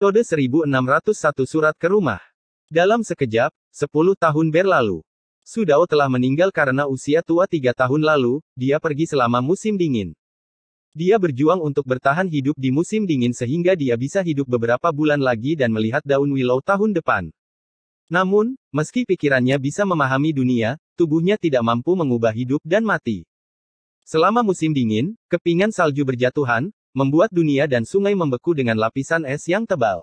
Kode 1601 surat ke rumah. Dalam sekejap, 10 tahun berlalu. Sudao telah meninggal karena usia tua tiga tahun lalu, dia pergi selama musim dingin. Dia berjuang untuk bertahan hidup di musim dingin sehingga dia bisa hidup beberapa bulan lagi dan melihat daun willow tahun depan. Namun, meski pikirannya bisa memahami dunia, tubuhnya tidak mampu mengubah hidup dan mati. Selama musim dingin, kepingan salju berjatuhan, membuat dunia dan sungai membeku dengan lapisan es yang tebal.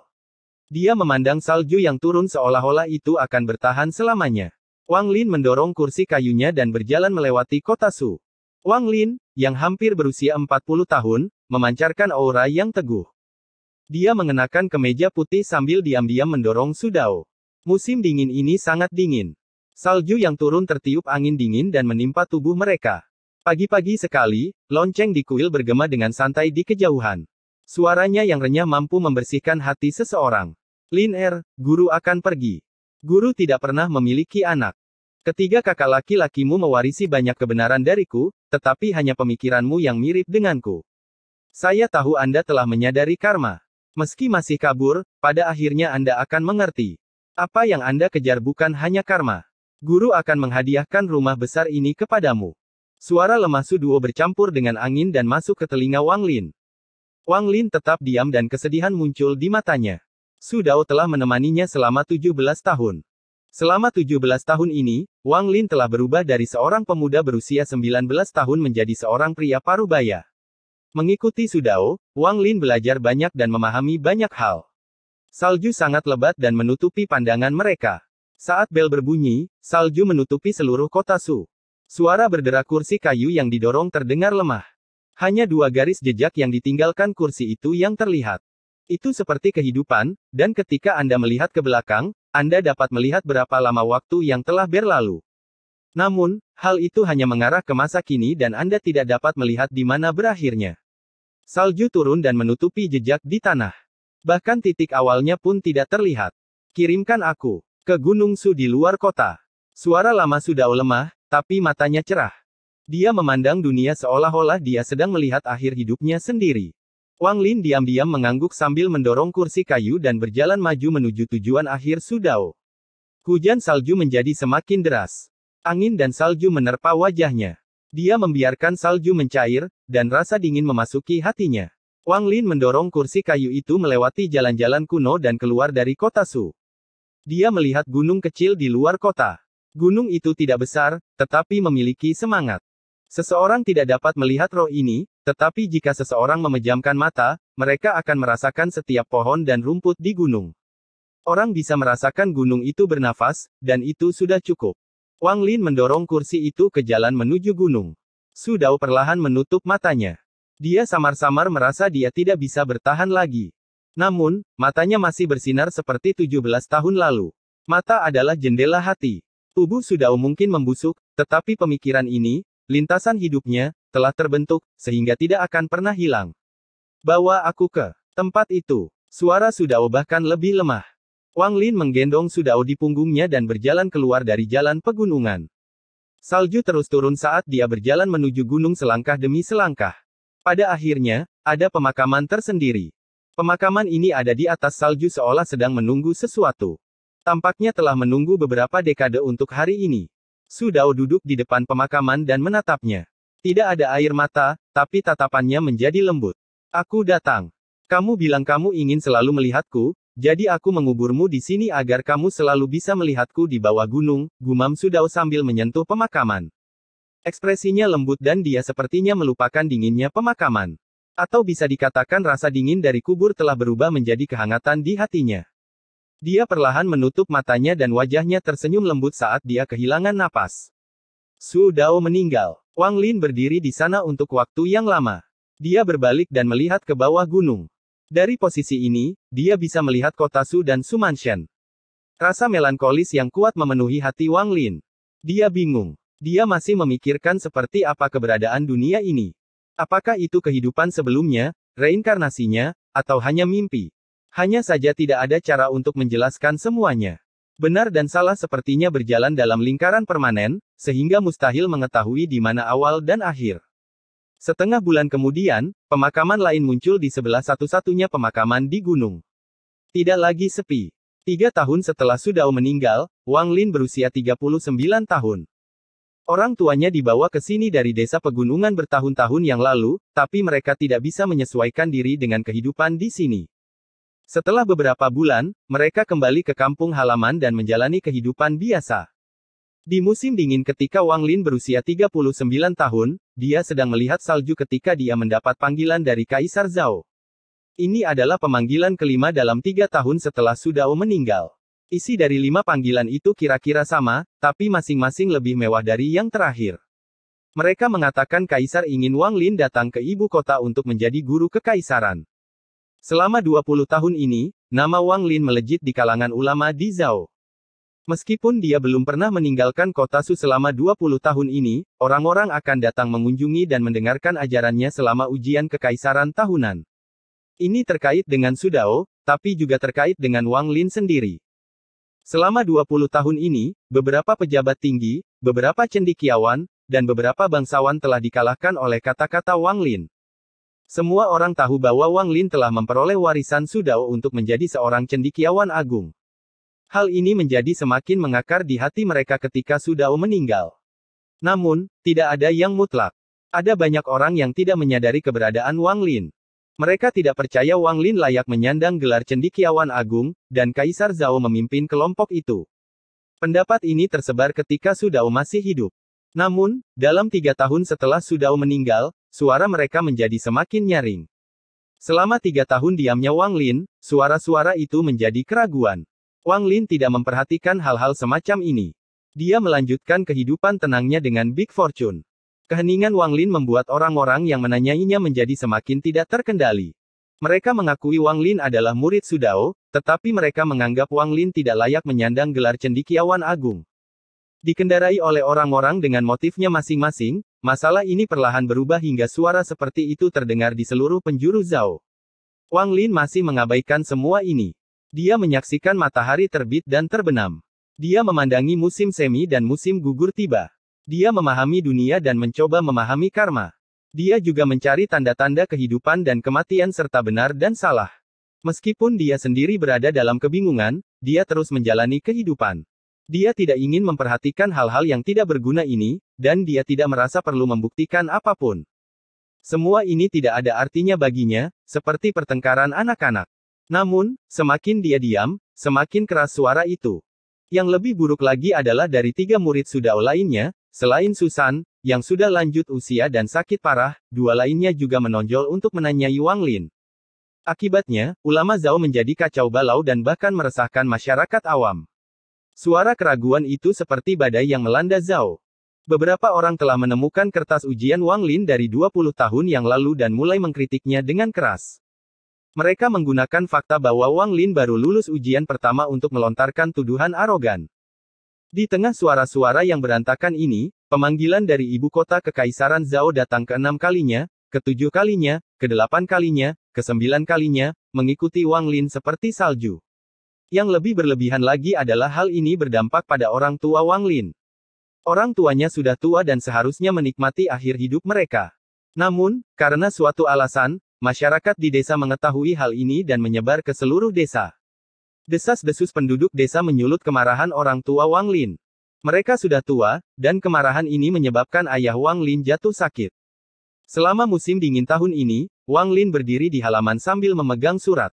Dia memandang salju yang turun seolah-olah itu akan bertahan selamanya. Wang Lin mendorong kursi kayunya dan berjalan melewati kota Su. Wang Lin, yang hampir berusia 40 tahun, memancarkan aura yang teguh. Dia mengenakan kemeja putih sambil diam-diam mendorong Su Dao. Musim dingin ini sangat dingin. Salju yang turun tertiup angin dingin dan menimpa tubuh mereka. Pagi-pagi sekali, lonceng di kuil bergema dengan santai di kejauhan. Suaranya yang renyah mampu membersihkan hati seseorang. Lin Er, guru akan pergi. Guru tidak pernah memiliki anak. Ketiga kakak laki-lakimu mewarisi banyak kebenaran dariku, tetapi hanya pemikiranmu yang mirip denganku. Saya tahu Anda telah menyadari karma. Meski masih kabur, pada akhirnya Anda akan mengerti. Apa yang Anda kejar bukan hanya karma. Guru akan menghadiahkan rumah besar ini kepadamu. Suara lemah Suduo bercampur dengan angin dan masuk ke telinga Wang Lin. Wang Lin tetap diam dan kesedihan muncul di matanya. Sudao telah menemaninya selama 17 tahun. Selama 17 tahun ini, Wang Lin telah berubah dari seorang pemuda berusia 19 tahun menjadi seorang pria Parubaya. baya. Mengikuti Sudao, Wang Lin belajar banyak dan memahami banyak hal. Salju sangat lebat dan menutupi pandangan mereka. Saat bel berbunyi, salju menutupi seluruh kota Su. Suara berderak kursi kayu yang didorong terdengar lemah. Hanya dua garis jejak yang ditinggalkan kursi itu yang terlihat. Itu seperti kehidupan, dan ketika Anda melihat ke belakang, Anda dapat melihat berapa lama waktu yang telah berlalu. Namun, hal itu hanya mengarah ke masa kini dan Anda tidak dapat melihat di mana berakhirnya. Salju turun dan menutupi jejak di tanah. Bahkan titik awalnya pun tidak terlihat. Kirimkan aku ke Gunung Su di luar kota. Suara lama sudah lemah, tapi matanya cerah. Dia memandang dunia seolah-olah dia sedang melihat akhir hidupnya sendiri. Wang Lin diam-diam mengangguk sambil mendorong kursi kayu dan berjalan maju menuju tujuan akhir Sudao. Hujan salju menjadi semakin deras. Angin dan salju menerpa wajahnya. Dia membiarkan salju mencair, dan rasa dingin memasuki hatinya. Wang Lin mendorong kursi kayu itu melewati jalan-jalan kuno dan keluar dari kota Su. Dia melihat gunung kecil di luar kota. Gunung itu tidak besar, tetapi memiliki semangat. Seseorang tidak dapat melihat roh ini, tetapi jika seseorang memejamkan mata, mereka akan merasakan setiap pohon dan rumput di gunung. Orang bisa merasakan gunung itu bernafas, dan itu sudah cukup. Wang Lin mendorong kursi itu ke jalan menuju gunung. Su Dao perlahan menutup matanya. Dia samar-samar merasa dia tidak bisa bertahan lagi. Namun, matanya masih bersinar seperti 17 tahun lalu. Mata adalah jendela hati. Tubuh sudah mungkin membusuk, tetapi pemikiran ini, lintasan hidupnya, telah terbentuk, sehingga tidak akan pernah hilang. Bawa aku ke tempat itu. Suara Sudao bahkan lebih lemah. Wang Lin menggendong Sudao di punggungnya dan berjalan keluar dari jalan pegunungan. Salju terus turun saat dia berjalan menuju gunung selangkah demi selangkah. Pada akhirnya, ada pemakaman tersendiri. Pemakaman ini ada di atas salju seolah sedang menunggu sesuatu. Tampaknya telah menunggu beberapa dekade untuk hari ini. Sudao duduk di depan pemakaman dan menatapnya. Tidak ada air mata, tapi tatapannya menjadi lembut. Aku datang. Kamu bilang kamu ingin selalu melihatku, jadi aku menguburmu di sini agar kamu selalu bisa melihatku di bawah gunung, gumam Sudao sambil menyentuh pemakaman. Ekspresinya lembut dan dia sepertinya melupakan dinginnya pemakaman. Atau bisa dikatakan rasa dingin dari kubur telah berubah menjadi kehangatan di hatinya. Dia perlahan menutup matanya dan wajahnya tersenyum lembut saat dia kehilangan napas. Su Dao meninggal. Wang Lin berdiri di sana untuk waktu yang lama. Dia berbalik dan melihat ke bawah gunung. Dari posisi ini, dia bisa melihat kota Su dan Su Mansion. Rasa melankolis yang kuat memenuhi hati Wang Lin. Dia bingung. Dia masih memikirkan seperti apa keberadaan dunia ini. Apakah itu kehidupan sebelumnya, reinkarnasinya, atau hanya mimpi? Hanya saja tidak ada cara untuk menjelaskan semuanya. Benar dan salah sepertinya berjalan dalam lingkaran permanen, sehingga mustahil mengetahui di mana awal dan akhir. Setengah bulan kemudian, pemakaman lain muncul di sebelah satu-satunya pemakaman di gunung. Tidak lagi sepi. Tiga tahun setelah Sudao meninggal, Wang Lin berusia 39 tahun. Orang tuanya dibawa ke sini dari desa pegunungan bertahun-tahun yang lalu, tapi mereka tidak bisa menyesuaikan diri dengan kehidupan di sini. Setelah beberapa bulan, mereka kembali ke kampung halaman dan menjalani kehidupan biasa. Di musim dingin ketika Wang Lin berusia 39 tahun, dia sedang melihat salju ketika dia mendapat panggilan dari Kaisar Zhao. Ini adalah pemanggilan kelima dalam tiga tahun setelah Sudao meninggal. Isi dari lima panggilan itu kira-kira sama, tapi masing-masing lebih mewah dari yang terakhir. Mereka mengatakan Kaisar ingin Wang Lin datang ke ibu kota untuk menjadi guru kekaisaran. Selama 20 tahun ini, nama Wang Lin melejit di kalangan ulama di Zhao. Meskipun dia belum pernah meninggalkan kota Su selama 20 tahun ini, orang-orang akan datang mengunjungi dan mendengarkan ajarannya selama ujian kekaisaran tahunan. Ini terkait dengan Dao, tapi juga terkait dengan Wang Lin sendiri. Selama 20 tahun ini, beberapa pejabat tinggi, beberapa cendikiawan, dan beberapa bangsawan telah dikalahkan oleh kata-kata Wang Lin. Semua orang tahu bahwa Wang Lin telah memperoleh warisan Sudao untuk menjadi seorang cendikiawan agung. Hal ini menjadi semakin mengakar di hati mereka ketika Sudao meninggal. Namun, tidak ada yang mutlak. Ada banyak orang yang tidak menyadari keberadaan Wang Lin. Mereka tidak percaya Wang Lin layak menyandang gelar cendikiawan agung, dan Kaisar Zhao memimpin kelompok itu. Pendapat ini tersebar ketika Sudao masih hidup. Namun, dalam tiga tahun setelah Sudao meninggal, Suara mereka menjadi semakin nyaring. Selama tiga tahun diamnya Wang Lin, suara-suara itu menjadi keraguan. Wang Lin tidak memperhatikan hal-hal semacam ini. Dia melanjutkan kehidupan tenangnya dengan Big Fortune. Keheningan Wang Lin membuat orang-orang yang menanyainya menjadi semakin tidak terkendali. Mereka mengakui Wang Lin adalah murid Sudao, tetapi mereka menganggap Wang Lin tidak layak menyandang gelar cendikiawan agung. Dikendarai oleh orang-orang dengan motifnya masing-masing, Masalah ini perlahan berubah hingga suara seperti itu terdengar di seluruh penjuru Zhao. Wang Lin masih mengabaikan semua ini. Dia menyaksikan matahari terbit dan terbenam. Dia memandangi musim semi dan musim gugur tiba. Dia memahami dunia dan mencoba memahami karma. Dia juga mencari tanda-tanda kehidupan dan kematian serta benar dan salah. Meskipun dia sendiri berada dalam kebingungan, dia terus menjalani kehidupan. Dia tidak ingin memperhatikan hal-hal yang tidak berguna ini, dan dia tidak merasa perlu membuktikan apapun. Semua ini tidak ada artinya baginya, seperti pertengkaran anak-anak. Namun, semakin dia diam, semakin keras suara itu. Yang lebih buruk lagi adalah dari tiga murid Sudao lainnya, selain Susan, yang sudah lanjut usia dan sakit parah, dua lainnya juga menonjol untuk menanyai Wang Lin. Akibatnya, ulama Zhao menjadi kacau balau dan bahkan meresahkan masyarakat awam. Suara keraguan itu seperti badai yang melanda Zhao. Beberapa orang telah menemukan kertas ujian Wang Lin dari 20 tahun yang lalu dan mulai mengkritiknya dengan keras. Mereka menggunakan fakta bahwa Wang Lin baru lulus ujian pertama untuk melontarkan tuduhan arogan. Di tengah suara-suara yang berantakan ini, pemanggilan dari ibu kota kekaisaran Zhao datang keenam kalinya, ketujuh kalinya, kedelapan kalinya, kesembilan kalinya, mengikuti Wang Lin seperti salju. Yang lebih berlebihan lagi adalah hal ini berdampak pada orang tua Wang Lin. Orang tuanya sudah tua dan seharusnya menikmati akhir hidup mereka. Namun, karena suatu alasan, masyarakat di desa mengetahui hal ini dan menyebar ke seluruh desa. Desas-desus penduduk desa menyulut kemarahan orang tua Wang Lin. Mereka sudah tua, dan kemarahan ini menyebabkan ayah Wang Lin jatuh sakit. Selama musim dingin tahun ini, Wang Lin berdiri di halaman sambil memegang surat.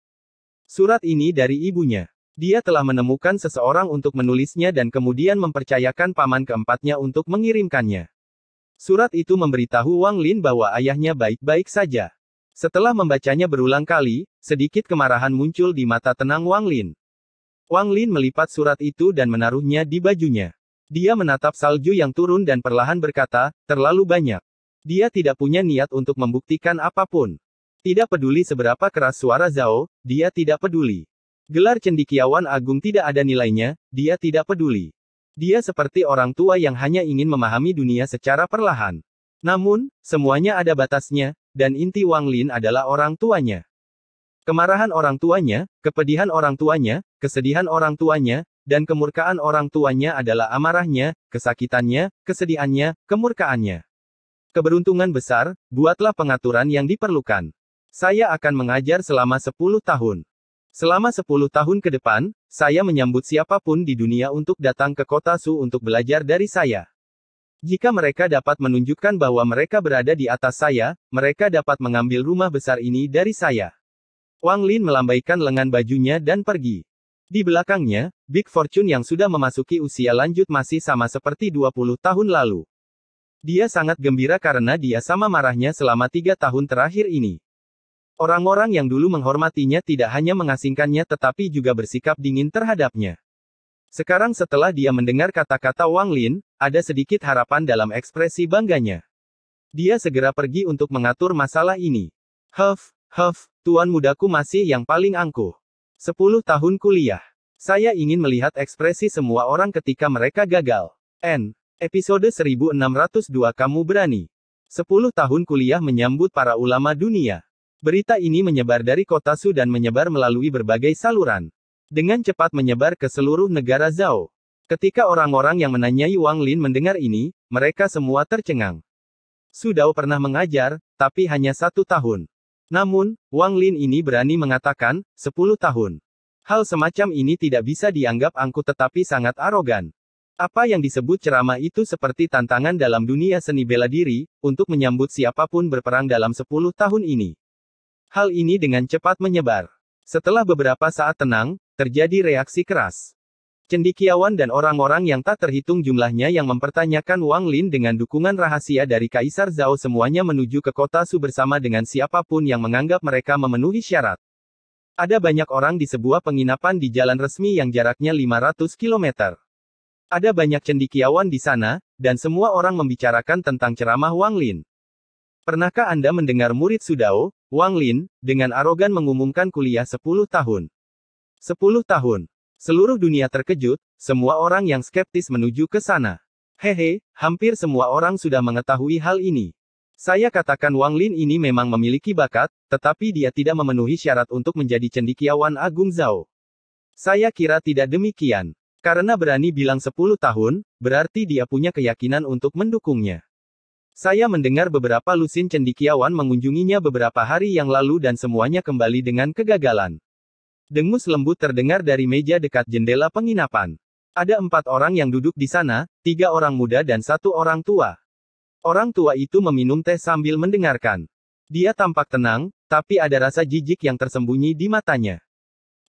Surat ini dari ibunya. Dia telah menemukan seseorang untuk menulisnya dan kemudian mempercayakan paman keempatnya untuk mengirimkannya. Surat itu memberitahu Wang Lin bahwa ayahnya baik-baik saja. Setelah membacanya berulang kali, sedikit kemarahan muncul di mata tenang Wang Lin. Wang Lin melipat surat itu dan menaruhnya di bajunya. Dia menatap salju yang turun dan perlahan berkata, terlalu banyak. Dia tidak punya niat untuk membuktikan apapun. Tidak peduli seberapa keras suara Zhao, dia tidak peduli. Gelar cendikiawan agung tidak ada nilainya, dia tidak peduli. Dia seperti orang tua yang hanya ingin memahami dunia secara perlahan. Namun, semuanya ada batasnya, dan inti Wang Lin adalah orang tuanya. Kemarahan orang tuanya, kepedihan orang tuanya, kesedihan orang tuanya, dan kemurkaan orang tuanya adalah amarahnya, kesakitannya, kesedihannya, kemurkaannya. Keberuntungan besar, buatlah pengaturan yang diperlukan. Saya akan mengajar selama 10 tahun. Selama 10 tahun ke depan, saya menyambut siapapun di dunia untuk datang ke kota Su untuk belajar dari saya. Jika mereka dapat menunjukkan bahwa mereka berada di atas saya, mereka dapat mengambil rumah besar ini dari saya. Wang Lin melambaikan lengan bajunya dan pergi. Di belakangnya, Big Fortune yang sudah memasuki usia lanjut masih sama seperti 20 tahun lalu. Dia sangat gembira karena dia sama marahnya selama tiga tahun terakhir ini. Orang-orang yang dulu menghormatinya tidak hanya mengasingkannya tetapi juga bersikap dingin terhadapnya. Sekarang setelah dia mendengar kata-kata Wang Lin, ada sedikit harapan dalam ekspresi bangganya. Dia segera pergi untuk mengatur masalah ini. Huff, huff, tuan mudaku masih yang paling angkuh. Sepuluh tahun kuliah. Saya ingin melihat ekspresi semua orang ketika mereka gagal. N. Episode 1602 Kamu Berani. Sepuluh tahun kuliah menyambut para ulama dunia. Berita ini menyebar dari kota Su dan menyebar melalui berbagai saluran. Dengan cepat menyebar ke seluruh negara Zhao. Ketika orang-orang yang menanyai Wang Lin mendengar ini, mereka semua tercengang. Su Dao pernah mengajar, tapi hanya satu tahun. Namun, Wang Lin ini berani mengatakan, sepuluh tahun. Hal semacam ini tidak bisa dianggap angkuh tetapi sangat arogan. Apa yang disebut ceramah itu seperti tantangan dalam dunia seni bela diri, untuk menyambut siapapun berperang dalam sepuluh tahun ini. Hal ini dengan cepat menyebar. Setelah beberapa saat tenang, terjadi reaksi keras. Cendikiawan dan orang-orang yang tak terhitung jumlahnya yang mempertanyakan Wang Lin dengan dukungan rahasia dari Kaisar Zhao semuanya menuju ke kota Su bersama dengan siapapun yang menganggap mereka memenuhi syarat. Ada banyak orang di sebuah penginapan di jalan resmi yang jaraknya 500 km. Ada banyak cendikiawan di sana, dan semua orang membicarakan tentang ceramah Wang Lin. Pernahkah Anda mendengar murid Sudao, Wang Lin, dengan arogan mengumumkan kuliah 10 tahun. 10 tahun. Seluruh dunia terkejut, semua orang yang skeptis menuju ke sana. Hehe, hampir semua orang sudah mengetahui hal ini. Saya katakan Wang Lin ini memang memiliki bakat, tetapi dia tidak memenuhi syarat untuk menjadi cendikiawan Agung Zhao. Saya kira tidak demikian. Karena berani bilang 10 tahun, berarti dia punya keyakinan untuk mendukungnya. Saya mendengar beberapa lusin cendikiawan mengunjunginya beberapa hari yang lalu dan semuanya kembali dengan kegagalan. Dengus lembut terdengar dari meja dekat jendela penginapan. Ada empat orang yang duduk di sana, tiga orang muda dan satu orang tua. Orang tua itu meminum teh sambil mendengarkan. Dia tampak tenang, tapi ada rasa jijik yang tersembunyi di matanya.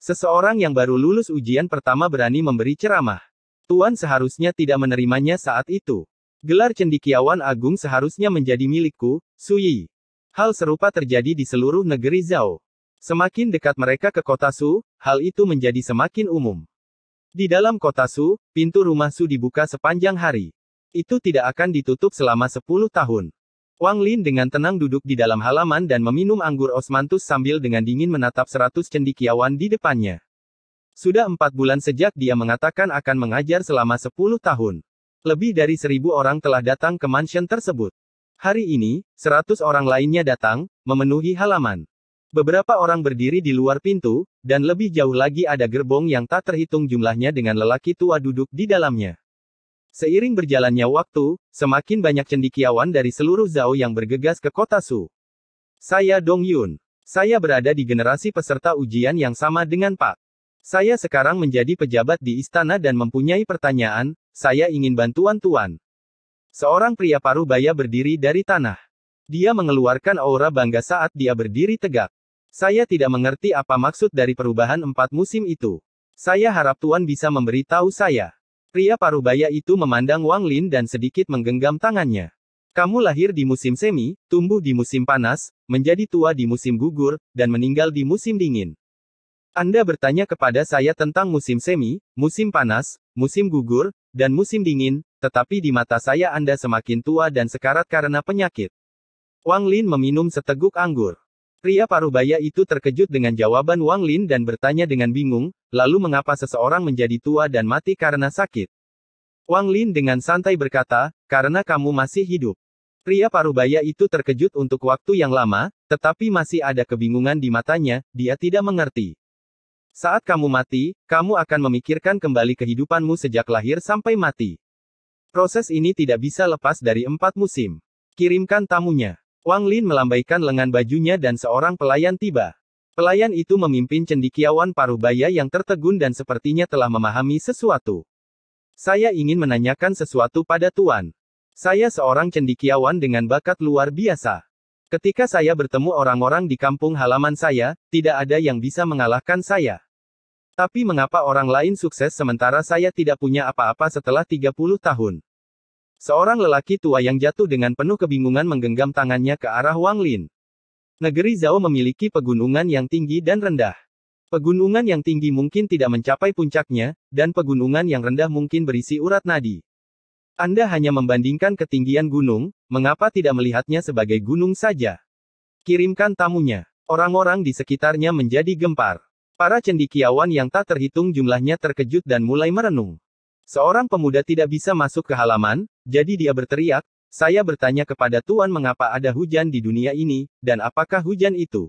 Seseorang yang baru lulus ujian pertama berani memberi ceramah. Tuan seharusnya tidak menerimanya saat itu. Gelar cendikiawan agung seharusnya menjadi milikku, Suyi. Hal serupa terjadi di seluruh negeri Zhao. Semakin dekat mereka ke kota Su, hal itu menjadi semakin umum. Di dalam kota Su, pintu rumah Su dibuka sepanjang hari. Itu tidak akan ditutup selama 10 tahun. Wang Lin dengan tenang duduk di dalam halaman dan meminum anggur osmantus sambil dengan dingin menatap 100 cendikiawan di depannya. Sudah empat bulan sejak dia mengatakan akan mengajar selama 10 tahun. Lebih dari seribu orang telah datang ke mansion tersebut. Hari ini, seratus orang lainnya datang, memenuhi halaman. Beberapa orang berdiri di luar pintu, dan lebih jauh lagi ada gerbong yang tak terhitung jumlahnya dengan lelaki tua duduk di dalamnya. Seiring berjalannya waktu, semakin banyak cendikiawan dari seluruh Zhao yang bergegas ke kota Su. Saya Dong Yun. Saya berada di generasi peserta ujian yang sama dengan Pak. Saya sekarang menjadi pejabat di istana dan mempunyai pertanyaan, saya ingin bantuan Tuan. Seorang pria paruh baya berdiri dari tanah. Dia mengeluarkan aura bangga saat dia berdiri tegak. Saya tidak mengerti apa maksud dari perubahan empat musim itu. Saya harap Tuan bisa memberitahu saya. Pria paruh baya itu memandang Wang Lin dan sedikit menggenggam tangannya. Kamu lahir di musim semi, tumbuh di musim panas, menjadi tua di musim gugur, dan meninggal di musim dingin. Anda bertanya kepada saya tentang musim semi, musim panas, musim gugur, dan musim dingin, tetapi di mata saya Anda semakin tua dan sekarat karena penyakit. Wang Lin meminum seteguk anggur. Pria Parubaya itu terkejut dengan jawaban Wang Lin dan bertanya dengan bingung, lalu mengapa seseorang menjadi tua dan mati karena sakit? Wang Lin dengan santai berkata, karena kamu masih hidup. Pria Parubaya itu terkejut untuk waktu yang lama, tetapi masih ada kebingungan di matanya, dia tidak mengerti. Saat kamu mati, kamu akan memikirkan kembali kehidupanmu sejak lahir sampai mati. Proses ini tidak bisa lepas dari empat musim. Kirimkan tamunya. Wang Lin melambaikan lengan bajunya dan seorang pelayan tiba. Pelayan itu memimpin cendikiawan Parubaya yang tertegun dan sepertinya telah memahami sesuatu. Saya ingin menanyakan sesuatu pada Tuan. Saya seorang cendikiawan dengan bakat luar biasa. Ketika saya bertemu orang-orang di kampung halaman saya, tidak ada yang bisa mengalahkan saya. Tapi mengapa orang lain sukses sementara saya tidak punya apa-apa setelah 30 tahun? Seorang lelaki tua yang jatuh dengan penuh kebingungan menggenggam tangannya ke arah Wang Lin. Negeri Zhao memiliki pegunungan yang tinggi dan rendah. Pegunungan yang tinggi mungkin tidak mencapai puncaknya, dan pegunungan yang rendah mungkin berisi urat nadi. Anda hanya membandingkan ketinggian gunung, mengapa tidak melihatnya sebagai gunung saja? Kirimkan tamunya. Orang-orang di sekitarnya menjadi gempar. Para cendikiawan yang tak terhitung jumlahnya terkejut dan mulai merenung. Seorang pemuda tidak bisa masuk ke halaman, jadi dia berteriak, saya bertanya kepada tuan mengapa ada hujan di dunia ini, dan apakah hujan itu?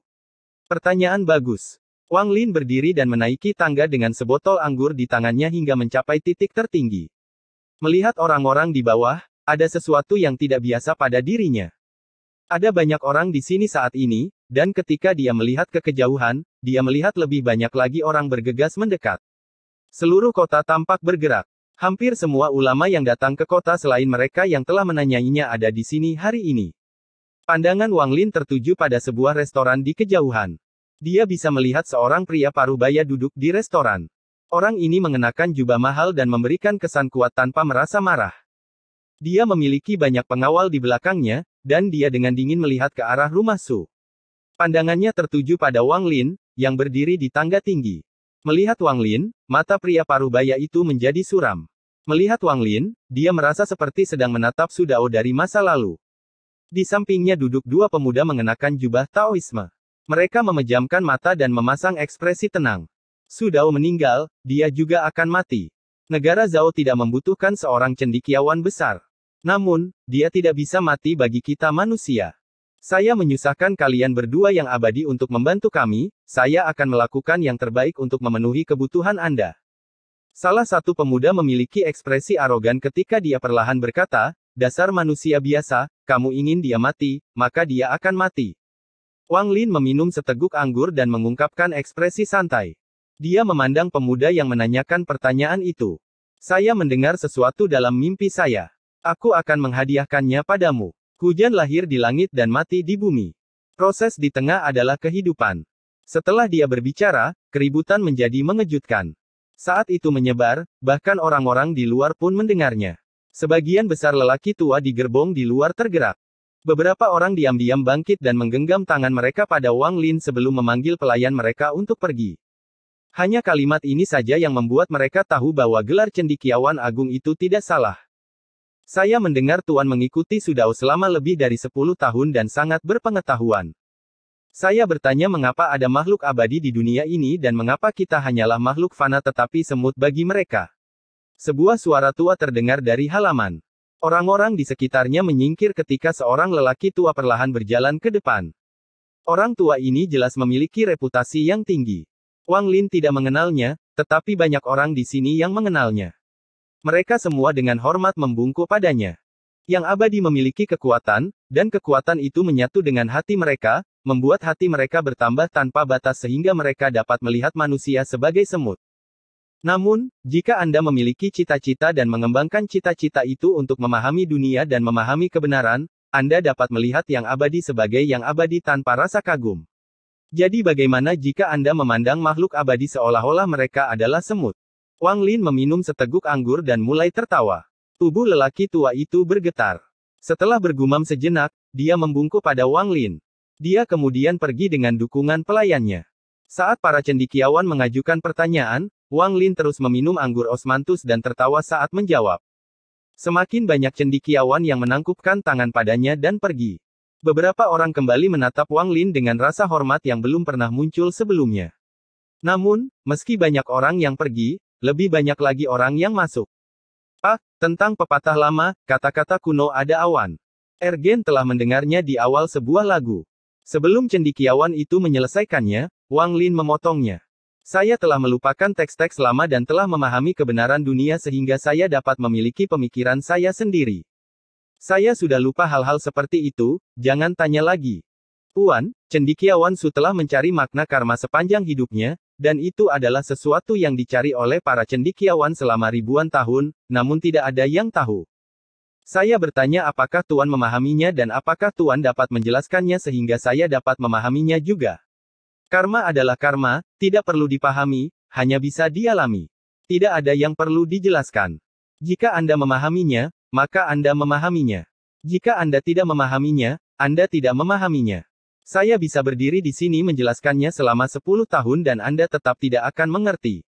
Pertanyaan bagus. Wang Lin berdiri dan menaiki tangga dengan sebotol anggur di tangannya hingga mencapai titik tertinggi. Melihat orang-orang di bawah, ada sesuatu yang tidak biasa pada dirinya. Ada banyak orang di sini saat ini, dan ketika dia melihat ke kejauhan, dia melihat lebih banyak lagi orang bergegas mendekat. Seluruh kota tampak bergerak. Hampir semua ulama yang datang ke kota selain mereka yang telah menanyainya ada di sini hari ini. Pandangan Wang Lin tertuju pada sebuah restoran di kejauhan. Dia bisa melihat seorang pria paruh baya duduk di restoran. Orang ini mengenakan jubah mahal dan memberikan kesan kuat tanpa merasa marah. Dia memiliki banyak pengawal di belakangnya, dan dia dengan dingin melihat ke arah rumah Su. Pandangannya tertuju pada Wang Lin, yang berdiri di tangga tinggi. Melihat Wang Lin, mata pria paruh baya itu menjadi suram. Melihat Wang Lin, dia merasa seperti sedang menatap Su Dao dari masa lalu. Di sampingnya duduk dua pemuda mengenakan jubah Taoisme. Mereka memejamkan mata dan memasang ekspresi tenang. Su Dao meninggal, dia juga akan mati. Negara Zhao tidak membutuhkan seorang cendikiawan besar. Namun, dia tidak bisa mati bagi kita manusia. Saya menyusahkan kalian berdua yang abadi untuk membantu kami, saya akan melakukan yang terbaik untuk memenuhi kebutuhan Anda. Salah satu pemuda memiliki ekspresi arogan ketika dia perlahan berkata, dasar manusia biasa, kamu ingin dia mati, maka dia akan mati. Wang Lin meminum seteguk anggur dan mengungkapkan ekspresi santai. Dia memandang pemuda yang menanyakan pertanyaan itu. Saya mendengar sesuatu dalam mimpi saya. Aku akan menghadiahkannya padamu. Hujan lahir di langit dan mati di bumi. Proses di tengah adalah kehidupan. Setelah dia berbicara, keributan menjadi mengejutkan. Saat itu menyebar, bahkan orang-orang di luar pun mendengarnya. Sebagian besar lelaki tua di gerbong di luar tergerak. Beberapa orang diam-diam bangkit dan menggenggam tangan mereka pada Wang Lin sebelum memanggil pelayan mereka untuk pergi. Hanya kalimat ini saja yang membuat mereka tahu bahwa gelar cendikiawan agung itu tidak salah. Saya mendengar Tuan mengikuti Sudau selama lebih dari 10 tahun dan sangat berpengetahuan. Saya bertanya mengapa ada makhluk abadi di dunia ini dan mengapa kita hanyalah makhluk fana tetapi semut bagi mereka. Sebuah suara tua terdengar dari halaman. Orang-orang di sekitarnya menyingkir ketika seorang lelaki tua perlahan berjalan ke depan. Orang tua ini jelas memiliki reputasi yang tinggi. Wang Lin tidak mengenalnya, tetapi banyak orang di sini yang mengenalnya. Mereka semua dengan hormat membungkuk padanya. Yang abadi memiliki kekuatan, dan kekuatan itu menyatu dengan hati mereka, membuat hati mereka bertambah tanpa batas sehingga mereka dapat melihat manusia sebagai semut. Namun, jika Anda memiliki cita-cita dan mengembangkan cita-cita itu untuk memahami dunia dan memahami kebenaran, Anda dapat melihat yang abadi sebagai yang abadi tanpa rasa kagum. Jadi bagaimana jika Anda memandang makhluk abadi seolah-olah mereka adalah semut? Wang Lin meminum seteguk anggur dan mulai tertawa. Tubuh lelaki tua itu bergetar. Setelah bergumam sejenak, dia membungkuk pada Wang Lin. Dia kemudian pergi dengan dukungan pelayannya. Saat para cendikiawan mengajukan pertanyaan, Wang Lin terus meminum anggur osmantus dan tertawa saat menjawab. Semakin banyak cendikiawan yang menangkupkan tangan padanya dan pergi. Beberapa orang kembali menatap Wang Lin dengan rasa hormat yang belum pernah muncul sebelumnya. Namun, meski banyak orang yang pergi, lebih banyak lagi orang yang masuk. Ah, tentang pepatah lama, kata-kata kuno ada awan. Ergen telah mendengarnya di awal sebuah lagu. Sebelum cendikiawan itu menyelesaikannya, Wang Lin memotongnya. Saya telah melupakan teks-teks lama dan telah memahami kebenaran dunia sehingga saya dapat memiliki pemikiran saya sendiri. Saya sudah lupa hal-hal seperti itu, jangan tanya lagi. Tuan, cendikiawan Su telah mencari makna karma sepanjang hidupnya, dan itu adalah sesuatu yang dicari oleh para cendikiawan selama ribuan tahun, namun tidak ada yang tahu. Saya bertanya apakah Tuan memahaminya dan apakah Tuan dapat menjelaskannya sehingga saya dapat memahaminya juga. Karma adalah karma, tidak perlu dipahami, hanya bisa dialami. Tidak ada yang perlu dijelaskan. Jika Anda memahaminya, maka Anda memahaminya. Jika Anda tidak memahaminya, Anda tidak memahaminya. Saya bisa berdiri di sini menjelaskannya selama 10 tahun dan Anda tetap tidak akan mengerti.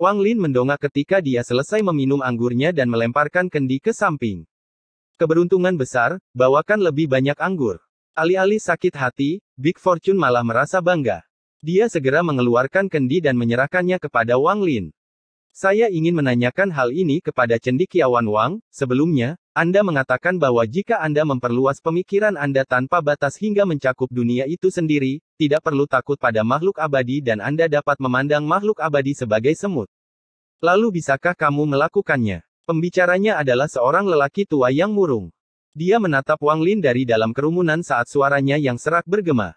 Wang Lin mendongak ketika dia selesai meminum anggurnya dan melemparkan kendi ke samping. Keberuntungan besar, bawakan lebih banyak anggur. Alih-alih sakit hati, Big Fortune malah merasa bangga. Dia segera mengeluarkan kendi dan menyerahkannya kepada Wang Lin. Saya ingin menanyakan hal ini kepada Cendikiawan Wang, sebelumnya, Anda mengatakan bahwa jika Anda memperluas pemikiran Anda tanpa batas hingga mencakup dunia itu sendiri, tidak perlu takut pada makhluk abadi dan Anda dapat memandang makhluk abadi sebagai semut. Lalu bisakah kamu melakukannya? Pembicaranya adalah seorang lelaki tua yang murung. Dia menatap Wang Lin dari dalam kerumunan saat suaranya yang serak bergema.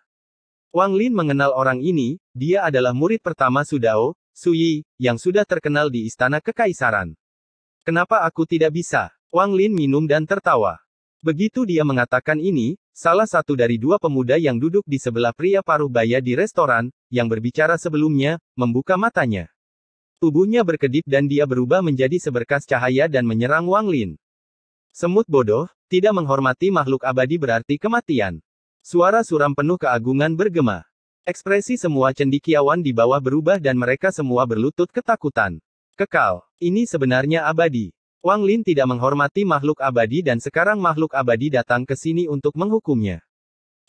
Wang Lin mengenal orang ini, dia adalah murid pertama Sudao, Suyi, yang sudah terkenal di istana kekaisaran. Kenapa aku tidak bisa? Wang Lin minum dan tertawa. Begitu dia mengatakan ini, salah satu dari dua pemuda yang duduk di sebelah pria paruh baya di restoran, yang berbicara sebelumnya, membuka matanya. Tubuhnya berkedip dan dia berubah menjadi seberkas cahaya dan menyerang Wang Lin. Semut bodoh, tidak menghormati makhluk abadi berarti kematian. Suara suram penuh keagungan bergema. Ekspresi semua cendikiawan di bawah berubah dan mereka semua berlutut ketakutan. Kekal. Ini sebenarnya abadi. Wang Lin tidak menghormati makhluk abadi dan sekarang makhluk abadi datang ke sini untuk menghukumnya.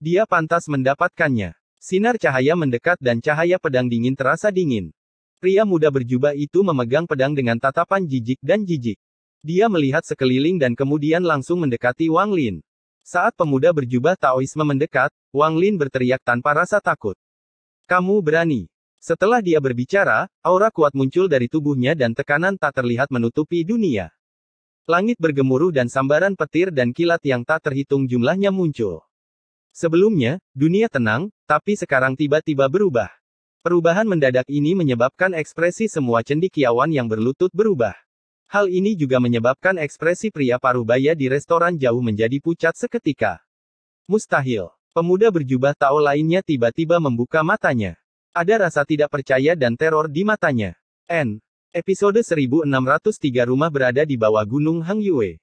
Dia pantas mendapatkannya. Sinar cahaya mendekat dan cahaya pedang dingin terasa dingin. Pria muda berjubah itu memegang pedang dengan tatapan jijik dan jijik. Dia melihat sekeliling dan kemudian langsung mendekati Wang Lin. Saat pemuda berjubah Taoisme mendekat, Wang Lin berteriak tanpa rasa takut. Kamu berani. Setelah dia berbicara, aura kuat muncul dari tubuhnya dan tekanan tak terlihat menutupi dunia. Langit bergemuruh dan sambaran petir dan kilat yang tak terhitung jumlahnya muncul. Sebelumnya, dunia tenang, tapi sekarang tiba-tiba berubah. Perubahan mendadak ini menyebabkan ekspresi semua cendikiawan yang berlutut berubah. Hal ini juga menyebabkan ekspresi pria paruh baya di restoran jauh menjadi pucat seketika. Mustahil. Pemuda berjubah Tao lainnya tiba-tiba membuka matanya. Ada rasa tidak percaya dan teror di matanya. N. Episode 1603 Rumah berada di bawah Gunung Hang Yue.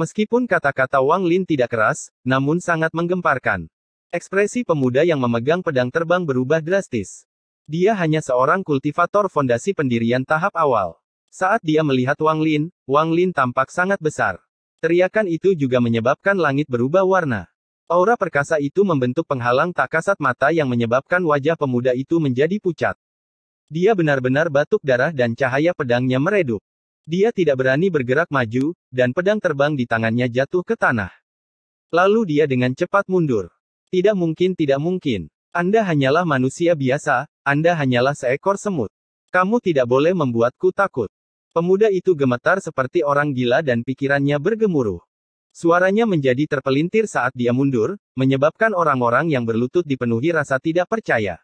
Meskipun kata-kata Wang Lin tidak keras, namun sangat menggemparkan. Ekspresi pemuda yang memegang pedang terbang berubah drastis. Dia hanya seorang kultivator fondasi pendirian tahap awal. Saat dia melihat Wang Lin, Wang Lin tampak sangat besar. Teriakan itu juga menyebabkan langit berubah warna. Aura perkasa itu membentuk penghalang tak kasat mata yang menyebabkan wajah pemuda itu menjadi pucat. Dia benar-benar batuk darah dan cahaya pedangnya meredup. Dia tidak berani bergerak maju, dan pedang terbang di tangannya jatuh ke tanah. Lalu dia dengan cepat mundur. Tidak mungkin tidak mungkin. Anda hanyalah manusia biasa, Anda hanyalah seekor semut. Kamu tidak boleh membuatku takut. Pemuda itu gemetar seperti orang gila dan pikirannya bergemuruh. Suaranya menjadi terpelintir saat dia mundur, menyebabkan orang-orang yang berlutut dipenuhi rasa tidak percaya.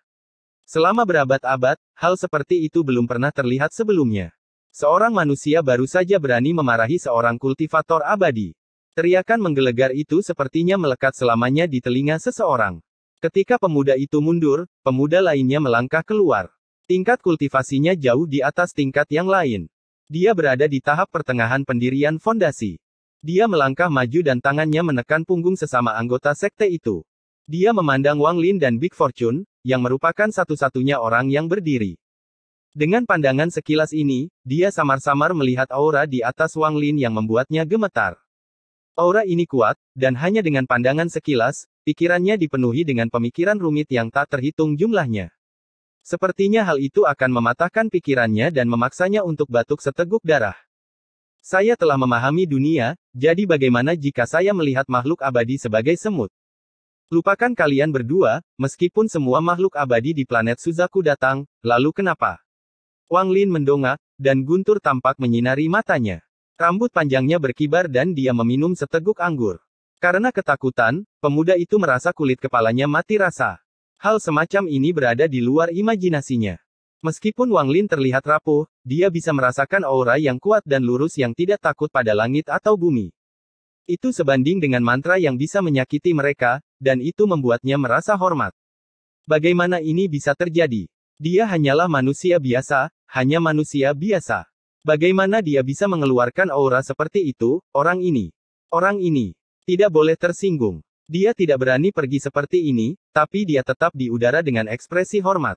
Selama berabad-abad, hal seperti itu belum pernah terlihat sebelumnya. Seorang manusia baru saja berani memarahi seorang kultivator abadi. Teriakan menggelegar itu sepertinya melekat selamanya di telinga seseorang. Ketika pemuda itu mundur, pemuda lainnya melangkah keluar. Tingkat kultivasinya jauh di atas tingkat yang lain. Dia berada di tahap pertengahan pendirian fondasi. Dia melangkah maju dan tangannya menekan punggung sesama anggota sekte itu. Dia memandang Wang Lin dan Big Fortune, yang merupakan satu-satunya orang yang berdiri. Dengan pandangan sekilas ini, dia samar-samar melihat aura di atas Wang Lin yang membuatnya gemetar. Aura ini kuat, dan hanya dengan pandangan sekilas, pikirannya dipenuhi dengan pemikiran rumit yang tak terhitung jumlahnya. Sepertinya hal itu akan mematahkan pikirannya dan memaksanya untuk batuk seteguk darah. Saya telah memahami dunia, jadi bagaimana jika saya melihat makhluk abadi sebagai semut? Lupakan kalian berdua, meskipun semua makhluk abadi di planet Suzaku datang, lalu kenapa? Wang Lin mendongak, dan guntur tampak menyinari matanya. Rambut panjangnya berkibar dan dia meminum seteguk anggur. Karena ketakutan, pemuda itu merasa kulit kepalanya mati rasa. Hal semacam ini berada di luar imajinasinya. Meskipun Wang Lin terlihat rapuh, dia bisa merasakan aura yang kuat dan lurus yang tidak takut pada langit atau bumi. Itu sebanding dengan mantra yang bisa menyakiti mereka, dan itu membuatnya merasa hormat. Bagaimana ini bisa terjadi? Dia hanyalah manusia biasa, hanya manusia biasa. Bagaimana dia bisa mengeluarkan aura seperti itu, orang ini? Orang ini tidak boleh tersinggung. Dia tidak berani pergi seperti ini, tapi dia tetap di udara dengan ekspresi hormat.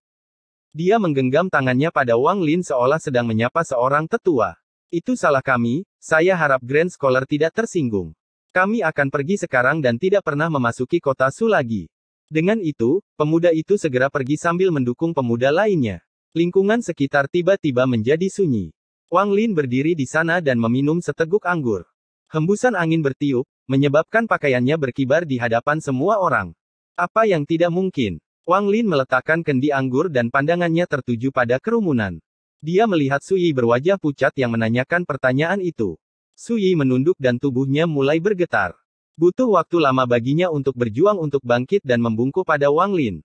Dia menggenggam tangannya pada Wang Lin seolah sedang menyapa seorang tetua. Itu salah kami, saya harap Grand Scholar tidak tersinggung. Kami akan pergi sekarang dan tidak pernah memasuki kota Su lagi. Dengan itu, pemuda itu segera pergi sambil mendukung pemuda lainnya. Lingkungan sekitar tiba-tiba menjadi sunyi. Wang Lin berdiri di sana dan meminum seteguk anggur. Hembusan angin bertiup, menyebabkan pakaiannya berkibar di hadapan semua orang. Apa yang tidak mungkin? Wang Lin meletakkan kendi anggur dan pandangannya tertuju pada kerumunan. Dia melihat Su Yi berwajah pucat yang menanyakan pertanyaan itu. Su Yi menunduk dan tubuhnya mulai bergetar. Butuh waktu lama baginya untuk berjuang untuk bangkit dan membungkuk pada Wang Lin.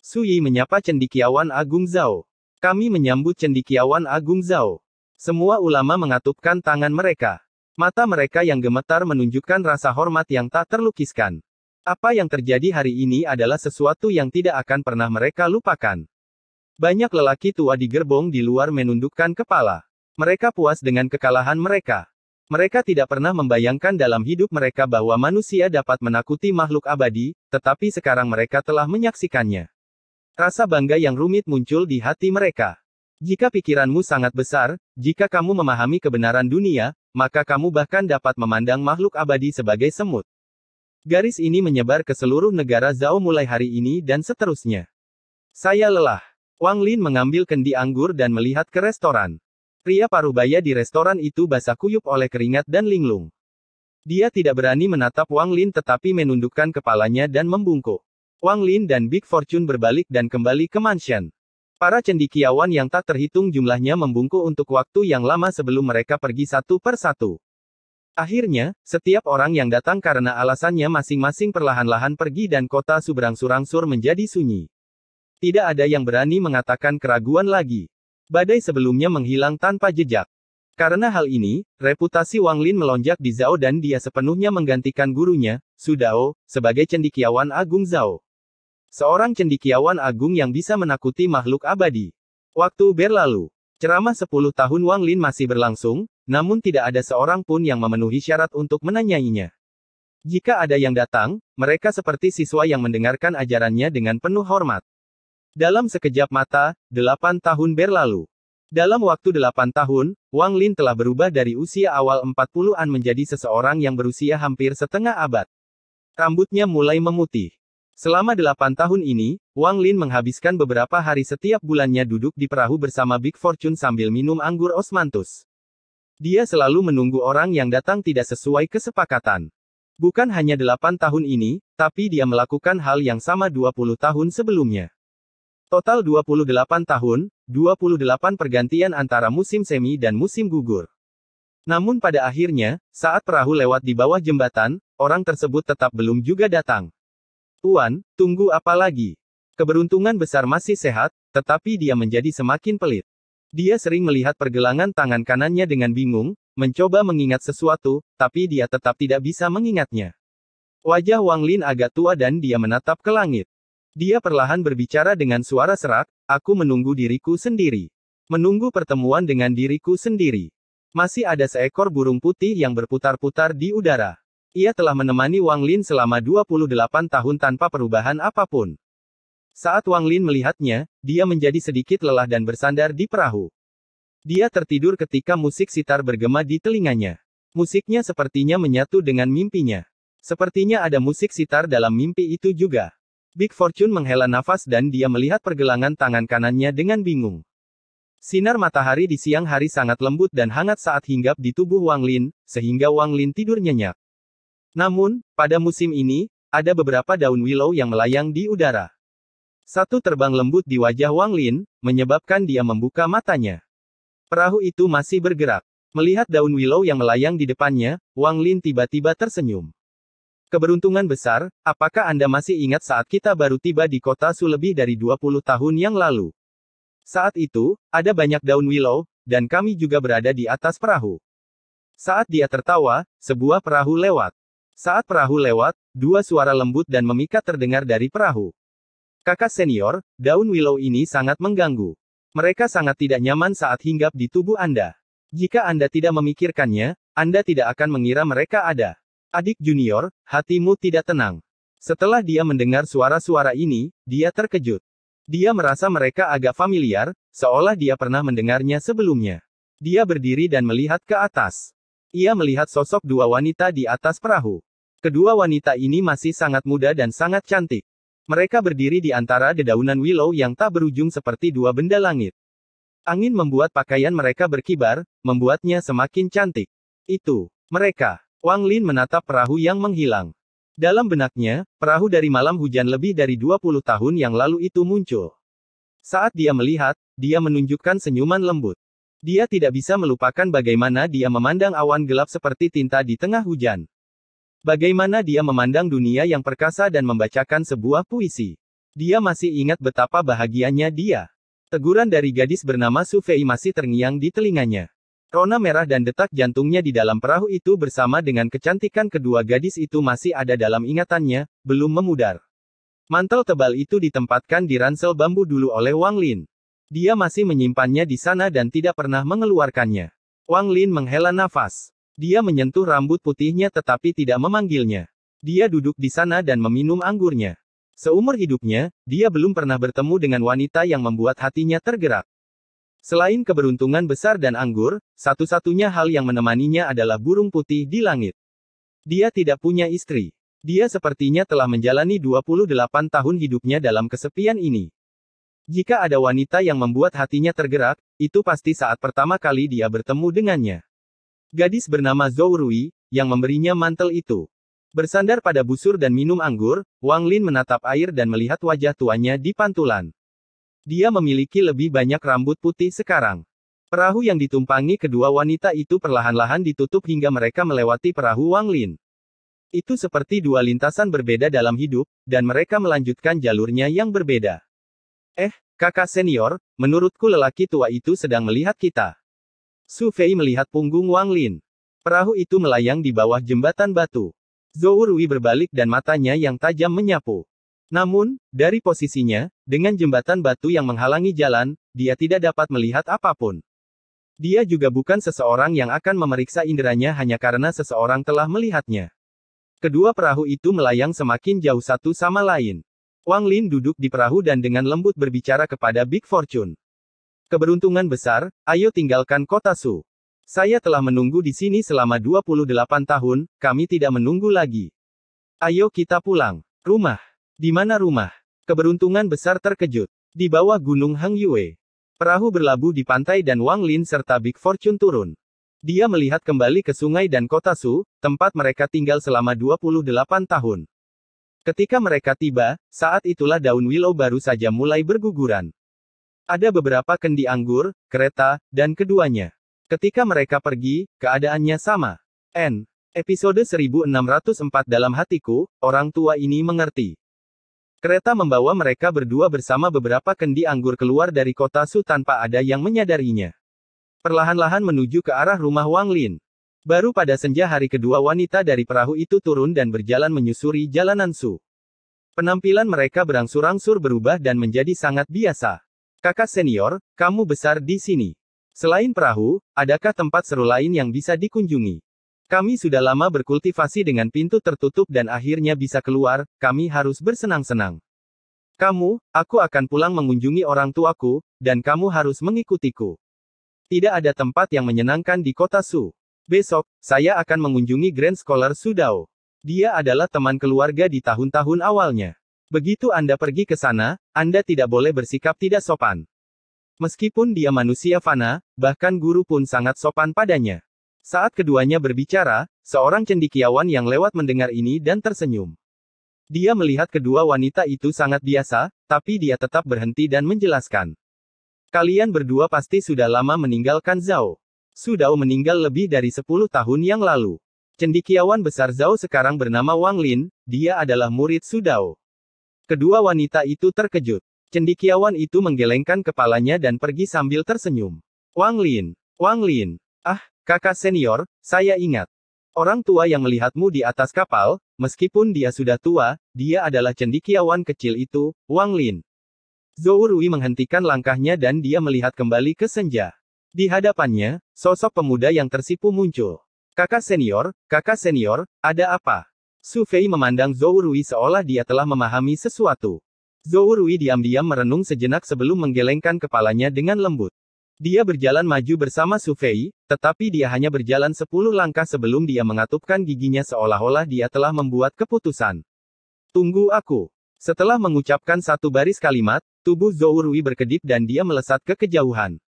Su Yi menyapa cendikiawan Agung Zhao. Kami menyambut cendikiawan Agung Zhao. Semua ulama mengatupkan tangan mereka. Mata mereka yang gemetar menunjukkan rasa hormat yang tak terlukiskan. Apa yang terjadi hari ini adalah sesuatu yang tidak akan pernah mereka lupakan. Banyak lelaki tua di gerbong di luar menundukkan kepala. Mereka puas dengan kekalahan mereka. Mereka tidak pernah membayangkan dalam hidup mereka bahwa manusia dapat menakuti makhluk abadi, tetapi sekarang mereka telah menyaksikannya. Rasa bangga yang rumit muncul di hati mereka. Jika pikiranmu sangat besar, jika kamu memahami kebenaran dunia, maka kamu bahkan dapat memandang makhluk abadi sebagai semut. Garis ini menyebar ke seluruh negara Zhao mulai hari ini dan seterusnya. Saya lelah. Wang Lin mengambil kendi anggur dan melihat ke restoran. Pria parubaya di restoran itu basah kuyup oleh keringat dan linglung. Dia tidak berani menatap Wang Lin tetapi menundukkan kepalanya dan membungkuk. Wang Lin dan Big Fortune berbalik dan kembali ke mansion. Para cendikiawan yang tak terhitung jumlahnya membungkuk untuk waktu yang lama sebelum mereka pergi satu per satu. Akhirnya, setiap orang yang datang karena alasannya masing-masing perlahan-lahan pergi dan kota suberang-surangsur menjadi sunyi. Tidak ada yang berani mengatakan keraguan lagi. Badai sebelumnya menghilang tanpa jejak. Karena hal ini, reputasi Wang Lin melonjak di Zhao dan dia sepenuhnya menggantikan gurunya, Sudao, sebagai cendikiawan agung Zhao. Seorang cendikiawan agung yang bisa menakuti makhluk abadi. Waktu berlalu. Ceramah 10 tahun Wang Lin masih berlangsung, namun tidak ada seorang pun yang memenuhi syarat untuk menanyainya. Jika ada yang datang, mereka seperti siswa yang mendengarkan ajarannya dengan penuh hormat. Dalam sekejap mata, delapan tahun berlalu. Dalam waktu delapan tahun, Wang Lin telah berubah dari usia awal 40-an menjadi seseorang yang berusia hampir setengah abad. Rambutnya mulai memutih. Selama delapan tahun ini, Wang Lin menghabiskan beberapa hari setiap bulannya duduk di perahu bersama Big Fortune sambil minum anggur osmantus. Dia selalu menunggu orang yang datang tidak sesuai kesepakatan. Bukan hanya delapan tahun ini, tapi dia melakukan hal yang sama dua puluh tahun sebelumnya. Total dua puluh delapan tahun, dua puluh delapan pergantian antara musim semi dan musim gugur. Namun pada akhirnya, saat perahu lewat di bawah jembatan, orang tersebut tetap belum juga datang. Tuan, tunggu apa lagi? Keberuntungan besar masih sehat, tetapi dia menjadi semakin pelit. Dia sering melihat pergelangan tangan kanannya dengan bingung, mencoba mengingat sesuatu, tapi dia tetap tidak bisa mengingatnya. Wajah Wang Lin agak tua dan dia menatap ke langit. Dia perlahan berbicara dengan suara serak, aku menunggu diriku sendiri. Menunggu pertemuan dengan diriku sendiri. Masih ada seekor burung putih yang berputar-putar di udara. Ia telah menemani Wang Lin selama 28 tahun tanpa perubahan apapun. Saat Wang Lin melihatnya, dia menjadi sedikit lelah dan bersandar di perahu. Dia tertidur ketika musik sitar bergema di telinganya. Musiknya sepertinya menyatu dengan mimpinya. Sepertinya ada musik sitar dalam mimpi itu juga. Big Fortune menghela nafas dan dia melihat pergelangan tangan kanannya dengan bingung. Sinar matahari di siang hari sangat lembut dan hangat saat hinggap di tubuh Wang Lin, sehingga Wang Lin tidur nyenyak. Namun, pada musim ini, ada beberapa daun willow yang melayang di udara. Satu terbang lembut di wajah Wang Lin, menyebabkan dia membuka matanya. Perahu itu masih bergerak. Melihat daun willow yang melayang di depannya, Wang Lin tiba-tiba tersenyum. Keberuntungan besar, apakah Anda masih ingat saat kita baru tiba di kota Su lebih dari 20 tahun yang lalu? Saat itu, ada banyak daun willow, dan kami juga berada di atas perahu. Saat dia tertawa, sebuah perahu lewat. Saat perahu lewat, dua suara lembut dan memikat terdengar dari perahu kakak senior, daun willow ini sangat mengganggu. Mereka sangat tidak nyaman saat hinggap di tubuh Anda. Jika Anda tidak memikirkannya, Anda tidak akan mengira mereka ada. Adik junior, hatimu tidak tenang. Setelah dia mendengar suara-suara ini, dia terkejut. Dia merasa mereka agak familiar, seolah dia pernah mendengarnya sebelumnya. Dia berdiri dan melihat ke atas. Ia melihat sosok dua wanita di atas perahu. Kedua wanita ini masih sangat muda dan sangat cantik. Mereka berdiri di antara dedaunan willow yang tak berujung seperti dua benda langit. Angin membuat pakaian mereka berkibar, membuatnya semakin cantik. Itu, mereka. Wang Lin menatap perahu yang menghilang. Dalam benaknya, perahu dari malam hujan lebih dari 20 tahun yang lalu itu muncul. Saat dia melihat, dia menunjukkan senyuman lembut. Dia tidak bisa melupakan bagaimana dia memandang awan gelap seperti tinta di tengah hujan. Bagaimana dia memandang dunia yang perkasa dan membacakan sebuah puisi. Dia masih ingat betapa bahagianya dia. Teguran dari gadis bernama Sufei masih terngiang di telinganya. Rona merah dan detak jantungnya di dalam perahu itu bersama dengan kecantikan kedua gadis itu masih ada dalam ingatannya, belum memudar. Mantel tebal itu ditempatkan di ransel bambu dulu oleh Wang Lin. Dia masih menyimpannya di sana dan tidak pernah mengeluarkannya. Wang Lin menghela nafas. Dia menyentuh rambut putihnya tetapi tidak memanggilnya. Dia duduk di sana dan meminum anggurnya. Seumur hidupnya, dia belum pernah bertemu dengan wanita yang membuat hatinya tergerak. Selain keberuntungan besar dan anggur, satu-satunya hal yang menemaninya adalah burung putih di langit. Dia tidak punya istri. Dia sepertinya telah menjalani 28 tahun hidupnya dalam kesepian ini. Jika ada wanita yang membuat hatinya tergerak, itu pasti saat pertama kali dia bertemu dengannya. Gadis bernama Zhou Rui, yang memberinya mantel itu. Bersandar pada busur dan minum anggur, Wang Lin menatap air dan melihat wajah tuanya di pantulan. Dia memiliki lebih banyak rambut putih sekarang. Perahu yang ditumpangi kedua wanita itu perlahan-lahan ditutup hingga mereka melewati perahu Wang Lin. Itu seperti dua lintasan berbeda dalam hidup, dan mereka melanjutkan jalurnya yang berbeda. Eh, kakak senior, menurutku lelaki tua itu sedang melihat kita. Su Fei melihat punggung Wang Lin. Perahu itu melayang di bawah jembatan batu. Zhou Rui berbalik dan matanya yang tajam menyapu. Namun, dari posisinya, dengan jembatan batu yang menghalangi jalan, dia tidak dapat melihat apapun. Dia juga bukan seseorang yang akan memeriksa inderanya hanya karena seseorang telah melihatnya. Kedua perahu itu melayang semakin jauh satu sama lain. Wang Lin duduk di perahu dan dengan lembut berbicara kepada Big Fortune. Keberuntungan besar, ayo tinggalkan kota Su. Saya telah menunggu di sini selama 28 tahun, kami tidak menunggu lagi. Ayo kita pulang. Rumah. Di mana rumah? Keberuntungan besar terkejut. Di bawah gunung Hang Yue. Perahu berlabuh di pantai dan Wang Lin serta Big Fortune turun. Dia melihat kembali ke sungai dan kota Su, tempat mereka tinggal selama 28 tahun. Ketika mereka tiba, saat itulah daun willow baru saja mulai berguguran. Ada beberapa kendi anggur, kereta, dan keduanya. Ketika mereka pergi, keadaannya sama. N. Episode 1604 Dalam Hatiku, orang tua ini mengerti. Kereta membawa mereka berdua bersama beberapa kendi anggur keluar dari kota Su tanpa ada yang menyadarinya. Perlahan-lahan menuju ke arah rumah Wang Lin. Baru pada senja hari kedua wanita dari perahu itu turun dan berjalan menyusuri jalanan Su. Penampilan mereka berangsur-angsur berubah dan menjadi sangat biasa. Kakak senior, kamu besar di sini. Selain perahu, adakah tempat seru lain yang bisa dikunjungi? Kami sudah lama berkultivasi dengan pintu tertutup dan akhirnya bisa keluar, kami harus bersenang-senang. Kamu, aku akan pulang mengunjungi orang tuaku, dan kamu harus mengikutiku. Tidak ada tempat yang menyenangkan di kota Su. Besok, saya akan mengunjungi Grand Scholar Sudao. Dia adalah teman keluarga di tahun-tahun awalnya. Begitu Anda pergi ke sana, Anda tidak boleh bersikap tidak sopan. Meskipun dia manusia fana, bahkan guru pun sangat sopan padanya. Saat keduanya berbicara, seorang cendikiawan yang lewat mendengar ini dan tersenyum. Dia melihat kedua wanita itu sangat biasa, tapi dia tetap berhenti dan menjelaskan. Kalian berdua pasti sudah lama meninggalkan Zhao. Sudah meninggal lebih dari 10 tahun yang lalu. Cendikiawan besar Zhao sekarang bernama Wang Lin, dia adalah murid Sudao. Kedua wanita itu terkejut. Cendikiawan itu menggelengkan kepalanya dan pergi sambil tersenyum. Wang Lin, Wang Lin, ah, kakak senior, saya ingat. Orang tua yang melihatmu di atas kapal, meskipun dia sudah tua, dia adalah cendikiawan kecil itu, Wang Lin. Zhou Rui menghentikan langkahnya dan dia melihat kembali ke senja. Di hadapannya, sosok pemuda yang tersipu muncul. Kakak senior, kakak senior, ada apa? Su Fei memandang Zhou Rui seolah dia telah memahami sesuatu. Zhou Rui diam-diam merenung sejenak sebelum menggelengkan kepalanya dengan lembut. Dia berjalan maju bersama Su Fei, tetapi dia hanya berjalan sepuluh langkah sebelum dia mengatupkan giginya seolah-olah dia telah membuat keputusan. Tunggu aku. Setelah mengucapkan satu baris kalimat, tubuh Zhou Rui berkedip dan dia melesat ke kejauhan.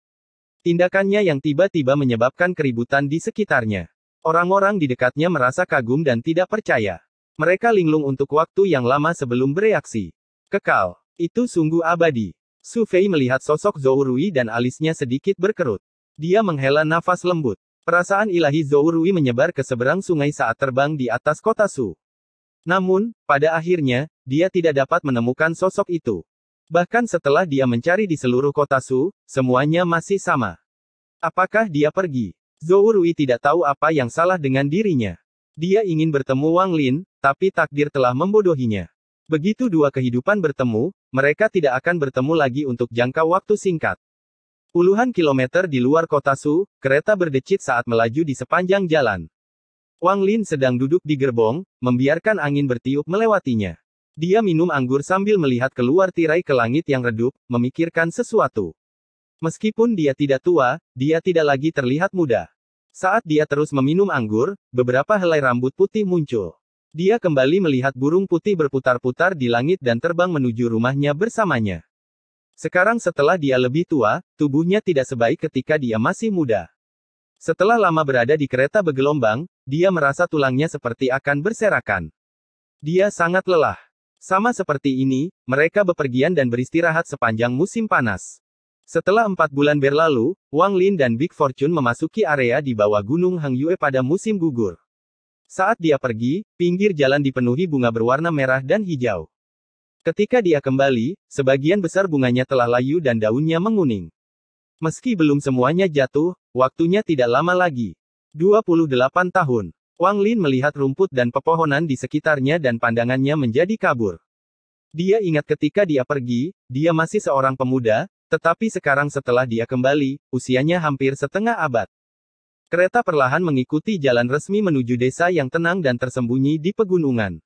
Tindakannya yang tiba-tiba menyebabkan keributan di sekitarnya. Orang-orang di dekatnya merasa kagum dan tidak percaya. Mereka linglung untuk waktu yang lama sebelum bereaksi. Kekal. Itu sungguh abadi. Su Fei melihat sosok Rui dan alisnya sedikit berkerut. Dia menghela nafas lembut. Perasaan ilahi Rui menyebar ke seberang sungai saat terbang di atas kota Su. Namun, pada akhirnya, dia tidak dapat menemukan sosok itu. Bahkan setelah dia mencari di seluruh kota Su, semuanya masih sama. Apakah dia pergi? Rui tidak tahu apa yang salah dengan dirinya. Dia ingin bertemu Wang Lin, tapi takdir telah membodohinya. Begitu dua kehidupan bertemu, mereka tidak akan bertemu lagi untuk jangka waktu singkat. Puluhan kilometer di luar kota Su, kereta berdecit saat melaju di sepanjang jalan. Wang Lin sedang duduk di gerbong, membiarkan angin bertiup melewatinya. Dia minum anggur sambil melihat keluar tirai ke langit yang redup, memikirkan sesuatu. Meskipun dia tidak tua, dia tidak lagi terlihat muda. Saat dia terus meminum anggur, beberapa helai rambut putih muncul. Dia kembali melihat burung putih berputar-putar di langit dan terbang menuju rumahnya bersamanya. Sekarang setelah dia lebih tua, tubuhnya tidak sebaik ketika dia masih muda. Setelah lama berada di kereta bergelombang, dia merasa tulangnya seperti akan berserakan. Dia sangat lelah. Sama seperti ini, mereka bepergian dan beristirahat sepanjang musim panas. Setelah empat bulan berlalu, Wang Lin dan Big Fortune memasuki area di bawah Gunung Hang Yue pada musim gugur. Saat dia pergi, pinggir jalan dipenuhi bunga berwarna merah dan hijau. Ketika dia kembali, sebagian besar bunganya telah layu dan daunnya menguning. Meski belum semuanya jatuh, waktunya tidak lama lagi. 28 tahun. Wang Lin melihat rumput dan pepohonan di sekitarnya dan pandangannya menjadi kabur. Dia ingat ketika dia pergi, dia masih seorang pemuda, tetapi sekarang setelah dia kembali, usianya hampir setengah abad. Kereta perlahan mengikuti jalan resmi menuju desa yang tenang dan tersembunyi di pegunungan.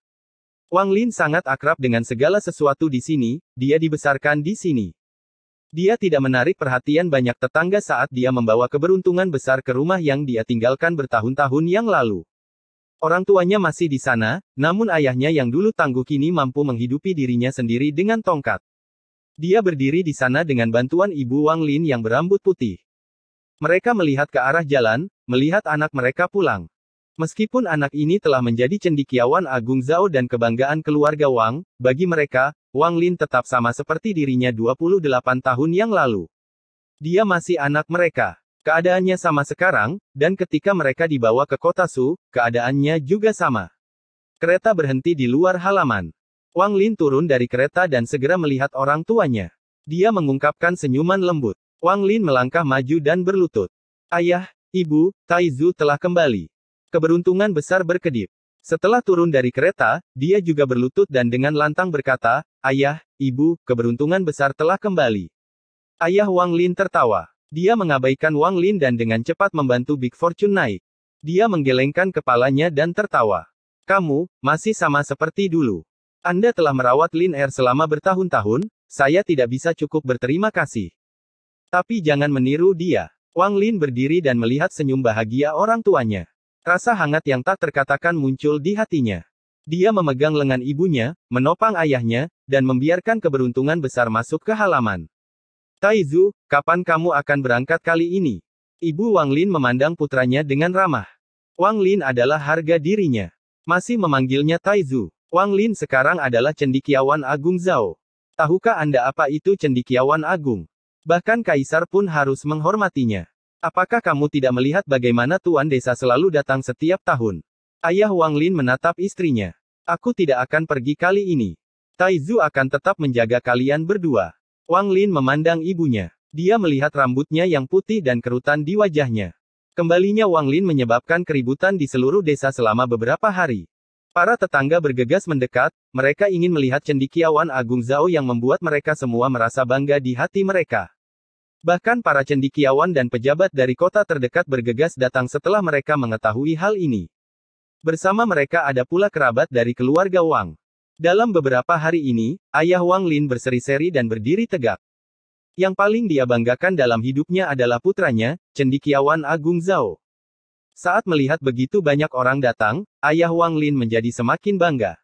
Wang Lin sangat akrab dengan segala sesuatu di sini, dia dibesarkan di sini. Dia tidak menarik perhatian banyak tetangga saat dia membawa keberuntungan besar ke rumah yang dia tinggalkan bertahun-tahun yang lalu. Orang tuanya masih di sana, namun ayahnya yang dulu tangguh kini mampu menghidupi dirinya sendiri dengan tongkat. Dia berdiri di sana dengan bantuan ibu Wang Lin yang berambut putih. Mereka melihat ke arah jalan, melihat anak mereka pulang. Meskipun anak ini telah menjadi cendikiawan Agung Zhao dan kebanggaan keluarga Wang, bagi mereka, Wang Lin tetap sama seperti dirinya 28 tahun yang lalu. Dia masih anak mereka. Keadaannya sama sekarang, dan ketika mereka dibawa ke kota Su, keadaannya juga sama. Kereta berhenti di luar halaman. Wang Lin turun dari kereta dan segera melihat orang tuanya. Dia mengungkapkan senyuman lembut. Wang Lin melangkah maju dan berlutut. Ayah, ibu, Taizu telah kembali. Keberuntungan besar berkedip. Setelah turun dari kereta, dia juga berlutut dan dengan lantang berkata, Ayah, ibu, keberuntungan besar telah kembali. Ayah Wang Lin tertawa. Dia mengabaikan Wang Lin dan dengan cepat membantu Big Fortune naik. Dia menggelengkan kepalanya dan tertawa. Kamu, masih sama seperti dulu. Anda telah merawat Lin Air selama bertahun-tahun, saya tidak bisa cukup berterima kasih. Tapi jangan meniru dia. Wang Lin berdiri dan melihat senyum bahagia orang tuanya. Rasa hangat yang tak terkatakan muncul di hatinya. Dia memegang lengan ibunya, menopang ayahnya, dan membiarkan keberuntungan besar masuk ke halaman. Taizu, kapan kamu akan berangkat kali ini? Ibu Wang Lin memandang putranya dengan ramah. Wang Lin adalah harga dirinya. Masih memanggilnya Taizu. Wang Lin sekarang adalah cendikiawan agung Zhao. Tahukah Anda apa itu cendikiawan agung? Bahkan kaisar pun harus menghormatinya. Apakah kamu tidak melihat bagaimana tuan desa selalu datang setiap tahun? Ayah Wang Lin menatap istrinya. Aku tidak akan pergi kali ini. Tai Zhu akan tetap menjaga kalian berdua. Wang Lin memandang ibunya. Dia melihat rambutnya yang putih dan kerutan di wajahnya. Kembalinya Wang Lin menyebabkan keributan di seluruh desa selama beberapa hari. Para tetangga bergegas mendekat, mereka ingin melihat cendikiawan Agung Zhao yang membuat mereka semua merasa bangga di hati mereka. Bahkan para cendikiawan dan pejabat dari kota terdekat bergegas datang setelah mereka mengetahui hal ini. Bersama mereka ada pula kerabat dari keluarga Wang. Dalam beberapa hari ini, ayah Wang Lin berseri-seri dan berdiri tegak. Yang paling dia banggakan dalam hidupnya adalah putranya, cendikiawan Agung Zhao. Saat melihat begitu banyak orang datang, ayah Wang Lin menjadi semakin bangga.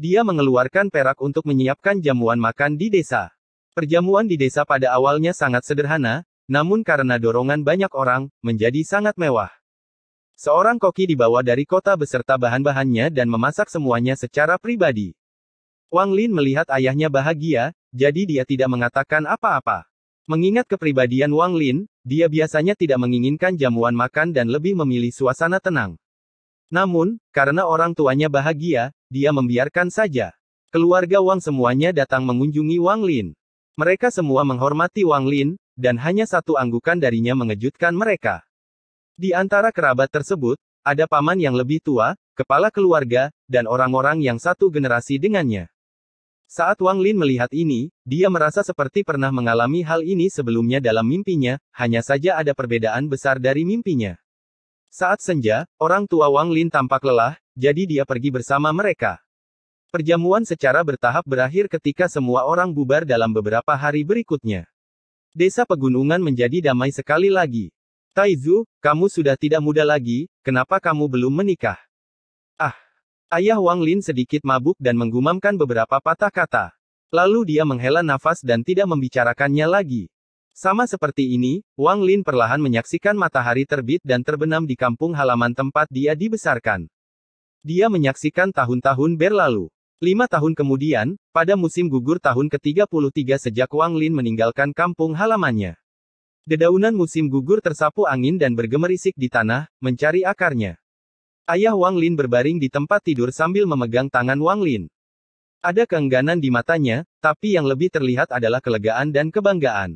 Dia mengeluarkan perak untuk menyiapkan jamuan makan di desa. Perjamuan di desa pada awalnya sangat sederhana, namun karena dorongan banyak orang, menjadi sangat mewah. Seorang koki dibawa dari kota beserta bahan-bahannya dan memasak semuanya secara pribadi. Wang Lin melihat ayahnya bahagia, jadi dia tidak mengatakan apa-apa. Mengingat kepribadian Wang Lin, dia biasanya tidak menginginkan jamuan makan dan lebih memilih suasana tenang. Namun, karena orang tuanya bahagia, dia membiarkan saja. Keluarga Wang semuanya datang mengunjungi Wang Lin. Mereka semua menghormati Wang Lin, dan hanya satu anggukan darinya mengejutkan mereka. Di antara kerabat tersebut, ada paman yang lebih tua, kepala keluarga, dan orang-orang yang satu generasi dengannya. Saat Wang Lin melihat ini, dia merasa seperti pernah mengalami hal ini sebelumnya dalam mimpinya, hanya saja ada perbedaan besar dari mimpinya. Saat senja, orang tua Wang Lin tampak lelah, jadi dia pergi bersama mereka. Perjamuan secara bertahap berakhir ketika semua orang bubar dalam beberapa hari berikutnya. Desa pegunungan menjadi damai sekali lagi. Taizu, kamu sudah tidak muda lagi, kenapa kamu belum menikah? Ah, Ayah Wang Lin sedikit mabuk dan menggumamkan beberapa patah kata. Lalu dia menghela nafas dan tidak membicarakannya lagi. Sama seperti ini, Wang Lin perlahan menyaksikan matahari terbit dan terbenam di kampung halaman tempat dia dibesarkan. Dia menyaksikan tahun-tahun berlalu. Lima tahun kemudian, pada musim gugur tahun ke-33 sejak Wang Lin meninggalkan kampung halamannya. Dedaunan musim gugur tersapu angin dan bergemerisik di tanah, mencari akarnya. Ayah Wang Lin berbaring di tempat tidur sambil memegang tangan Wang Lin. Ada keengganan di matanya, tapi yang lebih terlihat adalah kelegaan dan kebanggaan.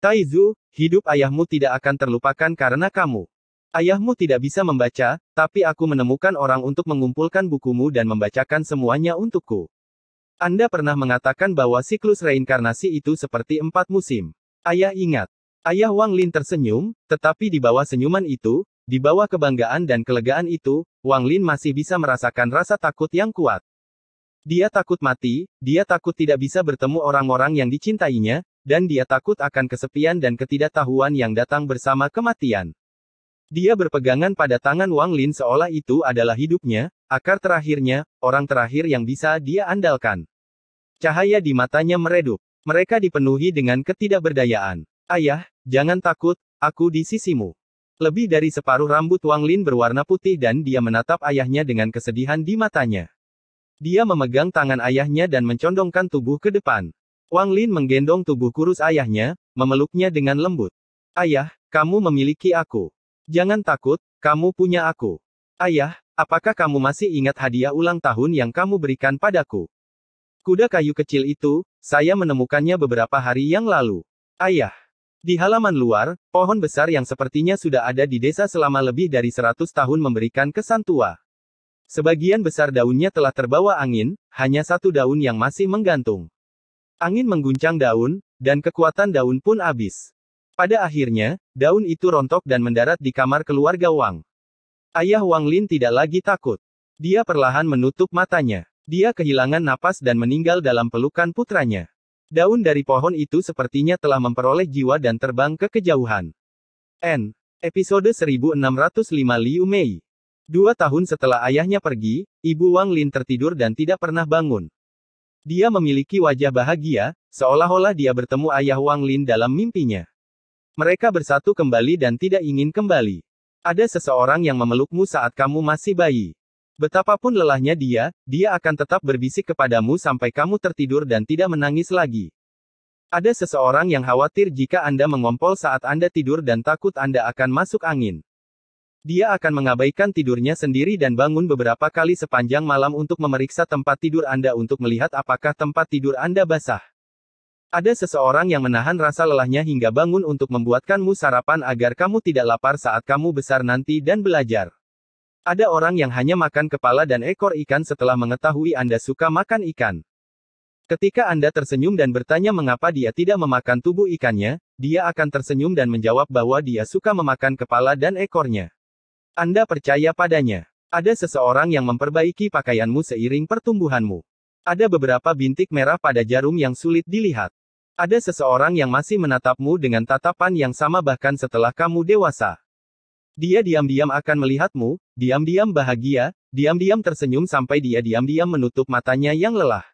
Taizu, hidup ayahmu tidak akan terlupakan karena kamu. Ayahmu tidak bisa membaca, tapi aku menemukan orang untuk mengumpulkan bukumu dan membacakan semuanya untukku. Anda pernah mengatakan bahwa siklus reinkarnasi itu seperti empat musim. Ayah ingat. Ayah Wang Lin tersenyum, tetapi di bawah senyuman itu, di bawah kebanggaan dan kelegaan itu, Wang Lin masih bisa merasakan rasa takut yang kuat. Dia takut mati, dia takut tidak bisa bertemu orang-orang yang dicintainya, dan dia takut akan kesepian dan ketidaktahuan yang datang bersama kematian. Dia berpegangan pada tangan Wang Lin seolah itu adalah hidupnya, akar terakhirnya, orang terakhir yang bisa dia andalkan. Cahaya di matanya meredup. Mereka dipenuhi dengan ketidakberdayaan. Ayah, jangan takut, aku di sisimu. Lebih dari separuh rambut Wang Lin berwarna putih dan dia menatap ayahnya dengan kesedihan di matanya. Dia memegang tangan ayahnya dan mencondongkan tubuh ke depan. Wang Lin menggendong tubuh kurus ayahnya, memeluknya dengan lembut. Ayah, kamu memiliki aku. Jangan takut, kamu punya aku. Ayah, apakah kamu masih ingat hadiah ulang tahun yang kamu berikan padaku? Kuda kayu kecil itu, saya menemukannya beberapa hari yang lalu. Ayah, di halaman luar, pohon besar yang sepertinya sudah ada di desa selama lebih dari 100 tahun memberikan kesan tua. Sebagian besar daunnya telah terbawa angin, hanya satu daun yang masih menggantung. Angin mengguncang daun, dan kekuatan daun pun habis. Pada akhirnya, daun itu rontok dan mendarat di kamar keluarga Wang. Ayah Wang Lin tidak lagi takut. Dia perlahan menutup matanya. Dia kehilangan napas dan meninggal dalam pelukan putranya. Daun dari pohon itu sepertinya telah memperoleh jiwa dan terbang ke kejauhan. N. Episode 1605 Liu Mei. Dua tahun setelah ayahnya pergi, ibu Wang Lin tertidur dan tidak pernah bangun. Dia memiliki wajah bahagia, seolah-olah dia bertemu ayah Wang Lin dalam mimpinya. Mereka bersatu kembali dan tidak ingin kembali. Ada seseorang yang memelukmu saat kamu masih bayi. Betapapun lelahnya dia, dia akan tetap berbisik kepadamu sampai kamu tertidur dan tidak menangis lagi. Ada seseorang yang khawatir jika Anda mengompol saat Anda tidur dan takut Anda akan masuk angin. Dia akan mengabaikan tidurnya sendiri dan bangun beberapa kali sepanjang malam untuk memeriksa tempat tidur Anda untuk melihat apakah tempat tidur Anda basah. Ada seseorang yang menahan rasa lelahnya hingga bangun untuk membuatkanmu sarapan agar kamu tidak lapar saat kamu besar nanti dan belajar. Ada orang yang hanya makan kepala dan ekor ikan setelah mengetahui Anda suka makan ikan. Ketika Anda tersenyum dan bertanya mengapa dia tidak memakan tubuh ikannya, dia akan tersenyum dan menjawab bahwa dia suka memakan kepala dan ekornya. Anda percaya padanya. Ada seseorang yang memperbaiki pakaianmu seiring pertumbuhanmu. Ada beberapa bintik merah pada jarum yang sulit dilihat. Ada seseorang yang masih menatapmu dengan tatapan yang sama bahkan setelah kamu dewasa. Dia diam-diam akan melihatmu, diam-diam bahagia, diam-diam tersenyum sampai dia diam-diam menutup matanya yang lelah.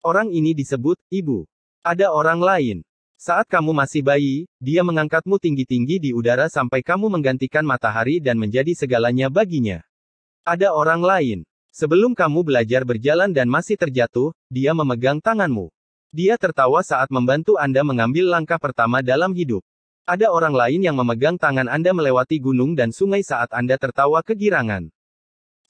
Orang ini disebut ibu. Ada orang lain. Saat kamu masih bayi, dia mengangkatmu tinggi-tinggi di udara sampai kamu menggantikan matahari dan menjadi segalanya baginya. Ada orang lain. Sebelum kamu belajar berjalan dan masih terjatuh, dia memegang tanganmu. Dia tertawa saat membantu Anda mengambil langkah pertama dalam hidup. Ada orang lain yang memegang tangan Anda melewati gunung dan sungai saat Anda tertawa kegirangan.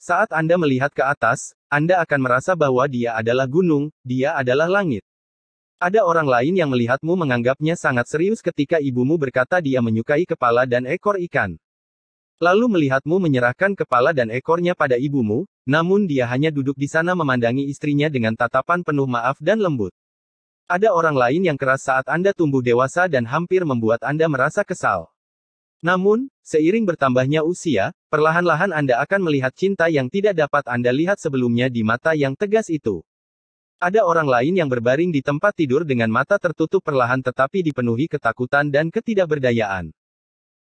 Saat Anda melihat ke atas, Anda akan merasa bahwa dia adalah gunung, dia adalah langit. Ada orang lain yang melihatmu menganggapnya sangat serius ketika ibumu berkata dia menyukai kepala dan ekor ikan. Lalu melihatmu menyerahkan kepala dan ekornya pada ibumu, namun dia hanya duduk di sana memandangi istrinya dengan tatapan penuh maaf dan lembut. Ada orang lain yang keras saat Anda tumbuh dewasa dan hampir membuat Anda merasa kesal. Namun, seiring bertambahnya usia, perlahan-lahan Anda akan melihat cinta yang tidak dapat Anda lihat sebelumnya di mata yang tegas itu. Ada orang lain yang berbaring di tempat tidur dengan mata tertutup perlahan tetapi dipenuhi ketakutan dan ketidakberdayaan.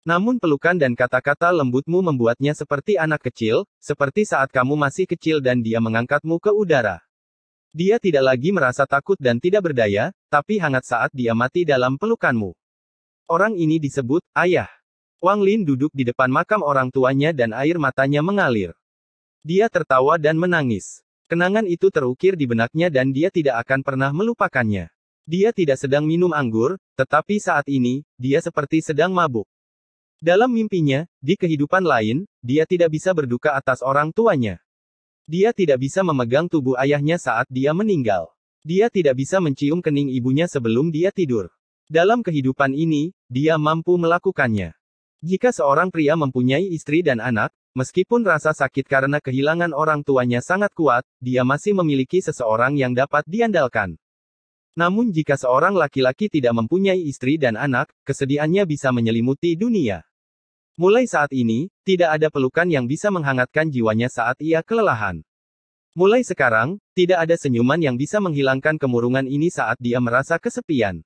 Namun pelukan dan kata-kata lembutmu membuatnya seperti anak kecil, seperti saat kamu masih kecil dan dia mengangkatmu ke udara. Dia tidak lagi merasa takut dan tidak berdaya, tapi hangat saat dia mati dalam pelukanmu. Orang ini disebut ayah. Wang Lin duduk di depan makam orang tuanya dan air matanya mengalir. Dia tertawa dan menangis. Kenangan itu terukir di benaknya dan dia tidak akan pernah melupakannya. Dia tidak sedang minum anggur, tetapi saat ini, dia seperti sedang mabuk. Dalam mimpinya, di kehidupan lain, dia tidak bisa berduka atas orang tuanya. Dia tidak bisa memegang tubuh ayahnya saat dia meninggal. Dia tidak bisa mencium kening ibunya sebelum dia tidur. Dalam kehidupan ini, dia mampu melakukannya. Jika seorang pria mempunyai istri dan anak, meskipun rasa sakit karena kehilangan orang tuanya sangat kuat, dia masih memiliki seseorang yang dapat diandalkan. Namun jika seorang laki-laki tidak mempunyai istri dan anak, kesedihannya bisa menyelimuti dunia. Mulai saat ini, tidak ada pelukan yang bisa menghangatkan jiwanya saat ia kelelahan. Mulai sekarang, tidak ada senyuman yang bisa menghilangkan kemurungan ini saat dia merasa kesepian.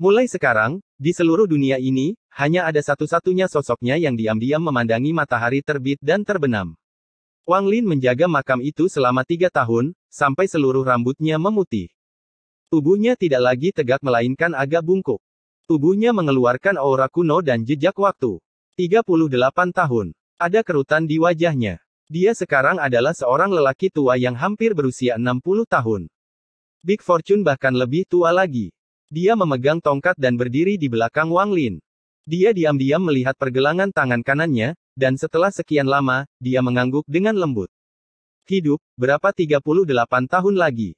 Mulai sekarang, di seluruh dunia ini, hanya ada satu-satunya sosoknya yang diam-diam memandangi matahari terbit dan terbenam. Wang Lin menjaga makam itu selama tiga tahun, sampai seluruh rambutnya memutih. Tubuhnya tidak lagi tegak melainkan agak bungkuk. Tubuhnya mengeluarkan aura kuno dan jejak waktu. 38 tahun. Ada kerutan di wajahnya. Dia sekarang adalah seorang lelaki tua yang hampir berusia 60 tahun. Big Fortune bahkan lebih tua lagi. Dia memegang tongkat dan berdiri di belakang Wang Lin. Dia diam-diam melihat pergelangan tangan kanannya, dan setelah sekian lama, dia mengangguk dengan lembut. Hidup, berapa 38 tahun lagi?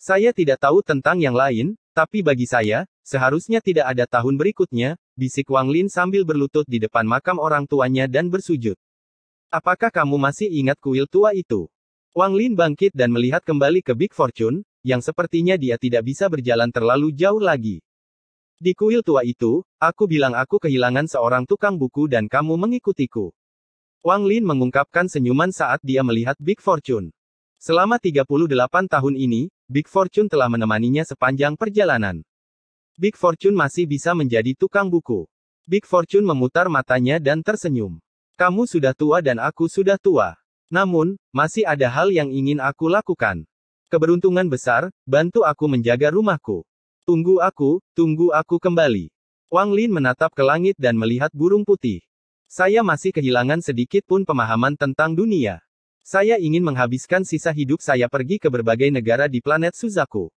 Saya tidak tahu tentang yang lain, tapi bagi saya, seharusnya tidak ada tahun berikutnya, bisik Wang Lin sambil berlutut di depan makam orang tuanya dan bersujud. Apakah kamu masih ingat kuil tua itu? Wang Lin bangkit dan melihat kembali ke Big Fortune, yang sepertinya dia tidak bisa berjalan terlalu jauh lagi. Di kuil tua itu, aku bilang aku kehilangan seorang tukang buku dan kamu mengikutiku. Wang Lin mengungkapkan senyuman saat dia melihat Big Fortune. Selama 38 tahun ini, Big Fortune telah menemaninya sepanjang perjalanan. Big Fortune masih bisa menjadi tukang buku. Big Fortune memutar matanya dan tersenyum. Kamu sudah tua dan aku sudah tua. Namun, masih ada hal yang ingin aku lakukan. Keberuntungan besar, bantu aku menjaga rumahku. Tunggu aku, tunggu aku kembali. Wang Lin menatap ke langit dan melihat burung putih. Saya masih kehilangan sedikit pun pemahaman tentang dunia. Saya ingin menghabiskan sisa hidup saya pergi ke berbagai negara di planet Suzaku.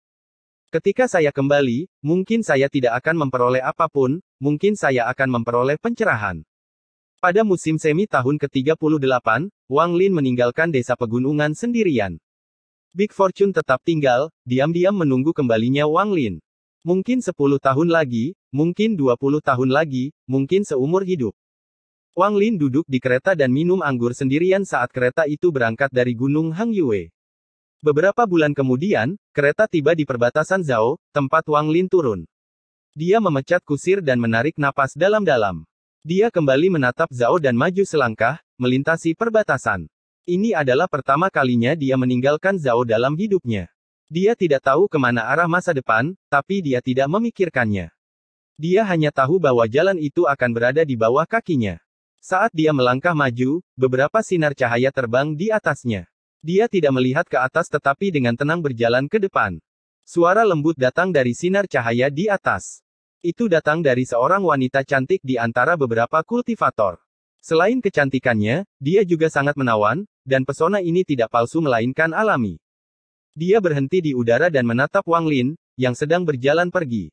Ketika saya kembali, mungkin saya tidak akan memperoleh apapun, mungkin saya akan memperoleh pencerahan. Pada musim semi tahun ke-38, Wang Lin meninggalkan desa pegunungan sendirian. Big Fortune tetap tinggal, diam-diam menunggu kembalinya Wang Lin. Mungkin 10 tahun lagi, mungkin 20 tahun lagi, mungkin seumur hidup. Wang Lin duduk di kereta dan minum anggur sendirian saat kereta itu berangkat dari Gunung Hang Yue. Beberapa bulan kemudian, kereta tiba di perbatasan Zhao, tempat Wang Lin turun. Dia memecat kusir dan menarik napas dalam-dalam. Dia kembali menatap Zhao dan maju selangkah, melintasi perbatasan. Ini adalah pertama kalinya dia meninggalkan Zhao dalam hidupnya. Dia tidak tahu kemana arah masa depan, tapi dia tidak memikirkannya. Dia hanya tahu bahwa jalan itu akan berada di bawah kakinya. Saat dia melangkah maju, beberapa sinar cahaya terbang di atasnya. Dia tidak melihat ke atas tetapi dengan tenang berjalan ke depan. Suara lembut datang dari sinar cahaya di atas. Itu datang dari seorang wanita cantik di antara beberapa kultivator. Selain kecantikannya, dia juga sangat menawan, dan pesona ini tidak palsu melainkan alami. Dia berhenti di udara dan menatap Wang Lin, yang sedang berjalan pergi.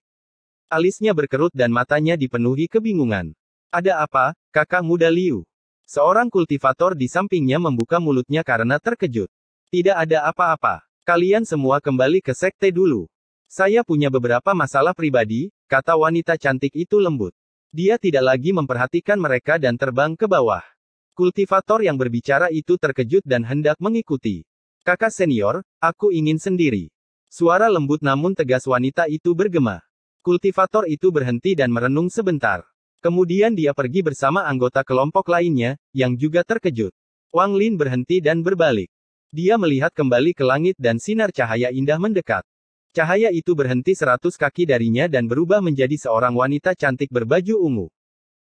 Alisnya berkerut dan matanya dipenuhi kebingungan. Ada apa, kakak muda Liu? Seorang kultivator di sampingnya membuka mulutnya karena terkejut. Tidak ada apa-apa. Kalian semua kembali ke sekte dulu. Saya punya beberapa masalah pribadi, kata wanita cantik itu lembut. Dia tidak lagi memperhatikan mereka dan terbang ke bawah. Kultivator yang berbicara itu terkejut dan hendak mengikuti. Kakak senior, aku ingin sendiri. Suara lembut namun tegas wanita itu bergema. Kultivator itu berhenti dan merenung sebentar. Kemudian dia pergi bersama anggota kelompok lainnya, yang juga terkejut. Wang Lin berhenti dan berbalik. Dia melihat kembali ke langit dan sinar cahaya indah mendekat. Cahaya itu berhenti seratus kaki darinya dan berubah menjadi seorang wanita cantik berbaju ungu.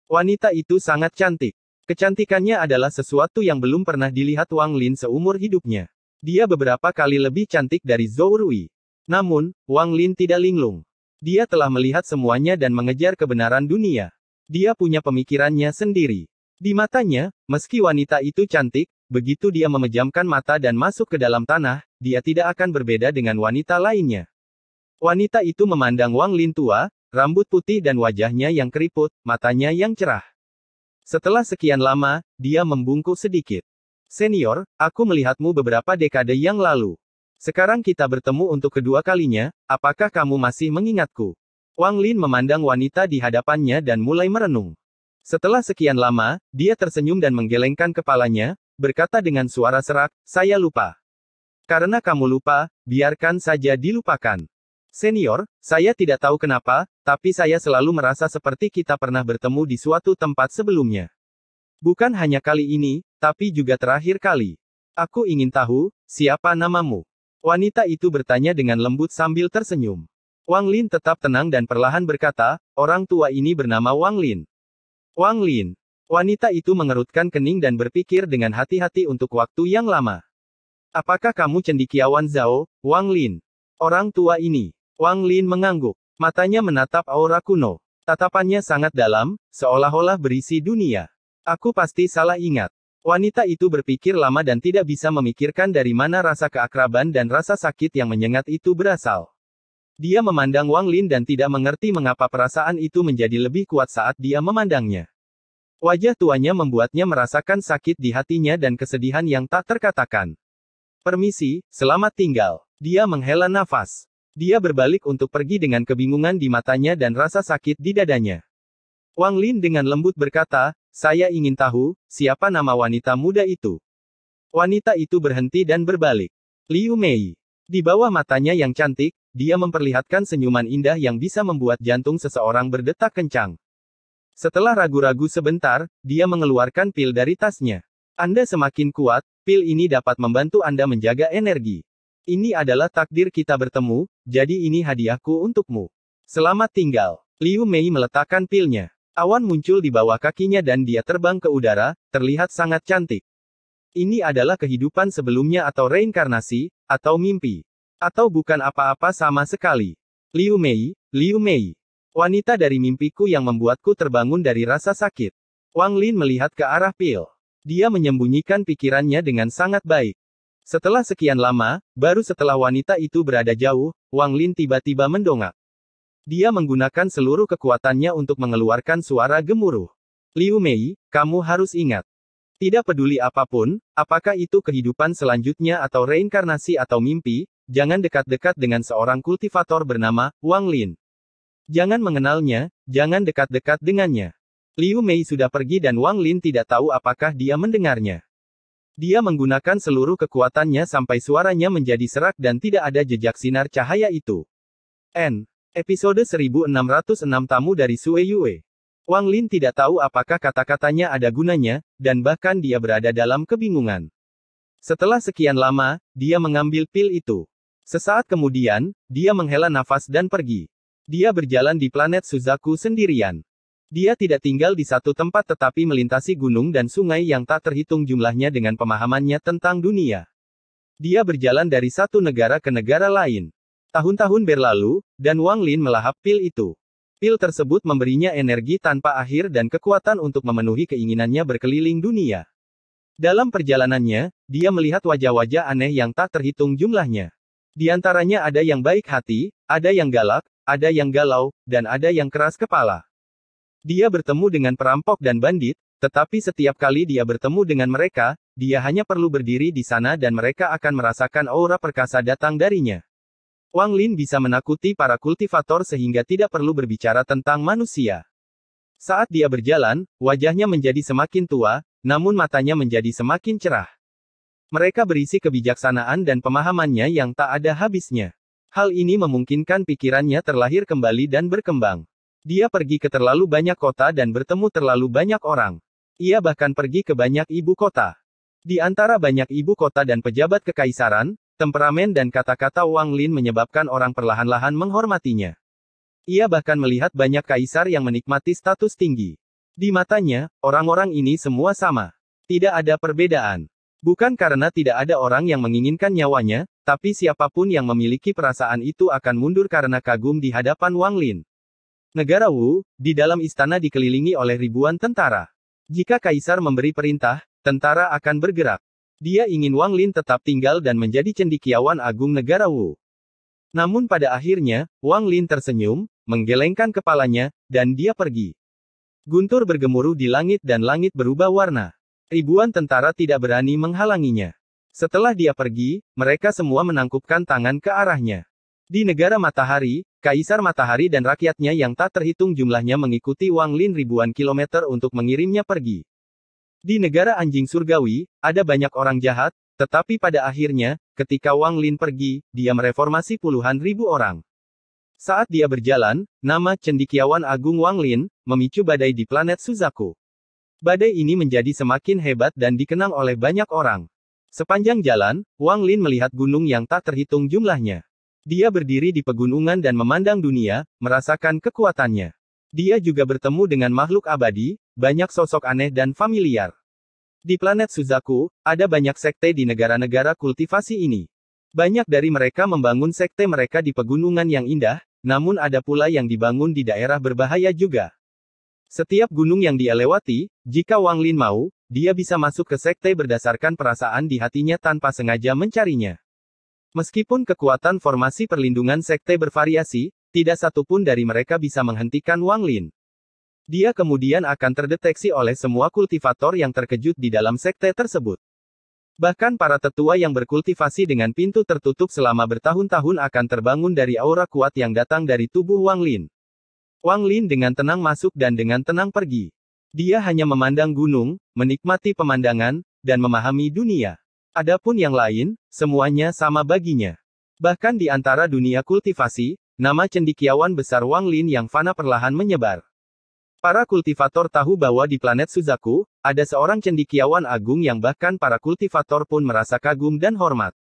Wanita itu sangat cantik. Kecantikannya adalah sesuatu yang belum pernah dilihat Wang Lin seumur hidupnya. Dia beberapa kali lebih cantik dari Zhou Rui. Namun, Wang Lin tidak linglung. Dia telah melihat semuanya dan mengejar kebenaran dunia. Dia punya pemikirannya sendiri. Di matanya, meski wanita itu cantik, begitu dia memejamkan mata dan masuk ke dalam tanah, dia tidak akan berbeda dengan wanita lainnya. Wanita itu memandang Wang Lin tua, rambut putih dan wajahnya yang keriput, matanya yang cerah. Setelah sekian lama, dia membungkuk sedikit. Senior, aku melihatmu beberapa dekade yang lalu. Sekarang kita bertemu untuk kedua kalinya, apakah kamu masih mengingatku? Wang Lin memandang wanita di hadapannya dan mulai merenung. Setelah sekian lama, dia tersenyum dan menggelengkan kepalanya, berkata dengan suara serak, saya lupa. Karena kamu lupa, biarkan saja dilupakan. Senior, saya tidak tahu kenapa, tapi saya selalu merasa seperti kita pernah bertemu di suatu tempat sebelumnya. Bukan hanya kali ini, tapi juga terakhir kali. Aku ingin tahu, siapa namamu? Wanita itu bertanya dengan lembut sambil tersenyum. Wang Lin tetap tenang dan perlahan berkata, orang tua ini bernama Wang Lin. Wang Lin. Wanita itu mengerutkan kening dan berpikir dengan hati-hati untuk waktu yang lama. Apakah kamu cendikiawan Zhao, Wang Lin? Orang tua ini. Wang Lin mengangguk. Matanya menatap aura kuno. Tatapannya sangat dalam, seolah-olah berisi dunia. Aku pasti salah ingat. Wanita itu berpikir lama dan tidak bisa memikirkan dari mana rasa keakraban dan rasa sakit yang menyengat itu berasal. Dia memandang Wang Lin dan tidak mengerti mengapa perasaan itu menjadi lebih kuat saat dia memandangnya. Wajah tuanya membuatnya merasakan sakit di hatinya dan kesedihan yang tak terkatakan. Permisi, selamat tinggal. Dia menghela nafas. Dia berbalik untuk pergi dengan kebingungan di matanya dan rasa sakit di dadanya. Wang Lin dengan lembut berkata, saya ingin tahu, siapa nama wanita muda itu. Wanita itu berhenti dan berbalik. Liu Mei. Di bawah matanya yang cantik, dia memperlihatkan senyuman indah yang bisa membuat jantung seseorang berdetak kencang. Setelah ragu-ragu sebentar, dia mengeluarkan pil dari tasnya. Anda semakin kuat, pil ini dapat membantu Anda menjaga energi. Ini adalah takdir kita bertemu, jadi ini hadiahku untukmu. Selamat tinggal. Liu Mei meletakkan pilnya. Awan muncul di bawah kakinya dan dia terbang ke udara, terlihat sangat cantik. Ini adalah kehidupan sebelumnya atau reinkarnasi, atau mimpi. Atau bukan apa-apa sama sekali. Liu Mei, Liu Mei. Wanita dari mimpiku yang membuatku terbangun dari rasa sakit. Wang Lin melihat ke arah Pil. Dia menyembunyikan pikirannya dengan sangat baik. Setelah sekian lama, baru setelah wanita itu berada jauh, Wang Lin tiba-tiba mendongak. Dia menggunakan seluruh kekuatannya untuk mengeluarkan suara gemuruh. Liu Mei, kamu harus ingat. Tidak peduli apapun, apakah itu kehidupan selanjutnya atau reinkarnasi atau mimpi, jangan dekat-dekat dengan seorang kultivator bernama Wang Lin. Jangan mengenalnya, jangan dekat-dekat dengannya. Liu Mei sudah pergi dan Wang Lin tidak tahu apakah dia mendengarnya. Dia menggunakan seluruh kekuatannya sampai suaranya menjadi serak dan tidak ada jejak sinar cahaya itu. N. Episode 1606 Tamu dari Sue Yue. Wang Lin tidak tahu apakah kata-katanya ada gunanya, dan bahkan dia berada dalam kebingungan. Setelah sekian lama, dia mengambil pil itu. Sesaat kemudian, dia menghela nafas dan pergi. Dia berjalan di planet Suzaku sendirian. Dia tidak tinggal di satu tempat tetapi melintasi gunung dan sungai yang tak terhitung jumlahnya dengan pemahamannya tentang dunia. Dia berjalan dari satu negara ke negara lain. Tahun-tahun berlalu, dan Wang Lin melahap pil itu. Pil tersebut memberinya energi tanpa akhir dan kekuatan untuk memenuhi keinginannya berkeliling dunia. Dalam perjalanannya, dia melihat wajah-wajah aneh yang tak terhitung jumlahnya. Di antaranya ada yang baik hati, ada yang galak, ada yang galau, dan ada yang keras kepala. Dia bertemu dengan perampok dan bandit, tetapi setiap kali dia bertemu dengan mereka, dia hanya perlu berdiri di sana dan mereka akan merasakan aura perkasa datang darinya. Wang Lin bisa menakuti para kultivator sehingga tidak perlu berbicara tentang manusia. Saat dia berjalan, wajahnya menjadi semakin tua, namun matanya menjadi semakin cerah. Mereka berisi kebijaksanaan dan pemahamannya yang tak ada habisnya. Hal ini memungkinkan pikirannya terlahir kembali dan berkembang. Dia pergi ke terlalu banyak kota dan bertemu terlalu banyak orang. Ia bahkan pergi ke banyak ibu kota. Di antara banyak ibu kota dan pejabat kekaisaran, temperamen dan kata-kata Wang Lin menyebabkan orang perlahan-lahan menghormatinya. Ia bahkan melihat banyak kaisar yang menikmati status tinggi. Di matanya, orang-orang ini semua sama. Tidak ada perbedaan. Bukan karena tidak ada orang yang menginginkan nyawanya, tapi siapapun yang memiliki perasaan itu akan mundur karena kagum di hadapan Wang Lin. Negara Wu, di dalam istana dikelilingi oleh ribuan tentara. Jika kaisar memberi perintah, tentara akan bergerak. Dia ingin Wang Lin tetap tinggal dan menjadi cendikiawan agung negara Wu. Namun pada akhirnya, Wang Lin tersenyum, menggelengkan kepalanya, dan dia pergi. Guntur bergemuruh di langit dan langit berubah warna. Ribuan tentara tidak berani menghalanginya. Setelah dia pergi, mereka semua menangkupkan tangan ke arahnya. Di negara matahari, Kaisar Matahari dan rakyatnya yang tak terhitung jumlahnya mengikuti Wang Lin ribuan kilometer untuk mengirimnya pergi. Di negara anjing surgawi, ada banyak orang jahat, tetapi pada akhirnya, ketika Wang Lin pergi, dia mereformasi puluhan ribu orang. Saat dia berjalan, nama cendikiawan agung Wang Lin memicu badai di planet Suzaku. Badai ini menjadi semakin hebat dan dikenang oleh banyak orang. Sepanjang jalan, Wang Lin melihat gunung yang tak terhitung jumlahnya. Dia berdiri di pegunungan dan memandang dunia, merasakan kekuatannya. Dia juga bertemu dengan makhluk abadi, banyak sosok aneh dan familiar. Di planet Suzaku, ada banyak sekte di negara-negara kultivasi ini. Banyak dari mereka membangun sekte mereka di pegunungan yang indah, namun ada pula yang dibangun di daerah berbahaya juga. Setiap gunung yang dia lewati, jika Wang Lin mau, dia bisa masuk ke sekte berdasarkan perasaan di hatinya tanpa sengaja mencarinya. Meskipun kekuatan formasi perlindungan sekte bervariasi, tidak satupun dari mereka bisa menghentikan Wang Lin. Dia kemudian akan terdeteksi oleh semua kultivator yang terkejut di dalam sekte tersebut. Bahkan para tetua yang berkultivasi dengan pintu tertutup selama bertahun-tahun akan terbangun dari aura kuat yang datang dari tubuh Wang Lin. Wang Lin dengan tenang masuk dan dengan tenang pergi. Dia hanya memandang gunung, menikmati pemandangan, dan memahami dunia. Adapun yang lain, semuanya sama baginya. Bahkan di antara dunia kultivasi, nama cendikiawan besar Wang Lin yang fana perlahan menyebar. Para kultivator tahu bahwa di planet Suzaku, ada seorang cendikiawan agung yang bahkan para kultivator pun merasa kagum dan hormat.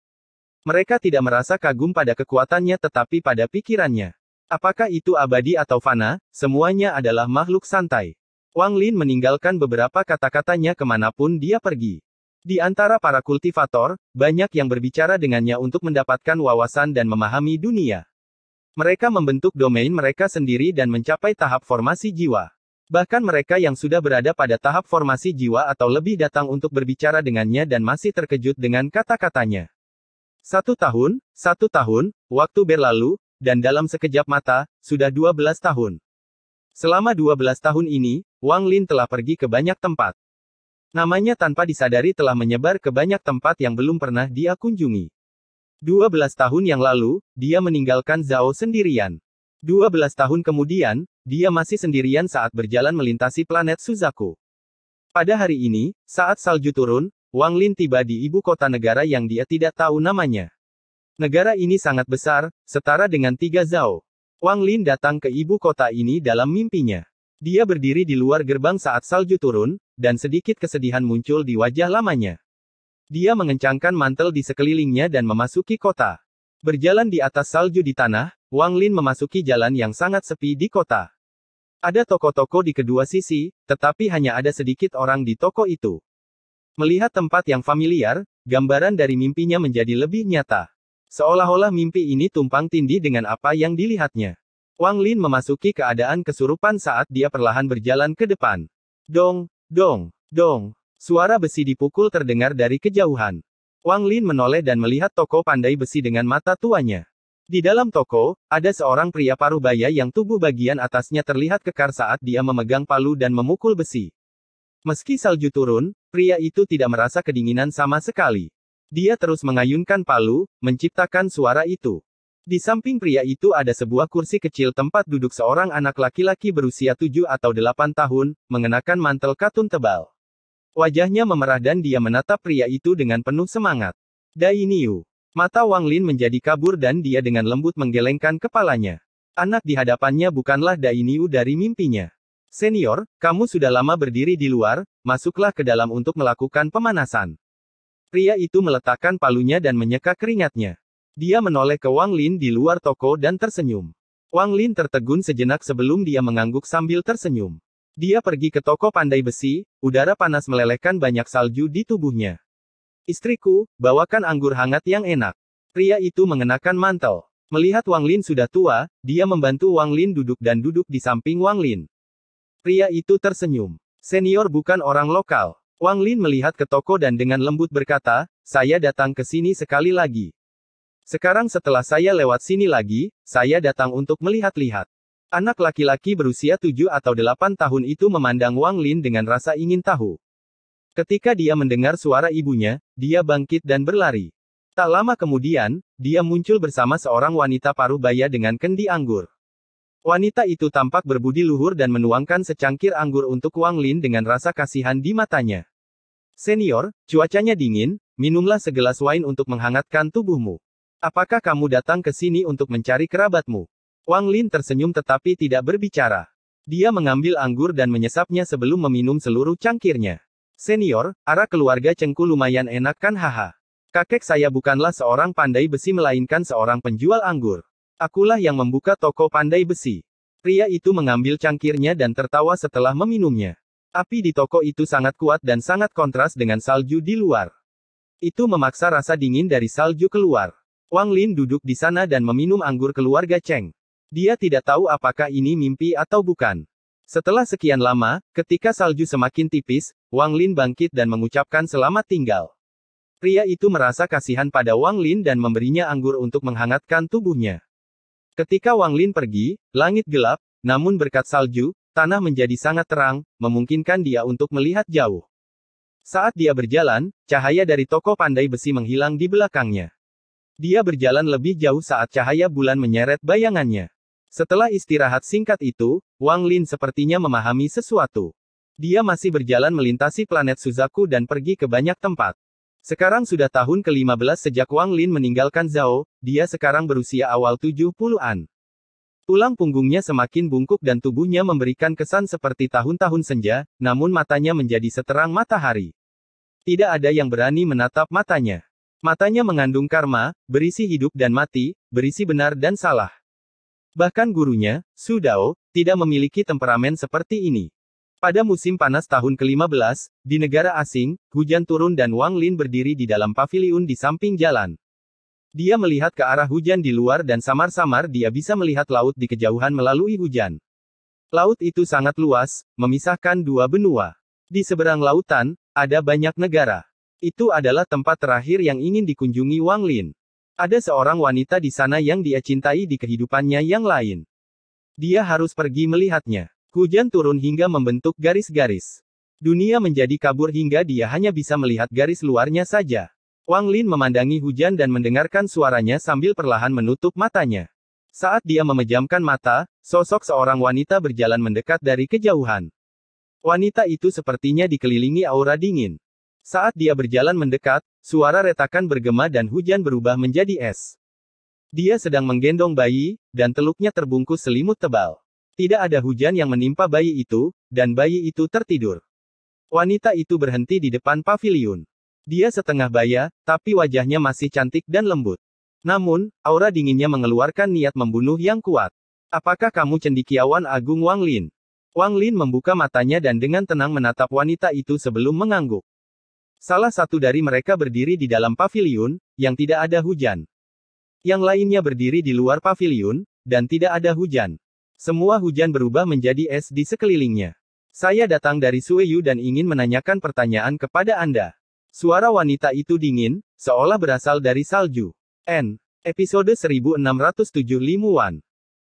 Mereka tidak merasa kagum pada kekuatannya tetapi pada pikirannya. Apakah itu abadi atau fana, semuanya adalah makhluk santai. Wang Lin meninggalkan beberapa kata-katanya kemanapun dia pergi. Di antara para kultivator, banyak yang berbicara dengannya untuk mendapatkan wawasan dan memahami dunia. Mereka membentuk domain mereka sendiri dan mencapai tahap formasi jiwa. Bahkan mereka yang sudah berada pada tahap formasi jiwa atau lebih datang untuk berbicara dengannya dan masih terkejut dengan kata-katanya. Satu tahun, satu tahun, waktu berlalu, dan dalam sekejap mata, sudah 12 tahun. Selama 12 tahun ini, Wang Lin telah pergi ke banyak tempat. Namanya tanpa disadari telah menyebar ke banyak tempat yang belum pernah dia kunjungi. 12 tahun yang lalu, dia meninggalkan Zhao sendirian. 12 tahun kemudian, dia masih sendirian saat berjalan melintasi planet Suzaku. Pada hari ini, saat salju turun, Wang Lin tiba di ibu kota negara yang dia tidak tahu namanya. Negara ini sangat besar, setara dengan tiga Zhao. Wang Lin datang ke ibu kota ini dalam mimpinya. Dia berdiri di luar gerbang saat salju turun, dan sedikit kesedihan muncul di wajah lamanya. Dia mengencangkan mantel di sekelilingnya dan memasuki kota. Berjalan di atas salju di tanah, Wang Lin memasuki jalan yang sangat sepi di kota. Ada toko-toko di kedua sisi, tetapi hanya ada sedikit orang di toko itu. Melihat tempat yang familiar, gambaran dari mimpinya menjadi lebih nyata. Seolah-olah mimpi ini tumpang tindih dengan apa yang dilihatnya. Wang Lin memasuki keadaan kesurupan saat dia perlahan berjalan ke depan. Dong, dong, dong. Suara besi dipukul terdengar dari kejauhan. Wang Lin menoleh dan melihat toko pandai besi dengan mata tuanya. Di dalam toko, ada seorang pria paruh baya yang tubuh bagian atasnya terlihat kekar saat dia memegang palu dan memukul besi. Meski salju turun, pria itu tidak merasa kedinginan sama sekali. Dia terus mengayunkan palu, menciptakan suara itu. Di samping pria itu ada sebuah kursi kecil tempat duduk seorang anak laki-laki berusia 7 atau 8 tahun, mengenakan mantel katun tebal. Wajahnya memerah dan dia menatap pria itu dengan penuh semangat. Dai Niu, Mata Wang Lin menjadi kabur dan dia dengan lembut menggelengkan kepalanya. Anak di hadapannya bukanlah Niu dari mimpinya. Senior, kamu sudah lama berdiri di luar, masuklah ke dalam untuk melakukan pemanasan. Pria itu meletakkan palunya dan menyeka keringatnya. Dia menoleh ke Wang Lin di luar toko dan tersenyum. Wang Lin tertegun sejenak sebelum dia mengangguk sambil tersenyum. Dia pergi ke toko pandai besi, udara panas melelehkan banyak salju di tubuhnya. Istriku, bawakan anggur hangat yang enak. Pria itu mengenakan mantel. Melihat Wang Lin sudah tua, dia membantu Wang Lin duduk dan duduk di samping Wang Lin. Pria itu tersenyum. Senior bukan orang lokal. Wang Lin melihat ke toko dan dengan lembut berkata, saya datang ke sini sekali lagi. Sekarang setelah saya lewat sini lagi, saya datang untuk melihat-lihat. Anak laki-laki berusia 7 atau 8 tahun itu memandang Wang Lin dengan rasa ingin tahu. Ketika dia mendengar suara ibunya, dia bangkit dan berlari. Tak lama kemudian, dia muncul bersama seorang wanita paruh baya dengan kendi anggur. Wanita itu tampak berbudi luhur dan menuangkan secangkir anggur untuk Wang Lin dengan rasa kasihan di matanya. Senior, cuacanya dingin, minumlah segelas wine untuk menghangatkan tubuhmu. Apakah kamu datang ke sini untuk mencari kerabatmu? Wang Lin tersenyum tetapi tidak berbicara. Dia mengambil anggur dan menyesapnya sebelum meminum seluruh cangkirnya. Senior, arah keluarga Cengku lumayan enak kan haha. Kakek saya bukanlah seorang pandai besi melainkan seorang penjual anggur. Akulah yang membuka toko pandai besi. Pria itu mengambil cangkirnya dan tertawa setelah meminumnya. Api di toko itu sangat kuat dan sangat kontras dengan salju di luar. Itu memaksa rasa dingin dari salju keluar. Wang Lin duduk di sana dan meminum anggur keluarga Cheng. Dia tidak tahu apakah ini mimpi atau bukan. Setelah sekian lama, ketika salju semakin tipis, Wang Lin bangkit dan mengucapkan selamat tinggal. Pria itu merasa kasihan pada Wang Lin dan memberinya anggur untuk menghangatkan tubuhnya. Ketika Wang Lin pergi, langit gelap, namun berkat salju, tanah menjadi sangat terang, memungkinkan dia untuk melihat jauh. Saat dia berjalan, cahaya dari toko pandai besi menghilang di belakangnya. Dia berjalan lebih jauh saat cahaya bulan menyeret bayangannya. Setelah istirahat singkat itu, Wang Lin sepertinya memahami sesuatu. Dia masih berjalan melintasi planet Suzaku dan pergi ke banyak tempat. Sekarang sudah tahun ke-15 sejak Wang Lin meninggalkan Zhao, dia sekarang berusia awal 70-an. Tulang punggungnya semakin bungkuk dan tubuhnya memberikan kesan seperti tahun-tahun senja, namun matanya menjadi seterang matahari. Tidak ada yang berani menatap matanya. Matanya mengandung karma, berisi hidup dan mati, berisi benar dan salah. Bahkan gurunya, Su Dao, tidak memiliki temperamen seperti ini. Pada musim panas tahun ke-15, di negara asing, hujan turun dan Wang Lin berdiri di dalam paviliun di samping jalan. Dia melihat ke arah hujan di luar dan samar-samar dia bisa melihat laut di kejauhan melalui hujan. Laut itu sangat luas, memisahkan dua benua. Di seberang lautan, ada banyak negara. Itu adalah tempat terakhir yang ingin dikunjungi Wang Lin. Ada seorang wanita di sana yang dia cintai di kehidupannya yang lain. Dia harus pergi melihatnya. Hujan turun hingga membentuk garis-garis. Dunia menjadi kabur hingga dia hanya bisa melihat garis luarnya saja. Wang Lin memandangi hujan dan mendengarkan suaranya sambil perlahan menutup matanya. Saat dia memejamkan mata, sosok seorang wanita berjalan mendekat dari kejauhan. Wanita itu sepertinya dikelilingi aura dingin. Saat dia berjalan mendekat, suara retakan bergema dan hujan berubah menjadi es. Dia sedang menggendong bayi, dan teluknya terbungkus selimut tebal. Tidak ada hujan yang menimpa bayi itu, dan bayi itu tertidur. Wanita itu berhenti di depan pavilion. Dia setengah baya, tapi wajahnya masih cantik dan lembut. Namun, aura dinginnya mengeluarkan niat membunuh yang kuat. Apakah kamu cendikiawan Agung Wang Lin? Wang Lin membuka matanya dan dengan tenang menatap wanita itu sebelum mengangguk. Salah satu dari mereka berdiri di dalam pavilion, yang tidak ada hujan. Yang lainnya berdiri di luar pavilion, dan tidak ada hujan. Semua hujan berubah menjadi es di sekelilingnya. Saya datang dari Sueyu dan ingin menanyakan pertanyaan kepada Anda. Suara wanita itu dingin, seolah berasal dari salju. N. Episode 1675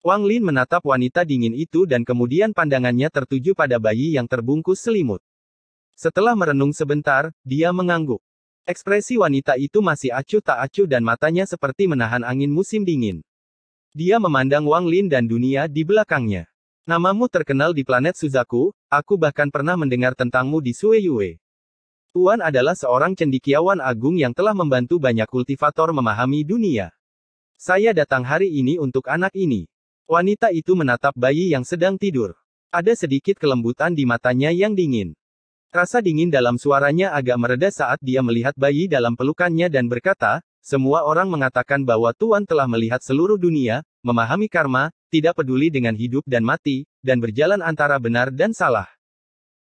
Wang Lin menatap wanita dingin itu dan kemudian pandangannya tertuju pada bayi yang terbungkus selimut. Setelah merenung sebentar, dia mengangguk. Ekspresi wanita itu masih acuh tak acuh dan matanya seperti menahan angin musim dingin. Dia memandang Wang Lin dan dunia di belakangnya. Namamu terkenal di planet Suzaku, aku bahkan pernah mendengar tentangmu di Sue Yue. Tuan adalah seorang cendikiawan agung yang telah membantu banyak kultivator memahami dunia. Saya datang hari ini untuk anak ini. Wanita itu menatap bayi yang sedang tidur. Ada sedikit kelembutan di matanya yang dingin. Rasa dingin dalam suaranya agak mereda saat dia melihat bayi dalam pelukannya dan berkata, semua orang mengatakan bahwa Tuan telah melihat seluruh dunia, memahami karma, tidak peduli dengan hidup dan mati, dan berjalan antara benar dan salah.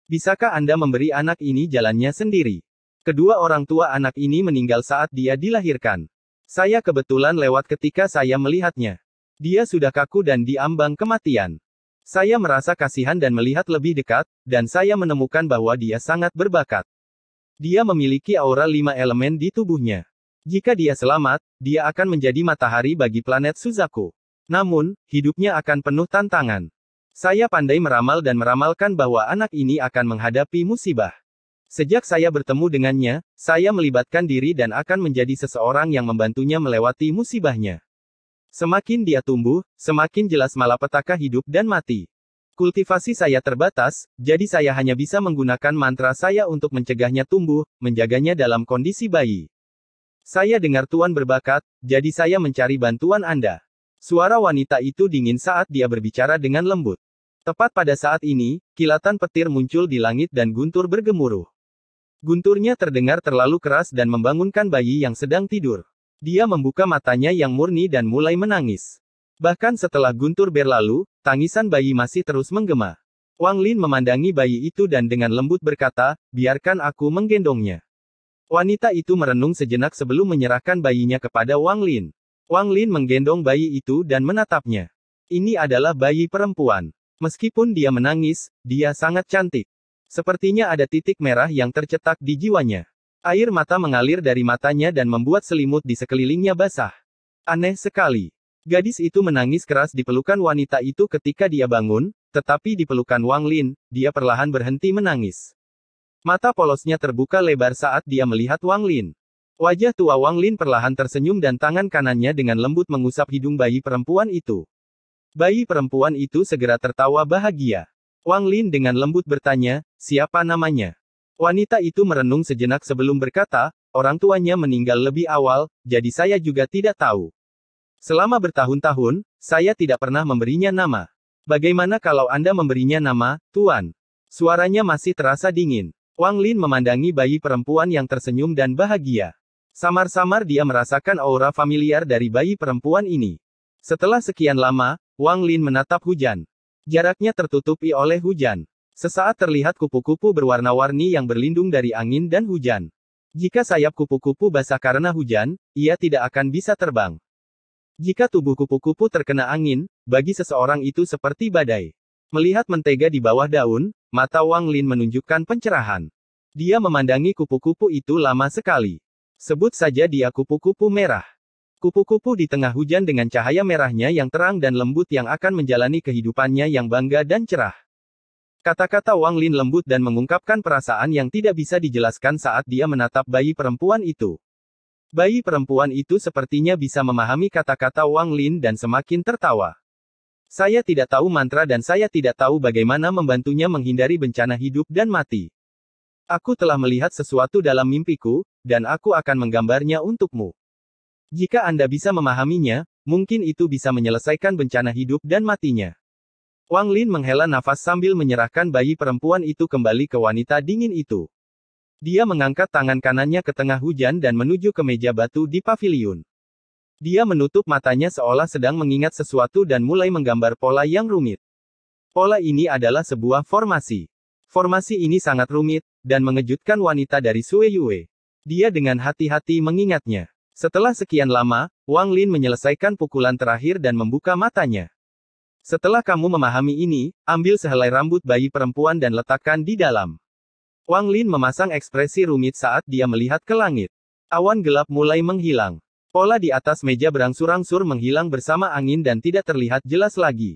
Bisakah Anda memberi anak ini jalannya sendiri? Kedua orang tua anak ini meninggal saat dia dilahirkan. Saya kebetulan lewat ketika saya melihatnya. Dia sudah kaku dan diambang kematian. Saya merasa kasihan dan melihat lebih dekat, dan saya menemukan bahwa dia sangat berbakat. Dia memiliki aura lima elemen di tubuhnya. Jika dia selamat, dia akan menjadi matahari bagi planet Suzaku. Namun, hidupnya akan penuh tantangan. Saya pandai meramal dan meramalkan bahwa anak ini akan menghadapi musibah. Sejak saya bertemu dengannya, saya melibatkan diri dan akan menjadi seseorang yang membantunya melewati musibahnya. Semakin dia tumbuh, semakin jelas malapetaka hidup dan mati. Kultivasi saya terbatas, jadi saya hanya bisa menggunakan mantra saya untuk mencegahnya tumbuh, menjaganya dalam kondisi bayi. Saya dengar Tuan berbakat, jadi saya mencari bantuan Anda. Suara wanita itu dingin saat dia berbicara dengan lembut. Tepat pada saat ini, kilatan petir muncul di langit dan guntur bergemuruh. Gunturnya terdengar terlalu keras dan membangunkan bayi yang sedang tidur. Dia membuka matanya yang murni dan mulai menangis. Bahkan setelah guntur berlalu, tangisan bayi masih terus menggema. Wang Lin memandangi bayi itu dan dengan lembut berkata, biarkan aku menggendongnya. Wanita itu merenung sejenak sebelum menyerahkan bayinya kepada Wang Lin. Wang Lin menggendong bayi itu dan menatapnya. Ini adalah bayi perempuan. Meskipun dia menangis, dia sangat cantik. Sepertinya ada titik merah yang tercetak di jiwanya. Air mata mengalir dari matanya dan membuat selimut di sekelilingnya basah. Aneh sekali. Gadis itu menangis keras di pelukan wanita itu ketika dia bangun, tetapi di pelukan Wang Lin, dia perlahan berhenti menangis. Mata polosnya terbuka lebar saat dia melihat Wang Lin. Wajah tua Wang Lin perlahan tersenyum dan tangan kanannya dengan lembut mengusap hidung bayi perempuan itu. Bayi perempuan itu segera tertawa bahagia. Wang Lin dengan lembut bertanya, siapa namanya? Wanita itu merenung sejenak sebelum berkata, orang tuanya meninggal lebih awal, jadi saya juga tidak tahu. Selama bertahun-tahun, saya tidak pernah memberinya nama. Bagaimana kalau Anda memberinya nama, Tuan? Suaranya masih terasa dingin. Wang Lin memandangi bayi perempuan yang tersenyum dan bahagia. Samar-samar dia merasakan aura familiar dari bayi perempuan ini. Setelah sekian lama, Wang Lin menatap hujan. Jaraknya tertutupi oleh hujan. Sesaat terlihat kupu-kupu berwarna-warni yang berlindung dari angin dan hujan. Jika sayap kupu-kupu basah karena hujan, ia tidak akan bisa terbang. Jika tubuh kupu-kupu terkena angin, bagi seseorang itu seperti badai. Melihat mentega di bawah daun, mata Wang Lin menunjukkan pencerahan. Dia memandangi kupu-kupu itu lama sekali. Sebut saja dia kupu-kupu merah. Kupu-kupu di tengah hujan dengan cahaya merahnya yang terang dan lembut yang akan menjalani kehidupannya yang bangga dan cerah. Kata-kata Wang Lin lembut dan mengungkapkan perasaan yang tidak bisa dijelaskan saat dia menatap bayi perempuan itu. Bayi perempuan itu sepertinya bisa memahami kata-kata Wang Lin dan semakin tertawa. Saya tidak tahu mantra dan saya tidak tahu bagaimana membantunya menghindari bencana hidup dan mati. Aku telah melihat sesuatu dalam mimpiku, dan aku akan menggambarnya untukmu. Jika Anda bisa memahaminya, mungkin itu bisa menyelesaikan bencana hidup dan matinya. Wang Lin menghela nafas sambil menyerahkan bayi perempuan itu kembali ke wanita dingin itu. Dia mengangkat tangan kanannya ke tengah hujan dan menuju ke meja batu di pavilion. Dia menutup matanya seolah sedang mengingat sesuatu dan mulai menggambar pola yang rumit. Pola ini adalah sebuah formasi. Formasi ini sangat rumit, dan mengejutkan wanita dari Sue Yue. Dia dengan hati-hati mengingatnya. Setelah sekian lama, Wang Lin menyelesaikan pukulan terakhir dan membuka matanya. Setelah kamu memahami ini, ambil sehelai rambut bayi perempuan dan letakkan di dalam. Wang Lin memasang ekspresi rumit saat dia melihat ke langit. Awan gelap mulai menghilang. Pola di atas meja berangsur-angsur menghilang bersama angin dan tidak terlihat jelas lagi.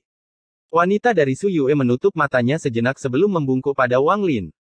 Wanita dari Su Yue menutup matanya sejenak sebelum membungkuk pada Wang Lin.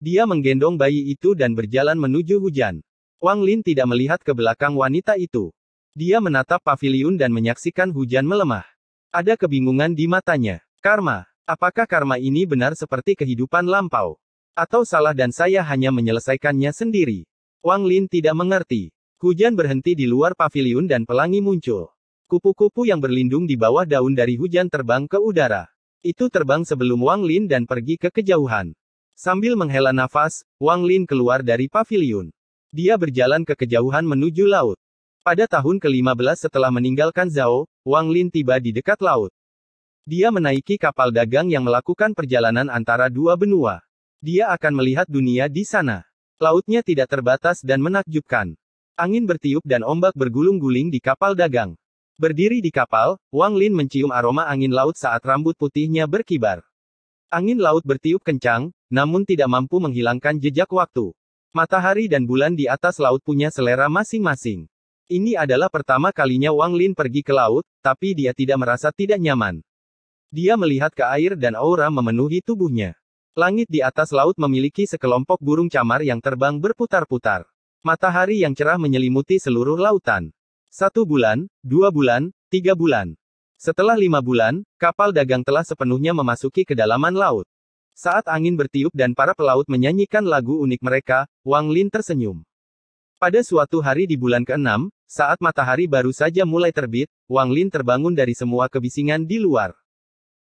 Dia menggendong bayi itu dan berjalan menuju hujan. Wang Lin tidak melihat ke belakang wanita itu. Dia menatap pavilion dan menyaksikan hujan melemah. Ada kebingungan di matanya. Karma. Apakah karma ini benar seperti kehidupan lampau? Atau salah dan saya hanya menyelesaikannya sendiri? Wang Lin tidak mengerti. Hujan berhenti di luar paviliun dan pelangi muncul. Kupu-kupu yang berlindung di bawah daun dari hujan terbang ke udara. Itu terbang sebelum Wang Lin dan pergi ke kejauhan. Sambil menghela nafas, Wang Lin keluar dari paviliun. Dia berjalan ke kejauhan menuju laut. Pada tahun ke-15 setelah meninggalkan Zhao, Wang Lin tiba di dekat laut. Dia menaiki kapal dagang yang melakukan perjalanan antara dua benua. Dia akan melihat dunia di sana. Lautnya tidak terbatas dan menakjubkan. Angin bertiup dan ombak bergulung-guling di kapal dagang. Berdiri di kapal, Wang Lin mencium aroma angin laut saat rambut putihnya berkibar. Angin laut bertiup kencang, namun tidak mampu menghilangkan jejak waktu. Matahari dan bulan di atas laut punya selera masing-masing. Ini adalah pertama kalinya Wang Lin pergi ke laut, tapi dia tidak merasa tidak nyaman. Dia melihat ke air dan aura memenuhi tubuhnya. Langit di atas laut memiliki sekelompok burung camar yang terbang berputar-putar. Matahari yang cerah menyelimuti seluruh lautan. Satu bulan, dua bulan, tiga bulan. Setelah lima bulan, kapal dagang telah sepenuhnya memasuki kedalaman laut. Saat angin bertiup dan para pelaut menyanyikan lagu unik mereka, Wang Lin tersenyum. Pada suatu hari di bulan ke-6, saat matahari baru saja mulai terbit, Wang Lin terbangun dari semua kebisingan di luar.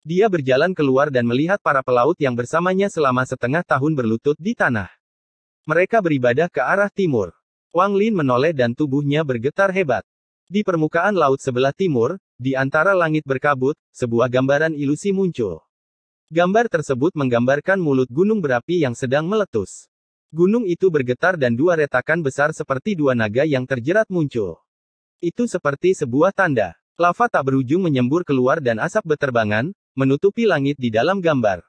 Dia berjalan keluar dan melihat para pelaut yang bersamanya selama setengah tahun berlutut di tanah. Mereka beribadah ke arah timur. Wang Lin menoleh dan tubuhnya bergetar hebat. Di permukaan laut sebelah timur, di antara langit berkabut, sebuah gambaran ilusi muncul. Gambar tersebut menggambarkan mulut gunung berapi yang sedang meletus. Gunung itu bergetar dan dua retakan besar seperti dua naga yang terjerat muncul. Itu seperti sebuah tanda. Lava tak berujung menyembur keluar dan asap beterbangan, menutupi langit di dalam gambar.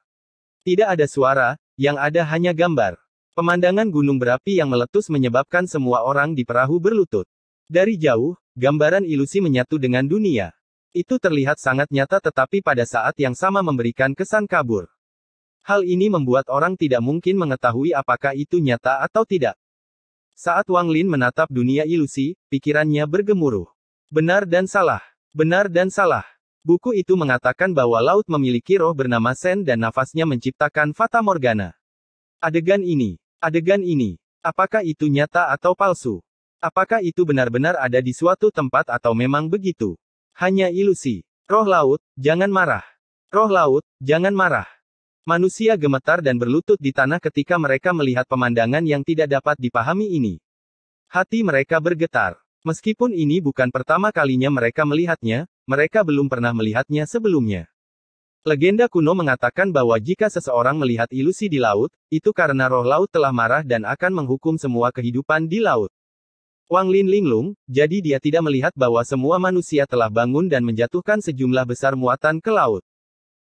Tidak ada suara, yang ada hanya gambar. Pemandangan gunung berapi yang meletus menyebabkan semua orang di perahu berlutut. Dari jauh, gambaran ilusi menyatu dengan dunia. Itu terlihat sangat nyata tetapi pada saat yang sama memberikan kesan kabur. Hal ini membuat orang tidak mungkin mengetahui apakah itu nyata atau tidak. Saat Wang Lin menatap dunia ilusi, pikirannya bergemuruh. Benar dan salah. Benar dan salah. Buku itu mengatakan bahwa laut memiliki roh bernama Sen dan nafasnya menciptakan Fata Morgana. Adegan ini, Adegan ini, apakah itu nyata atau palsu? Apakah itu benar-benar ada di suatu tempat atau memang begitu? Hanya ilusi. Roh laut, jangan marah. Roh laut, jangan marah. Manusia gemetar dan berlutut di tanah ketika mereka melihat pemandangan yang tidak dapat dipahami ini. Hati mereka bergetar. Meskipun ini bukan pertama kalinya mereka melihatnya, mereka belum pernah melihatnya sebelumnya. Legenda kuno mengatakan bahwa jika seseorang melihat ilusi di laut, itu karena roh laut telah marah dan akan menghukum semua kehidupan di laut. Wang Lin linglung, jadi dia tidak melihat bahwa semua manusia telah bangun dan menjatuhkan sejumlah besar muatan ke laut.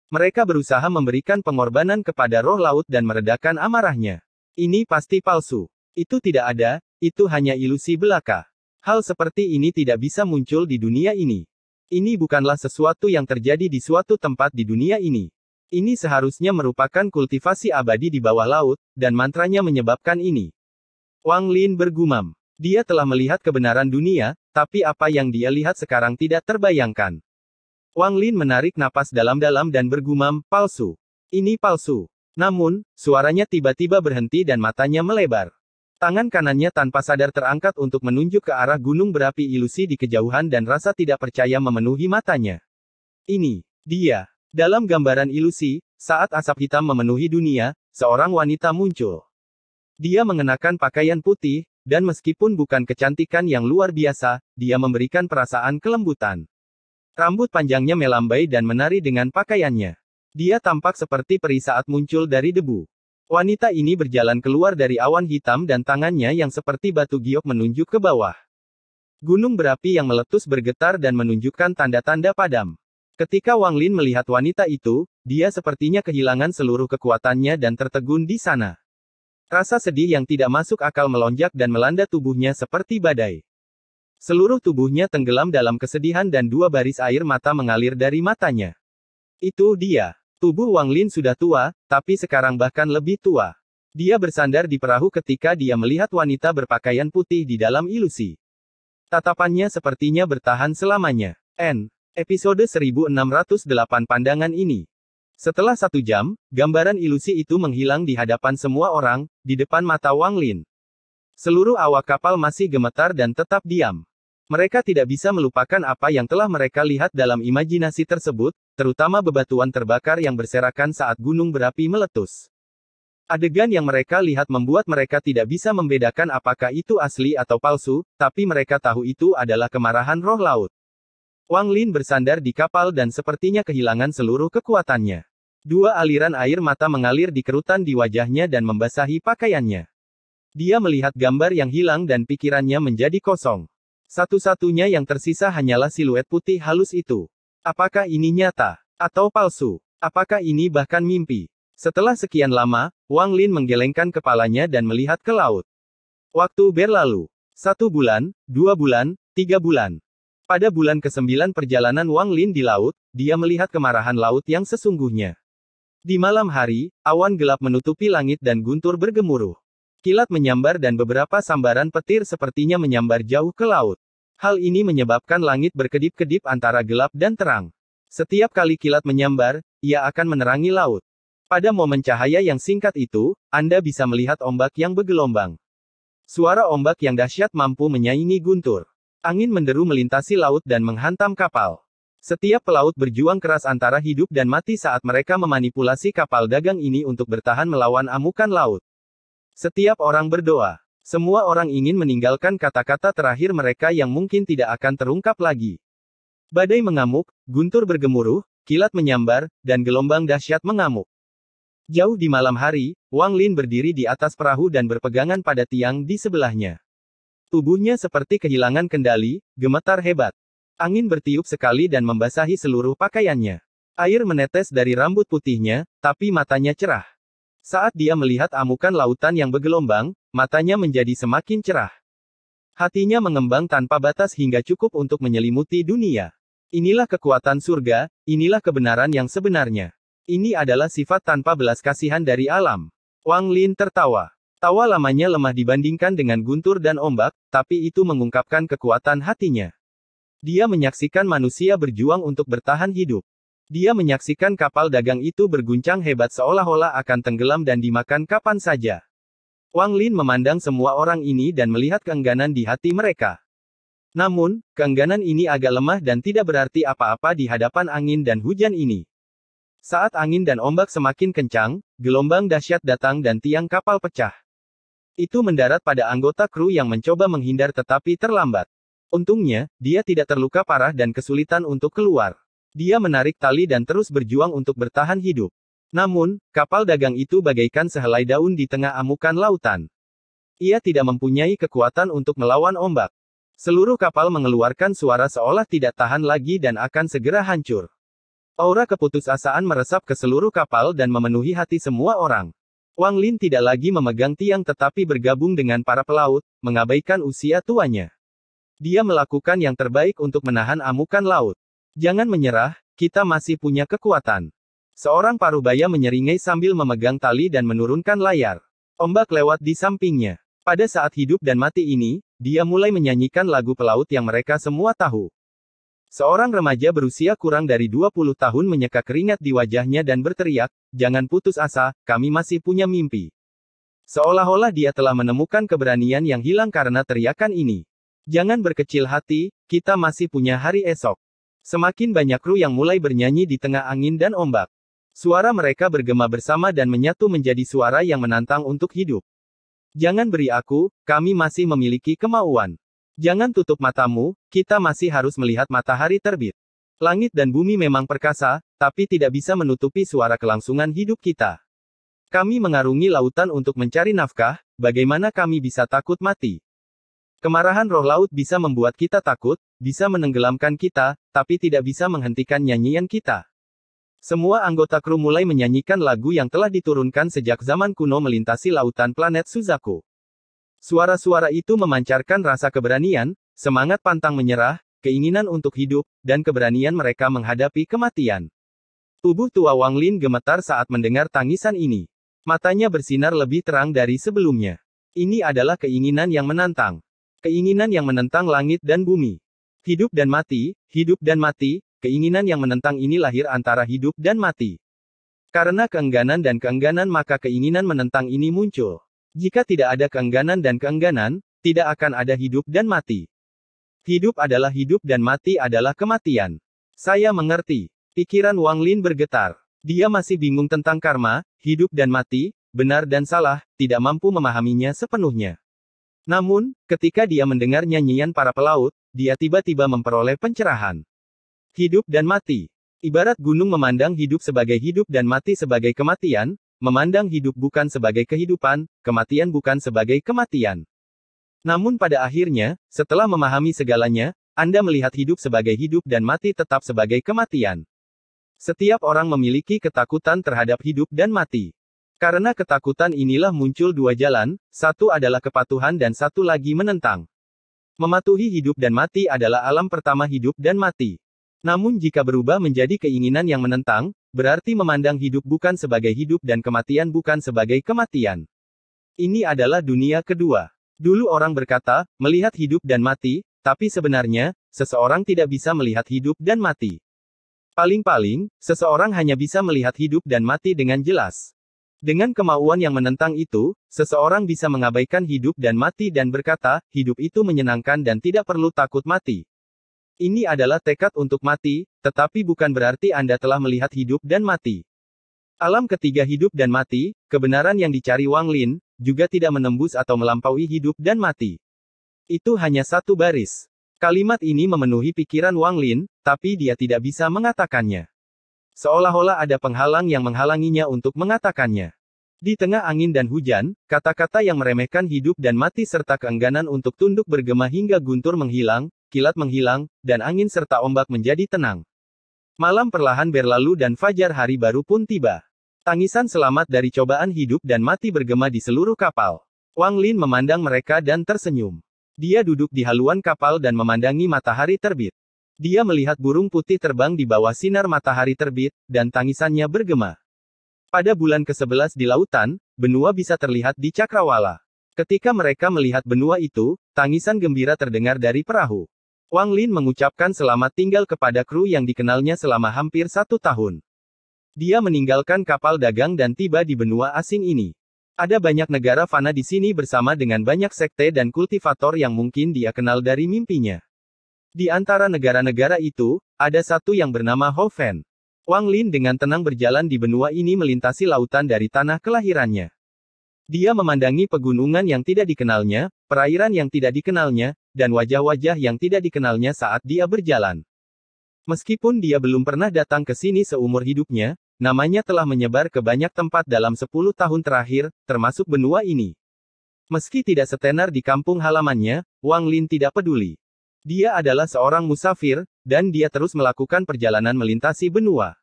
Mereka berusaha memberikan pengorbanan kepada roh laut dan meredakan amarahnya. Ini pasti palsu. Itu tidak ada, itu hanya ilusi belaka. Hal seperti ini tidak bisa muncul di dunia ini. Ini bukanlah sesuatu yang terjadi di suatu tempat di dunia ini. Ini seharusnya merupakan kultivasi abadi di bawah laut, dan mantranya menyebabkan ini. Wang Lin bergumam. Dia telah melihat kebenaran dunia, tapi apa yang dia lihat sekarang tidak terbayangkan. Wang Lin menarik napas dalam-dalam dan bergumam, palsu. Ini palsu. Namun, suaranya tiba-tiba berhenti dan matanya melebar. Tangan kanannya tanpa sadar terangkat untuk menunjuk ke arah gunung berapi ilusi di kejauhan dan rasa tidak percaya memenuhi matanya. Ini, dia. Dalam gambaran ilusi, saat asap hitam memenuhi dunia, seorang wanita muncul. Dia mengenakan pakaian putih, dan meskipun bukan kecantikan yang luar biasa, dia memberikan perasaan kelembutan. Rambut panjangnya melambai dan menari dengan pakaiannya. Dia tampak seperti peri saat muncul dari debu. Wanita ini berjalan keluar dari awan hitam dan tangannya yang seperti batu giok menunjuk ke bawah. Gunung berapi yang meletus bergetar dan menunjukkan tanda-tanda padam. Ketika Wang Lin melihat wanita itu, dia sepertinya kehilangan seluruh kekuatannya dan tertegun di sana. Rasa sedih yang tidak masuk akal melonjak dan melanda tubuhnya seperti badai. Seluruh tubuhnya tenggelam dalam kesedihan dan dua baris air mata mengalir dari matanya. Itu dia. Tubuh Wang Lin sudah tua, tapi sekarang bahkan lebih tua. Dia bersandar di perahu ketika dia melihat wanita berpakaian putih di dalam ilusi. Tatapannya sepertinya bertahan selamanya. N. Episode 1608 Pandangan ini. Setelah satu jam, gambaran ilusi itu menghilang di hadapan semua orang, di depan mata Wang Lin. Seluruh awak kapal masih gemetar dan tetap diam. Mereka tidak bisa melupakan apa yang telah mereka lihat dalam imajinasi tersebut, terutama bebatuan terbakar yang berserakan saat gunung berapi meletus. Adegan yang mereka lihat membuat mereka tidak bisa membedakan apakah itu asli atau palsu, tapi mereka tahu itu adalah kemarahan roh laut. Wang Lin bersandar di kapal dan sepertinya kehilangan seluruh kekuatannya. Dua aliran air mata mengalir di kerutan di wajahnya dan membasahi pakaiannya. Dia melihat gambar yang hilang dan pikirannya menjadi kosong. Satu-satunya yang tersisa hanyalah siluet putih halus itu. Apakah ini nyata? Atau palsu? Apakah ini bahkan mimpi? Setelah sekian lama, Wang Lin menggelengkan kepalanya dan melihat ke laut. Waktu berlalu. Satu bulan, dua bulan, tiga bulan. Pada bulan ke-9 perjalanan Wang Lin di laut, dia melihat kemarahan laut yang sesungguhnya. Di malam hari, awan gelap menutupi langit dan guntur bergemuruh. Kilat menyambar dan beberapa sambaran petir sepertinya menyambar jauh ke laut. Hal ini menyebabkan langit berkedip-kedip antara gelap dan terang. Setiap kali kilat menyambar, ia akan menerangi laut. Pada momen cahaya yang singkat itu, Anda bisa melihat ombak yang bergelombang. Suara ombak yang dahsyat mampu menyaingi guntur. Angin menderu melintasi laut dan menghantam kapal. Setiap pelaut berjuang keras antara hidup dan mati saat mereka memanipulasi kapal dagang ini untuk bertahan melawan amukan laut. Setiap orang berdoa. Semua orang ingin meninggalkan kata-kata terakhir mereka yang mungkin tidak akan terungkap lagi. Badai mengamuk, guntur bergemuruh, kilat menyambar, dan gelombang dahsyat mengamuk. Jauh di malam hari, Wang Lin berdiri di atas perahu dan berpegangan pada tiang di sebelahnya. Tubuhnya seperti kehilangan kendali, gemetar hebat. Angin bertiup sekali dan membasahi seluruh pakaiannya. Air menetes dari rambut putihnya, tapi matanya cerah. Saat dia melihat amukan lautan yang bergelombang, matanya menjadi semakin cerah. Hatinya mengembang tanpa batas hingga cukup untuk menyelimuti dunia. Inilah kekuatan surga, inilah kebenaran yang sebenarnya. Ini adalah sifat tanpa belas kasihan dari alam. Wang Lin tertawa. Tawa lamanya lemah dibandingkan dengan guntur dan ombak, tapi itu mengungkapkan kekuatan hatinya. Dia menyaksikan manusia berjuang untuk bertahan hidup. Dia menyaksikan kapal dagang itu berguncang hebat seolah-olah akan tenggelam dan dimakan kapan saja. Wang Lin memandang semua orang ini dan melihat keengganan di hati mereka. Namun, keengganan ini agak lemah dan tidak berarti apa-apa di hadapan angin dan hujan ini. Saat angin dan ombak semakin kencang, gelombang dahsyat datang dan tiang kapal pecah. Itu mendarat pada anggota kru yang mencoba menghindar tetapi terlambat. Untungnya, dia tidak terluka parah dan kesulitan untuk keluar. Dia menarik tali dan terus berjuang untuk bertahan hidup. Namun, kapal dagang itu bagaikan sehelai daun di tengah amukan lautan. Ia tidak mempunyai kekuatan untuk melawan ombak. Seluruh kapal mengeluarkan suara seolah tidak tahan lagi dan akan segera hancur. Aura keputusasaan meresap ke seluruh kapal dan memenuhi hati semua orang. Wang Lin tidak lagi memegang tiang tetapi bergabung dengan para pelaut, mengabaikan usia tuanya. Dia melakukan yang terbaik untuk menahan amukan laut. Jangan menyerah, kita masih punya kekuatan. Seorang parubaya menyeringai sambil memegang tali dan menurunkan layar. Ombak lewat di sampingnya. Pada saat hidup dan mati ini, dia mulai menyanyikan lagu pelaut yang mereka semua tahu. Seorang remaja berusia kurang dari 20 tahun menyeka keringat di wajahnya dan berteriak, "Jangan putus asa, kami masih punya mimpi." Seolah-olah dia telah menemukan keberanian yang hilang karena teriakan ini. Jangan berkecil hati, kita masih punya hari esok. Semakin banyak kru yang mulai bernyanyi di tengah angin dan ombak. Suara mereka bergema bersama dan menyatu menjadi suara yang menantang untuk hidup. Jangan beri aku, kami masih memiliki kemauan. Jangan tutup matamu, kita masih harus melihat matahari terbit. Langit dan bumi memang perkasa, tapi tidak bisa menutupi suara kelangsungan hidup kita. Kami mengarungi lautan untuk mencari nafkah, bagaimana kami bisa takut mati? Kemarahan roh laut bisa membuat kita takut, bisa menenggelamkan kita, tapi tidak bisa menghentikan nyanyian kita. Semua anggota kru mulai menyanyikan lagu yang telah diturunkan sejak zaman kuno melintasi lautan planet Suzaku. Suara-suara itu memancarkan rasa keberanian, semangat pantang menyerah, keinginan untuk hidup, dan keberanian mereka menghadapi kematian. Tubuh tua Wang Lin gemetar saat mendengar tangisan ini. Matanya bersinar lebih terang dari sebelumnya. Ini adalah keinginan yang menantang. Keinginan yang menentang langit dan bumi. Hidup dan mati, hidup dan mati, keinginan yang menentang ini lahir antara hidup dan mati. Karena keengganan dan keengganan maka keinginan menentang ini muncul. Jika tidak ada keengganan dan keengganan, tidak akan ada hidup dan mati. Hidup adalah hidup dan mati adalah kematian. Saya mengerti. Pikiran Wang Lin bergetar. Dia masih bingung tentang karma, hidup dan mati, benar dan salah, tidak mampu memahaminya sepenuhnya. Namun, ketika dia mendengar nyanyian para pelaut, dia tiba-tiba memperoleh pencerahan. Hidup dan mati. Ibarat gunung memandang hidup sebagai hidup dan mati sebagai kematian, memandang hidup bukan sebagai kehidupan, kematian bukan sebagai kematian. Namun pada akhirnya, setelah memahami segalanya, Anda melihat hidup sebagai hidup dan mati tetap sebagai kematian. Setiap orang memiliki ketakutan terhadap hidup dan mati. Karena ketakutan inilah muncul dua jalan, satu adalah kepatuhan dan satu lagi menentang. Mematuhi hidup dan mati adalah alam pertama hidup dan mati. Namun jika berubah menjadi keinginan yang menentang, berarti memandang hidup bukan sebagai hidup dan kematian bukan sebagai kematian. Ini adalah dunia kedua. Dulu orang berkata, melihat hidup dan mati, tapi sebenarnya, seseorang tidak bisa melihat hidup dan mati. Paling-paling, seseorang hanya bisa melihat hidup dan mati dengan jelas. Dengan kemauan yang menentang itu, seseorang bisa mengabaikan hidup dan mati dan berkata, hidup itu menyenangkan dan tidak perlu takut mati. Ini adalah tekad untuk mati, tetapi bukan berarti Anda telah melihat hidup dan mati. Alam ketiga hidup dan mati, kebenaran yang dicari Wang Lin, juga tidak menembus atau melampaui hidup dan mati. Itu hanya satu baris. Kalimat ini memenuhi pikiran Wang Lin, tapi dia tidak bisa mengatakannya. Seolah-olah ada penghalang yang menghalanginya untuk mengatakannya. Di tengah angin dan hujan, kata-kata yang meremehkan hidup dan mati serta keengganan untuk tunduk bergema hingga guntur menghilang, kilat menghilang, dan angin serta ombak menjadi tenang. Malam perlahan berlalu dan fajar hari baru pun tiba. Tangisan selamat dari cobaan hidup dan mati bergema di seluruh kapal. Wang Lin memandang mereka dan tersenyum. Dia duduk di haluan kapal dan memandangi matahari terbit. Dia melihat burung putih terbang di bawah sinar matahari terbit, dan tangisannya bergema. Pada bulan ke-11 di lautan, benua bisa terlihat di cakrawala. Ketika mereka melihat benua itu, tangisan gembira terdengar dari perahu. Wang Lin mengucapkan selamat tinggal kepada kru yang dikenalnya selama hampir satu tahun. Dia meninggalkan kapal dagang dan tiba di benua asing ini. Ada banyak negara fana di sini bersama dengan banyak sekte dan kultivator yang mungkin dia kenal dari mimpinya. Di antara negara-negara itu, ada satu yang bernama Hoven. Wang Lin dengan tenang berjalan di benua ini melintasi lautan dari tanah kelahirannya. Dia memandangi pegunungan yang tidak dikenalnya, perairan yang tidak dikenalnya, dan wajah-wajah yang tidak dikenalnya saat dia berjalan. Meskipun dia belum pernah datang ke sini seumur hidupnya, namanya telah menyebar ke banyak tempat dalam 10 tahun terakhir, termasuk benua ini. Meski tidak setenar di kampung halamannya, Wang Lin tidak peduli. Dia adalah seorang musafir, dan dia terus melakukan perjalanan melintasi benua.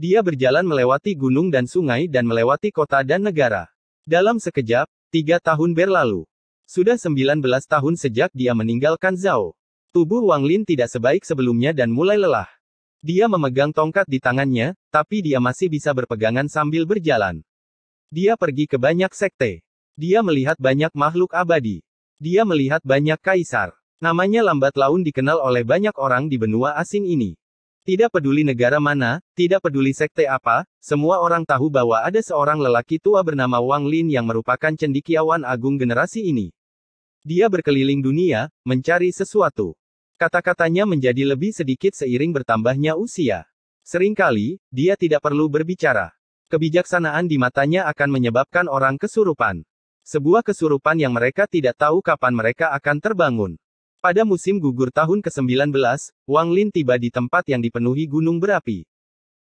Dia berjalan melewati gunung dan sungai dan melewati kota dan negara. Dalam sekejap, tiga tahun berlalu. Sudah 19 tahun sejak dia meninggalkan Zhao. Tubuh Wang Lin tidak sebaik sebelumnya dan mulai lelah. Dia memegang tongkat di tangannya, tapi dia masih bisa berpegangan sambil berjalan. Dia pergi ke banyak sekte. Dia melihat banyak makhluk abadi. Dia melihat banyak kaisar. Namanya lambat laun dikenal oleh banyak orang di benua asing ini. Tidak peduli negara mana, tidak peduli sekte apa, semua orang tahu bahwa ada seorang lelaki tua bernama Wang Lin yang merupakan cendikiawan agung generasi ini. Dia berkeliling dunia, mencari sesuatu. Kata-katanya menjadi lebih sedikit seiring bertambahnya usia. Seringkali, dia tidak perlu berbicara. Kebijaksanaan di matanya akan menyebabkan orang kesurupan. Sebuah kesurupan yang mereka tidak tahu kapan mereka akan terbangun. Pada musim gugur tahun ke-19, Wang Lin tiba di tempat yang dipenuhi gunung berapi.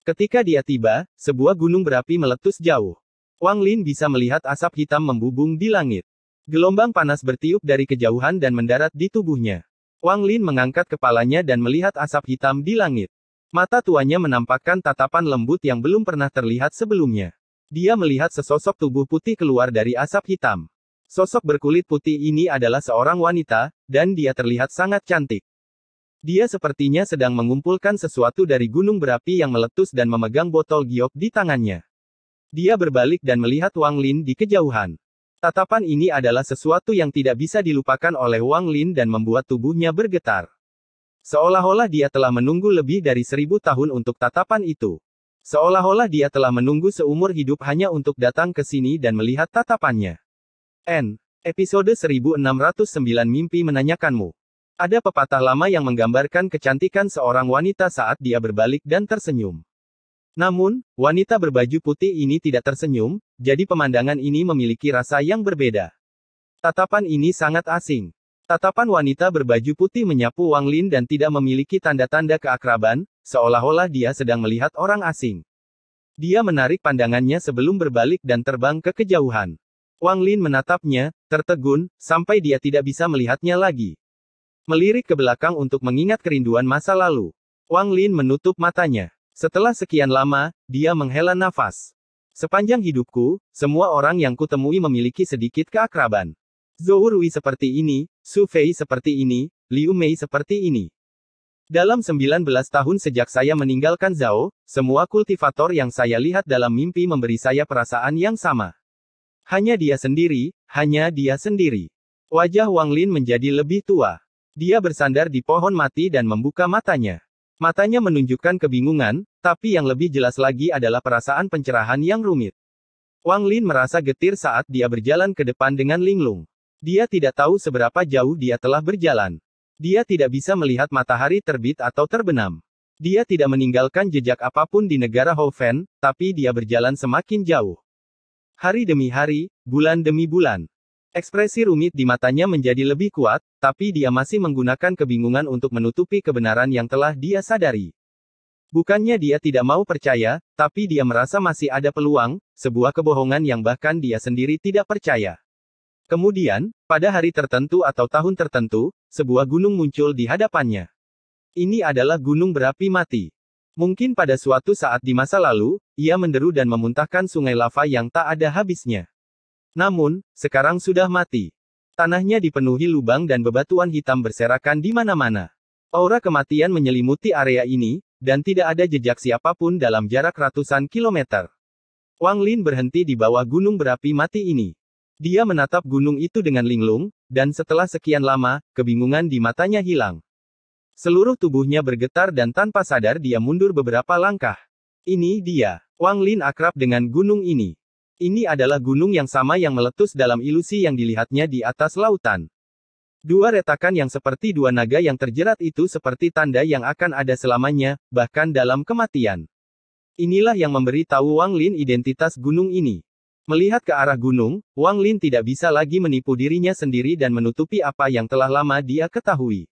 Ketika dia tiba, sebuah gunung berapi meletus jauh. Wang Lin bisa melihat asap hitam membubung di langit. Gelombang panas bertiup dari kejauhan dan mendarat di tubuhnya. Wang Lin mengangkat kepalanya dan melihat asap hitam di langit. Mata tuanya menampakkan tatapan lembut yang belum pernah terlihat sebelumnya. Dia melihat sesosok tubuh putih keluar dari asap hitam. Sosok berkulit putih ini adalah seorang wanita, dan dia terlihat sangat cantik. Dia sepertinya sedang mengumpulkan sesuatu dari gunung berapi yang meletus dan memegang botol giok di tangannya. Dia berbalik dan melihat Wang Lin di kejauhan. Tatapan ini adalah sesuatu yang tidak bisa dilupakan oleh Wang Lin dan membuat tubuhnya bergetar. Seolah-olah dia telah menunggu lebih dari seribu tahun untuk tatapan itu. Seolah-olah dia telah menunggu seumur hidup hanya untuk datang ke sini dan melihat tatapannya. N. Episode 1609 Mimpi Menanyakanmu. Ada pepatah lama yang menggambarkan kecantikan seorang wanita saat dia berbalik dan tersenyum. Namun, wanita berbaju putih ini tidak tersenyum, jadi pemandangan ini memiliki rasa yang berbeda. Tatapan ini sangat asing. Tatapan wanita berbaju putih menyapu Wang Lin dan tidak memiliki tanda-tanda keakraban, seolah-olah dia sedang melihat orang asing. Dia menarik pandangannya sebelum berbalik dan terbang ke kejauhan. Wang Lin menatapnya, tertegun, sampai dia tidak bisa melihatnya lagi. Melirik ke belakang untuk mengingat kerinduan masa lalu. Wang Lin menutup matanya. Setelah sekian lama, dia menghela nafas. Sepanjang hidupku, semua orang yang kutemui memiliki sedikit keakraban. Zhou Rui seperti ini, Su Fei seperti ini, Liu Mei seperti ini. Dalam 19 tahun sejak saya meninggalkan Zhao, semua kultivator yang saya lihat dalam mimpi memberi saya perasaan yang sama. Hanya dia sendiri, hanya dia sendiri. Wajah Wang Lin menjadi lebih tua. Dia bersandar di pohon mati dan membuka matanya. Matanya menunjukkan kebingungan, tapi yang lebih jelas lagi adalah perasaan pencerahan yang rumit. Wang Lin merasa getir saat dia berjalan ke depan dengan linglung. Dia tidak tahu seberapa jauh dia telah berjalan. Dia tidak bisa melihat matahari terbit atau terbenam. Dia tidak meninggalkan jejak apapun di negara Houfen, tapi dia berjalan semakin jauh. Hari demi hari, bulan demi bulan. Ekspresi rumit di matanya menjadi lebih kuat, tapi dia masih menggunakan kebingungan untuk menutupi kebenaran yang telah dia sadari. Bukannya dia tidak mau percaya, tapi dia merasa masih ada peluang, sebuah kebohongan yang bahkan dia sendiri tidak percaya. Kemudian, pada hari tertentu atau tahun tertentu, sebuah gunung muncul di hadapannya. Ini adalah gunung berapi mati. Mungkin pada suatu saat di masa lalu, ia menderu dan memuntahkan sungai lava yang tak ada habisnya. Namun, sekarang sudah mati. Tanahnya dipenuhi lubang dan bebatuan hitam berserakan di mana-mana. Aura kematian menyelimuti area ini, dan tidak ada jejak siapapun dalam jarak ratusan kilometer. Wang Lin berhenti di bawah gunung berapi mati ini. Dia menatap gunung itu dengan linglung, dan setelah sekian lama, kebingungan di matanya hilang. Seluruh tubuhnya bergetar dan tanpa sadar dia mundur beberapa langkah. Ini dia. Wang Lin akrab dengan gunung ini. Ini adalah gunung yang sama yang meletus dalam ilusi yang dilihatnya di atas lautan. Dua retakan yang seperti dua naga yang terjerat itu seperti tanda yang akan ada selamanya, bahkan dalam kematian. Inilah yang memberi tahu Wang Lin identitas gunung ini. Melihat ke arah gunung, Wang Lin tidak bisa lagi menipu dirinya sendiri dan menutupi apa yang telah lama dia ketahui.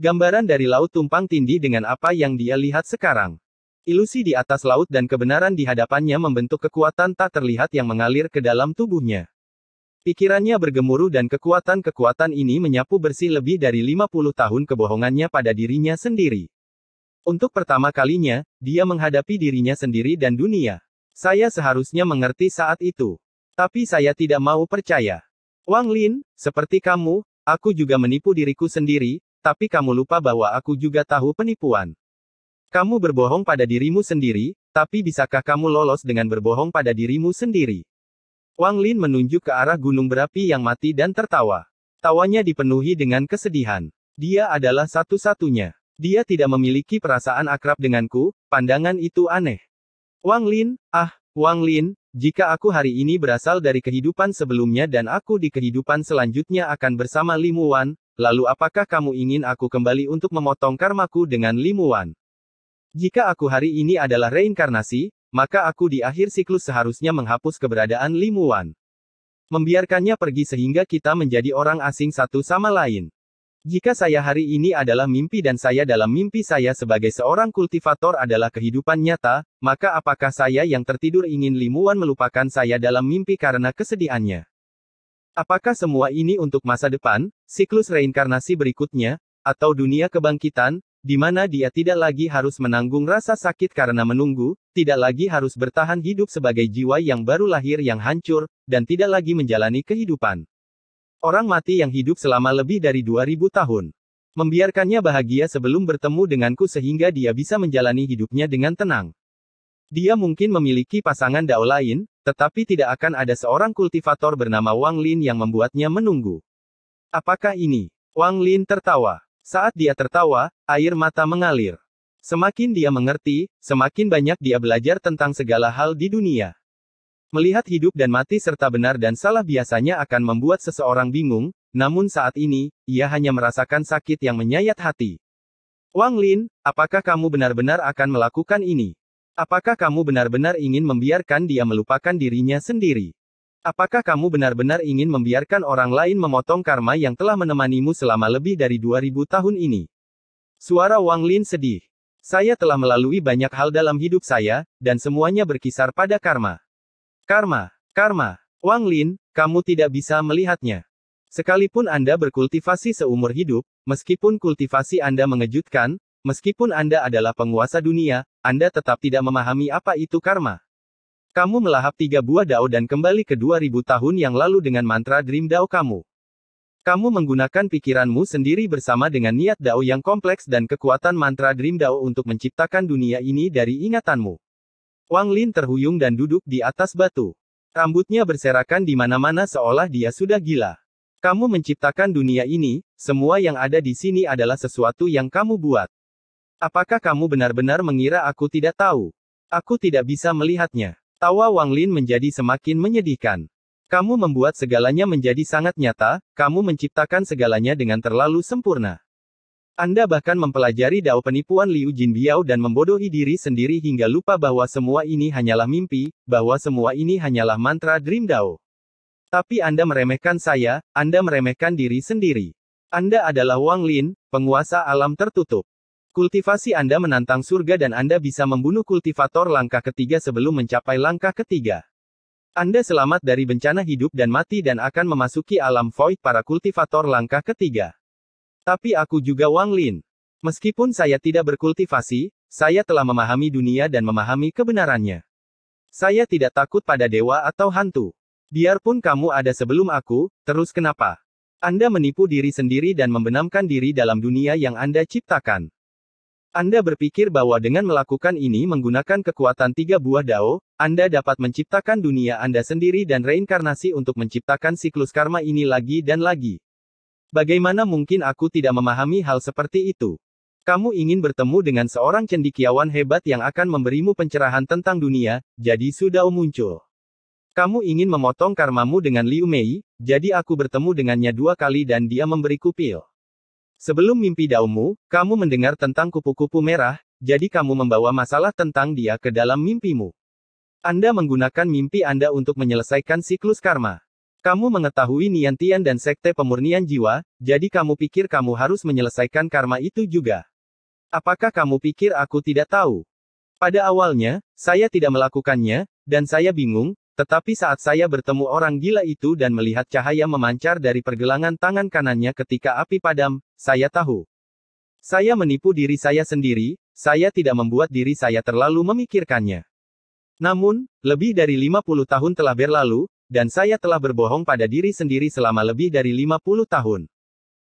Gambaran dari laut tumpang tindih dengan apa yang dia lihat sekarang. Ilusi di atas laut dan kebenaran di hadapannya membentuk kekuatan tak terlihat yang mengalir ke dalam tubuhnya. Pikirannya bergemuruh dan kekuatan-kekuatan ini menyapu bersih lebih dari 50 tahun kebohongannya pada dirinya sendiri. Untuk pertama kalinya, dia menghadapi dirinya sendiri dan dunia. Saya seharusnya mengerti saat itu. Tapi saya tidak mau percaya. Wang Lin, seperti kamu, aku juga menipu diriku sendiri, tapi kamu lupa bahwa aku juga tahu penipuan. Kamu berbohong pada dirimu sendiri, tapi bisakah kamu lolos dengan berbohong pada dirimu sendiri? Wang Lin menunjuk ke arah gunung berapi yang mati dan tertawa. Tawanya dipenuhi dengan kesedihan. Dia adalah satu-satunya. Dia tidak memiliki perasaan akrab denganku, pandangan itu aneh. Wang Lin, ah, Wang Lin, jika aku hari ini berasal dari kehidupan sebelumnya dan aku di kehidupan selanjutnya akan bersama Limu Wan, lalu apakah kamu ingin aku kembali untuk memotong karmaku dengan limuan? Jika aku hari ini adalah reinkarnasi, maka aku di akhir siklus seharusnya menghapus keberadaan limuan. Membiarkannya pergi sehingga kita menjadi orang asing satu sama lain. Jika saya hari ini adalah mimpi dan saya dalam mimpi saya sebagai seorang kultivator adalah kehidupan nyata, maka apakah saya yang tertidur ingin limuan melupakan saya dalam mimpi karena kesedihannya? Apakah semua ini untuk masa depan, siklus reinkarnasi berikutnya, atau dunia kebangkitan, di mana dia tidak lagi harus menanggung rasa sakit karena menunggu, tidak lagi harus bertahan hidup sebagai jiwa yang baru lahir yang hancur, dan tidak lagi menjalani kehidupan. Orang mati yang hidup selama lebih dari 2000 tahun. Membiarkannya bahagia sebelum bertemu denganku sehingga dia bisa menjalani hidupnya dengan tenang. Dia mungkin memiliki pasangan dao lain, tetapi tidak akan ada seorang kultivator bernama Wang Lin yang membuatnya menunggu. Apakah ini? Wang Lin tertawa. Saat dia tertawa, air mata mengalir. Semakin dia mengerti, semakin banyak dia belajar tentang segala hal di dunia. Melihat hidup dan mati serta benar dan salah biasanya akan membuat seseorang bingung, namun saat ini, ia hanya merasakan sakit yang menyayat hati. Wang Lin, apakah kamu benar-benar akan melakukan ini? Apakah kamu benar-benar ingin membiarkan dia melupakan dirinya sendiri? Apakah kamu benar-benar ingin membiarkan orang lain memotong karma yang telah menemanimu selama lebih dari 2000 tahun ini? Suara Wang Lin sedih. Saya telah melalui banyak hal dalam hidup saya, dan semuanya berkisar pada karma. Karma, karma. Wang Lin, kamu tidak bisa melihatnya. Sekalipun Anda berkultivasi seumur hidup, meskipun kultivasi Anda mengejutkan, Meskipun Anda adalah penguasa dunia, Anda tetap tidak memahami apa itu karma. Kamu melahap tiga buah dao dan kembali ke 2000 tahun yang lalu dengan mantra Dream Dao kamu. Kamu menggunakan pikiranmu sendiri bersama dengan niat dao yang kompleks dan kekuatan mantra Dream Dao untuk menciptakan dunia ini dari ingatanmu. Wang Lin terhuyung dan duduk di atas batu. Rambutnya berserakan di mana-mana seolah dia sudah gila. Kamu menciptakan dunia ini, semua yang ada di sini adalah sesuatu yang kamu buat. Apakah kamu benar-benar mengira aku tidak tahu? Aku tidak bisa melihatnya. Tawa Wang Lin menjadi semakin menyedihkan. Kamu membuat segalanya menjadi sangat nyata, kamu menciptakan segalanya dengan terlalu sempurna. Anda bahkan mempelajari dao penipuan Liu Jinbiao dan membodohi diri sendiri hingga lupa bahwa semua ini hanyalah mimpi, bahwa semua ini hanyalah mantra Dream Dao. Tapi Anda meremehkan saya, Anda meremehkan diri sendiri. Anda adalah Wang Lin, penguasa alam tertutup. Kultivasi Anda menantang surga dan Anda bisa membunuh kultivator langkah ketiga sebelum mencapai langkah ketiga. Anda selamat dari bencana hidup dan mati dan akan memasuki alam void para kultivator langkah ketiga. Tapi aku juga Wang Lin. Meskipun saya tidak berkultivasi, saya telah memahami dunia dan memahami kebenarannya. Saya tidak takut pada dewa atau hantu. Biarpun kamu ada sebelum aku, terus kenapa? Anda menipu diri sendiri dan membenamkan diri dalam dunia yang Anda ciptakan. Anda berpikir bahwa dengan melakukan ini menggunakan kekuatan tiga buah dao, Anda dapat menciptakan dunia Anda sendiri dan reinkarnasi untuk menciptakan siklus karma ini lagi dan lagi. Bagaimana mungkin aku tidak memahami hal seperti itu? Kamu ingin bertemu dengan seorang cendikiawan hebat yang akan memberimu pencerahan tentang dunia, jadi sudah muncul. Kamu ingin memotong karmamu dengan Liu Mei, jadi aku bertemu dengannya dua kali dan dia memberiku pil. Sebelum mimpi daumu, kamu mendengar tentang kupu-kupu merah, jadi kamu membawa masalah tentang dia ke dalam mimpimu. Anda menggunakan mimpi Anda untuk menyelesaikan siklus karma. Kamu mengetahui Niantian dan sekte pemurnian jiwa, jadi kamu pikir kamu harus menyelesaikan karma itu juga. Apakah kamu pikir aku tidak tahu? Pada awalnya, saya tidak melakukannya, dan saya bingung, tetapi saat saya bertemu orang gila itu dan melihat cahaya memancar dari pergelangan tangan kanannya ketika api padam, saya tahu. Saya menipu diri saya sendiri, saya tidak membuat diri saya terlalu memikirkannya. Namun, lebih dari 50 tahun telah berlalu, dan saya telah berbohong pada diri sendiri selama lebih dari 50 tahun.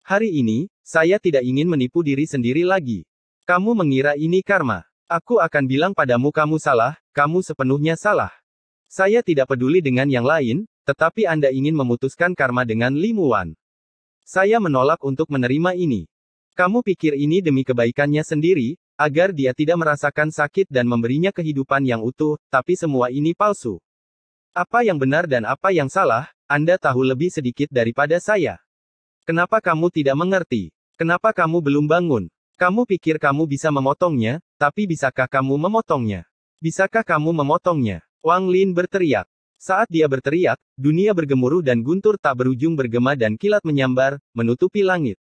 Hari ini, saya tidak ingin menipu diri sendiri lagi. Kamu mengira ini karma. Aku akan bilang padamu kamu salah, kamu sepenuhnya salah. Saya tidak peduli dengan yang lain, tetapi Anda ingin memutuskan karma dengan limuan. Saya menolak untuk menerima ini. Kamu pikir ini demi kebaikannya sendiri, agar dia tidak merasakan sakit dan memberinya kehidupan yang utuh, tapi semua ini palsu. Apa yang benar dan apa yang salah, Anda tahu lebih sedikit daripada saya. Kenapa kamu tidak mengerti? Kenapa kamu belum bangun? Kamu pikir kamu bisa memotongnya, tapi bisakah kamu memotongnya? Bisakah kamu memotongnya? Wang Lin berteriak. Saat dia berteriak, dunia bergemuruh dan guntur tak berujung bergema dan kilat menyambar, menutupi langit.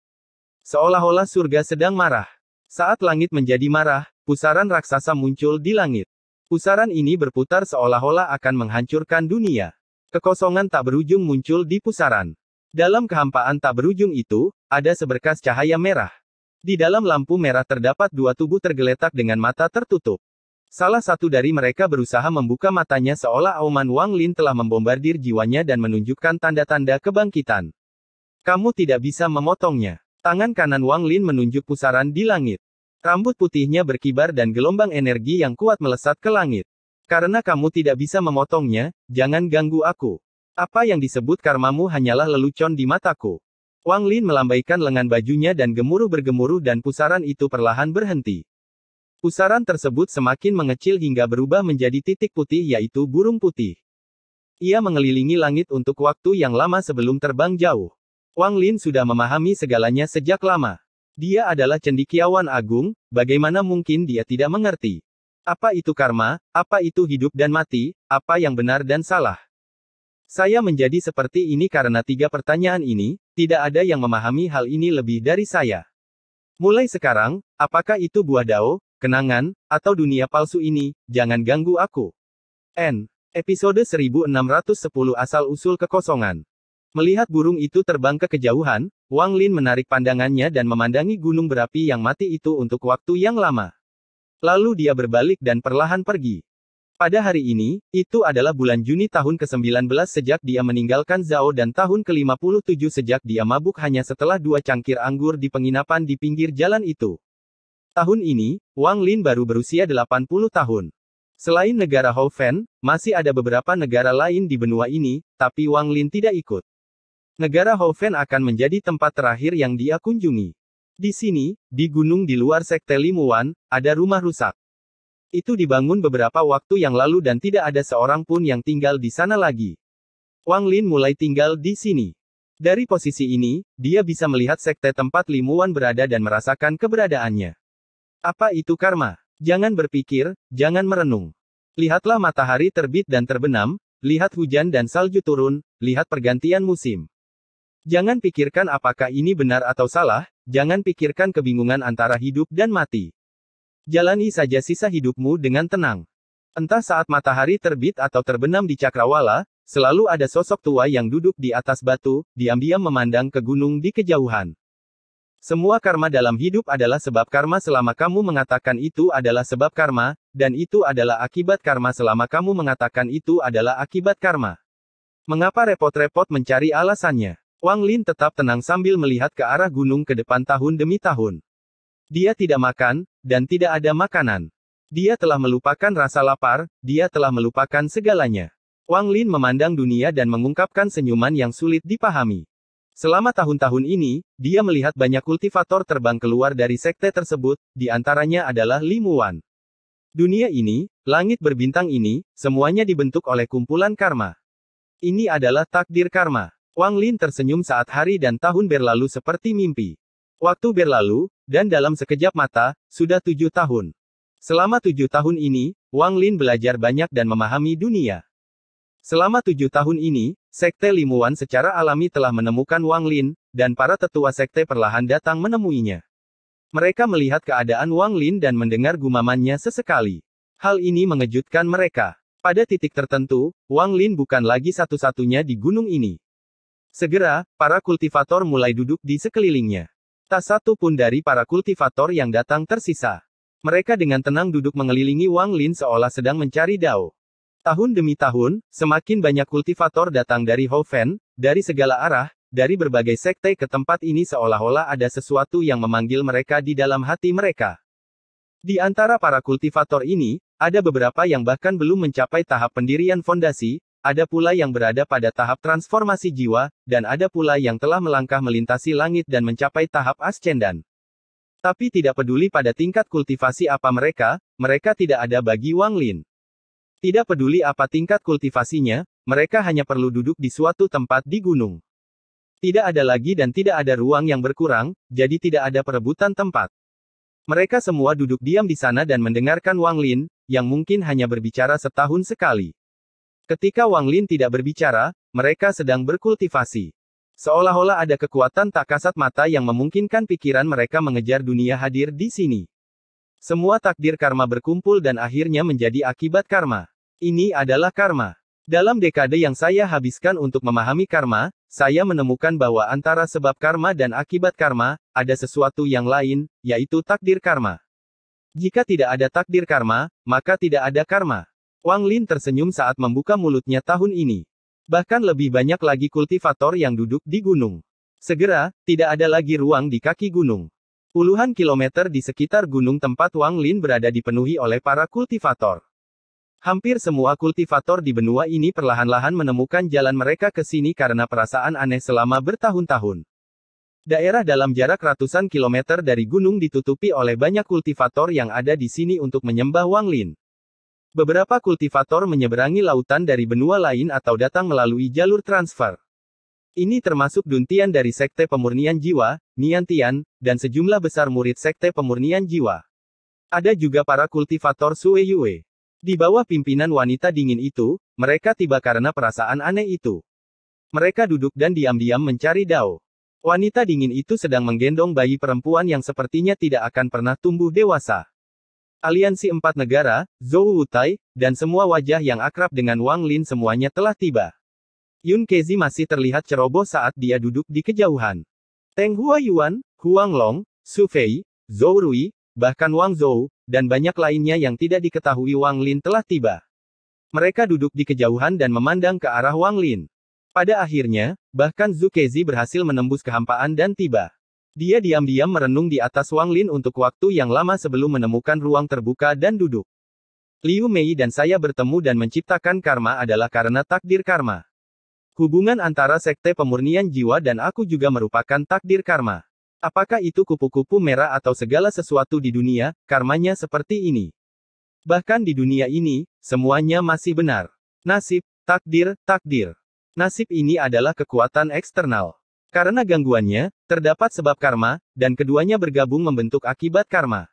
Seolah-olah surga sedang marah. Saat langit menjadi marah, pusaran raksasa muncul di langit. Pusaran ini berputar seolah-olah akan menghancurkan dunia. Kekosongan tak berujung muncul di pusaran. Dalam kehampaan tak berujung itu, ada seberkas cahaya merah. Di dalam lampu merah terdapat dua tubuh tergeletak dengan mata tertutup. Salah satu dari mereka berusaha membuka matanya seolah Auman Wang Lin telah membombardir jiwanya dan menunjukkan tanda-tanda kebangkitan. Kamu tidak bisa memotongnya. Tangan kanan Wang Lin menunjuk pusaran di langit. Rambut putihnya berkibar dan gelombang energi yang kuat melesat ke langit. Karena kamu tidak bisa memotongnya, jangan ganggu aku. Apa yang disebut karmamu hanyalah lelucon di mataku. Wang Lin melambaikan lengan bajunya dan gemuruh bergemuruh dan pusaran itu perlahan berhenti. Pusaran tersebut semakin mengecil hingga berubah menjadi titik putih yaitu burung putih. Ia mengelilingi langit untuk waktu yang lama sebelum terbang jauh. Wang Lin sudah memahami segalanya sejak lama. Dia adalah cendikiawan agung, bagaimana mungkin dia tidak mengerti? Apa itu karma, apa itu hidup dan mati, apa yang benar dan salah? Saya menjadi seperti ini karena tiga pertanyaan ini, tidak ada yang memahami hal ini lebih dari saya. Mulai sekarang, apakah itu buah dao, Kenangan, atau dunia palsu ini, jangan ganggu aku. N. Episode 1610 Asal-Usul Kekosongan. Melihat burung itu terbang ke kejauhan, Wang Lin menarik pandangannya dan memandangi gunung berapi yang mati itu untuk waktu yang lama. Lalu dia berbalik dan perlahan pergi. Pada hari ini, itu adalah bulan Juni tahun ke-19 sejak dia meninggalkan Zhao dan tahun ke-57 sejak dia mabuk hanya setelah dua cangkir anggur di penginapan di pinggir jalan itu. Tahun ini, Wang Lin baru berusia 80 tahun. Selain negara Fen, masih ada beberapa negara lain di benua ini, tapi Wang Lin tidak ikut. Negara Fen akan menjadi tempat terakhir yang dia kunjungi. Di sini, di gunung di luar sekte Limuan, ada rumah rusak. Itu dibangun beberapa waktu yang lalu dan tidak ada seorang pun yang tinggal di sana lagi. Wang Lin mulai tinggal di sini. Dari posisi ini, dia bisa melihat sekte tempat Limuan berada dan merasakan keberadaannya. Apa itu karma? Jangan berpikir, jangan merenung. Lihatlah matahari terbit dan terbenam, lihat hujan dan salju turun, lihat pergantian musim. Jangan pikirkan apakah ini benar atau salah, jangan pikirkan kebingungan antara hidup dan mati. Jalani saja sisa hidupmu dengan tenang. Entah saat matahari terbit atau terbenam di cakrawala, selalu ada sosok tua yang duduk di atas batu, diam-diam memandang ke gunung di kejauhan. Semua karma dalam hidup adalah sebab karma selama kamu mengatakan itu adalah sebab karma, dan itu adalah akibat karma selama kamu mengatakan itu adalah akibat karma. Mengapa repot-repot mencari alasannya? Wang Lin tetap tenang sambil melihat ke arah gunung ke depan tahun demi tahun. Dia tidak makan, dan tidak ada makanan. Dia telah melupakan rasa lapar, dia telah melupakan segalanya. Wang Lin memandang dunia dan mengungkapkan senyuman yang sulit dipahami. Selama tahun-tahun ini, dia melihat banyak kultivator terbang keluar dari sekte tersebut, di antaranya adalah Limuan. Dunia ini, langit berbintang ini, semuanya dibentuk oleh kumpulan karma. Ini adalah takdir karma. Wang Lin tersenyum saat hari dan tahun berlalu seperti mimpi. Waktu berlalu, dan dalam sekejap mata, sudah tujuh tahun. Selama tujuh tahun ini, Wang Lin belajar banyak dan memahami dunia. Selama tujuh tahun ini, Sekte Limuan secara alami telah menemukan Wang Lin, dan para tetua sekte perlahan datang menemuinya. Mereka melihat keadaan Wang Lin dan mendengar gumamannya sesekali. Hal ini mengejutkan mereka. Pada titik tertentu, Wang Lin bukan lagi satu-satunya di gunung ini. Segera, para kultivator mulai duduk di sekelilingnya. Tak satu pun dari para kultivator yang datang tersisa. Mereka dengan tenang duduk mengelilingi Wang Lin seolah sedang mencari Dao. Tahun demi tahun, semakin banyak kultivator datang dari Hoven, dari segala arah, dari berbagai sekte ke tempat ini seolah-olah ada sesuatu yang memanggil mereka di dalam hati mereka. Di antara para kultivator ini, ada beberapa yang bahkan belum mencapai tahap pendirian fondasi, ada pula yang berada pada tahap transformasi jiwa, dan ada pula yang telah melangkah melintasi langit dan mencapai tahap ascendan. Tapi tidak peduli pada tingkat kultivasi apa mereka, mereka tidak ada bagi Wang Lin. Tidak peduli apa tingkat kultivasinya, mereka hanya perlu duduk di suatu tempat di gunung. Tidak ada lagi dan tidak ada ruang yang berkurang, jadi tidak ada perebutan tempat. Mereka semua duduk diam di sana dan mendengarkan Wang Lin, yang mungkin hanya berbicara setahun sekali. Ketika Wang Lin tidak berbicara, mereka sedang berkultivasi. Seolah-olah ada kekuatan tak kasat mata yang memungkinkan pikiran mereka mengejar dunia hadir di sini. Semua takdir karma berkumpul dan akhirnya menjadi akibat karma. Ini adalah karma. Dalam dekade yang saya habiskan untuk memahami karma, saya menemukan bahwa antara sebab karma dan akibat karma, ada sesuatu yang lain, yaitu takdir karma. Jika tidak ada takdir karma, maka tidak ada karma. Wang Lin tersenyum saat membuka mulutnya tahun ini. Bahkan lebih banyak lagi kultivator yang duduk di gunung. Segera, tidak ada lagi ruang di kaki gunung. Puluhan kilometer di sekitar gunung tempat Wang Lin berada dipenuhi oleh para kultivator. Hampir semua kultivator di benua ini perlahan-lahan menemukan jalan mereka ke sini karena perasaan aneh selama bertahun-tahun. Daerah dalam jarak ratusan kilometer dari gunung ditutupi oleh banyak kultivator yang ada di sini untuk menyembah Wang Lin. Beberapa kultivator menyeberangi lautan dari benua lain atau datang melalui jalur transfer. Ini termasuk Duntian dari Sekte Pemurnian Jiwa, Niantian, dan sejumlah besar murid Sekte Pemurnian Jiwa. Ada juga para kultivator Sue Yue. Di bawah pimpinan wanita dingin itu, mereka tiba karena perasaan aneh itu. Mereka duduk dan diam-diam mencari Dao. Wanita dingin itu sedang menggendong bayi perempuan yang sepertinya tidak akan pernah tumbuh dewasa. Aliansi empat negara, Zhou Wutai, dan semua wajah yang akrab dengan Wang Lin semuanya telah tiba. Yun Kezi masih terlihat ceroboh saat dia duduk di kejauhan. Teng Hua Yuan, Huang Long, Su Fei, Zhou Rui, bahkan Wang Zhou, dan banyak lainnya yang tidak diketahui Wang Lin telah tiba. Mereka duduk di kejauhan dan memandang ke arah Wang Lin. Pada akhirnya, bahkan Zhu Kezi berhasil menembus kehampaan dan tiba. Dia diam-diam merenung di atas Wang Lin untuk waktu yang lama sebelum menemukan ruang terbuka dan duduk. Liu Mei dan saya bertemu dan menciptakan karma adalah karena takdir karma. Hubungan antara sekte pemurnian jiwa dan aku juga merupakan takdir karma. Apakah itu kupu-kupu merah atau segala sesuatu di dunia, karmanya seperti ini. Bahkan di dunia ini, semuanya masih benar. Nasib, takdir, takdir. Nasib ini adalah kekuatan eksternal. Karena gangguannya, terdapat sebab karma, dan keduanya bergabung membentuk akibat karma.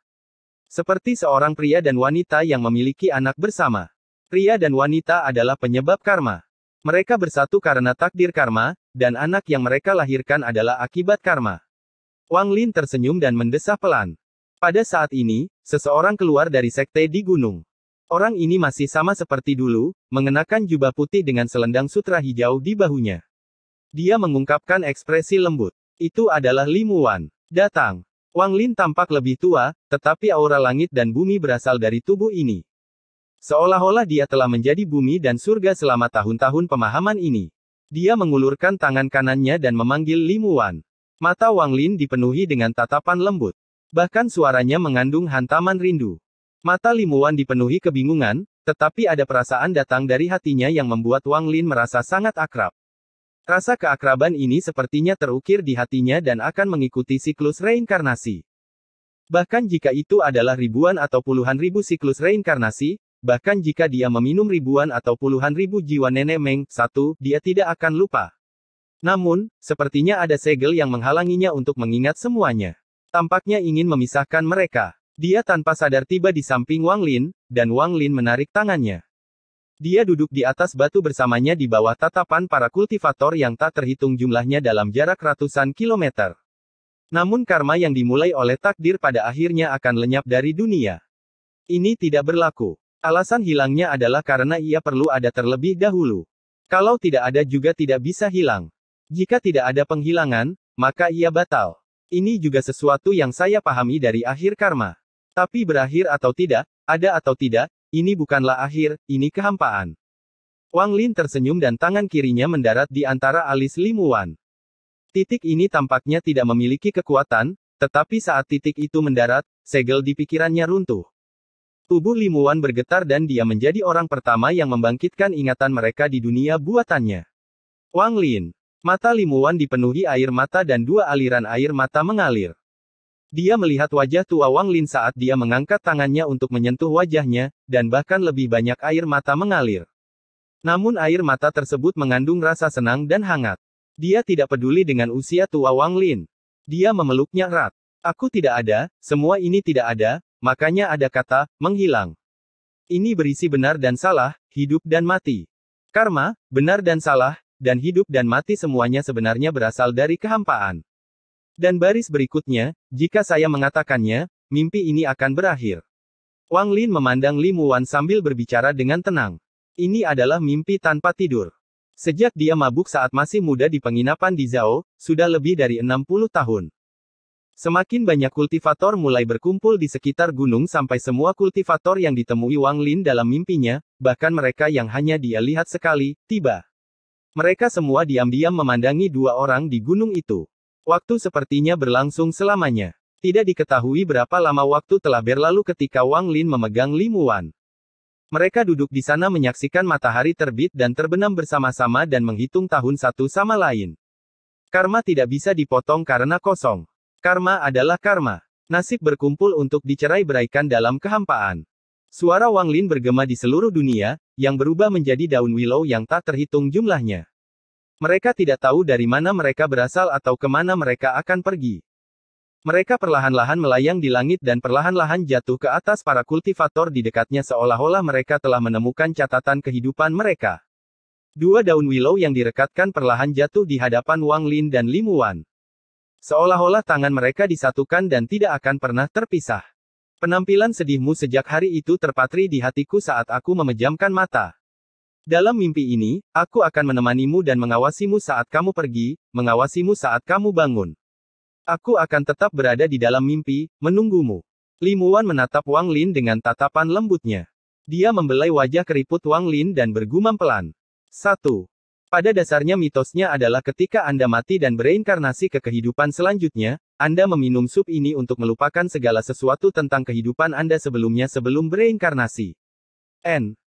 Seperti seorang pria dan wanita yang memiliki anak bersama. Pria dan wanita adalah penyebab karma. Mereka bersatu karena takdir karma, dan anak yang mereka lahirkan adalah akibat karma. Wang Lin tersenyum dan mendesah pelan. Pada saat ini, seseorang keluar dari sekte di gunung. Orang ini masih sama seperti dulu, mengenakan jubah putih dengan selendang sutra hijau di bahunya. Dia mengungkapkan ekspresi lembut. Itu adalah Limuan. Datang. Wang Lin tampak lebih tua, tetapi aura langit dan bumi berasal dari tubuh ini. Seolah-olah dia telah menjadi bumi dan surga selama tahun-tahun pemahaman ini. Dia mengulurkan tangan kanannya dan memanggil Limuan. Mata Wang Lin dipenuhi dengan tatapan lembut. Bahkan suaranya mengandung hantaman rindu. Mata Limuan dipenuhi kebingungan, tetapi ada perasaan datang dari hatinya yang membuat Wang Lin merasa sangat akrab. Rasa keakraban ini sepertinya terukir di hatinya dan akan mengikuti siklus reinkarnasi. Bahkan jika itu adalah ribuan atau puluhan ribu siklus reinkarnasi, Bahkan jika dia meminum ribuan atau puluhan ribu jiwa nenek Meng, satu, dia tidak akan lupa. Namun, sepertinya ada segel yang menghalanginya untuk mengingat semuanya. Tampaknya ingin memisahkan mereka. Dia tanpa sadar tiba di samping Wang Lin, dan Wang Lin menarik tangannya. Dia duduk di atas batu bersamanya di bawah tatapan para kultivator yang tak terhitung jumlahnya dalam jarak ratusan kilometer. Namun karma yang dimulai oleh takdir pada akhirnya akan lenyap dari dunia. Ini tidak berlaku. Alasan hilangnya adalah karena ia perlu ada terlebih dahulu. Kalau tidak ada juga tidak bisa hilang. Jika tidak ada penghilangan, maka ia batal. Ini juga sesuatu yang saya pahami dari akhir karma. Tapi berakhir atau tidak, ada atau tidak, ini bukanlah akhir, ini kehampaan. Wang Lin tersenyum dan tangan kirinya mendarat di antara alis limuan. Titik ini tampaknya tidak memiliki kekuatan, tetapi saat titik itu mendarat, segel di pikirannya runtuh. Tubuh Limuan bergetar dan dia menjadi orang pertama yang membangkitkan ingatan mereka di dunia buatannya. Wang Lin. Mata Limuan dipenuhi air mata dan dua aliran air mata mengalir. Dia melihat wajah tua Wang Lin saat dia mengangkat tangannya untuk menyentuh wajahnya, dan bahkan lebih banyak air mata mengalir. Namun air mata tersebut mengandung rasa senang dan hangat. Dia tidak peduli dengan usia tua Wang Lin. Dia memeluknya erat. Aku tidak ada, semua ini tidak ada, Makanya ada kata, menghilang. Ini berisi benar dan salah, hidup dan mati. Karma, benar dan salah, dan hidup dan mati semuanya sebenarnya berasal dari kehampaan. Dan baris berikutnya, jika saya mengatakannya, mimpi ini akan berakhir. Wang Lin memandang Li Muwan sambil berbicara dengan tenang. Ini adalah mimpi tanpa tidur. Sejak dia mabuk saat masih muda di penginapan di Zhao, sudah lebih dari 60 tahun. Semakin banyak kultivator mulai berkumpul di sekitar gunung sampai semua kultivator yang ditemui Wang Lin dalam mimpinya, bahkan mereka yang hanya dia lihat sekali, tiba. Mereka semua diam-diam memandangi dua orang di gunung itu. Waktu sepertinya berlangsung selamanya. Tidak diketahui berapa lama waktu telah berlalu ketika Wang Lin memegang limuan. Mereka duduk di sana menyaksikan matahari terbit dan terbenam bersama-sama dan menghitung tahun satu sama lain. Karma tidak bisa dipotong karena kosong. Karma adalah karma. Nasib berkumpul untuk dicerai beraikan dalam kehampaan. Suara Wang Lin bergema di seluruh dunia, yang berubah menjadi daun willow yang tak terhitung jumlahnya. Mereka tidak tahu dari mana mereka berasal atau kemana mereka akan pergi. Mereka perlahan-lahan melayang di langit dan perlahan-lahan jatuh ke atas para kultivator di dekatnya seolah-olah mereka telah menemukan catatan kehidupan mereka. Dua daun willow yang direkatkan perlahan jatuh di hadapan Wang Lin dan Limuan. Seolah-olah tangan mereka disatukan dan tidak akan pernah terpisah. Penampilan sedihmu sejak hari itu terpatri di hatiku saat aku memejamkan mata. Dalam mimpi ini, aku akan menemanimu dan mengawasimu saat kamu pergi, mengawasimu saat kamu bangun. Aku akan tetap berada di dalam mimpi, menunggumu. Limuan menatap Wang Lin dengan tatapan lembutnya. Dia membelai wajah keriput Wang Lin dan bergumam pelan. 1. Pada dasarnya mitosnya adalah ketika Anda mati dan bereinkarnasi ke kehidupan selanjutnya, Anda meminum sup ini untuk melupakan segala sesuatu tentang kehidupan Anda sebelumnya sebelum bereinkarnasi. N.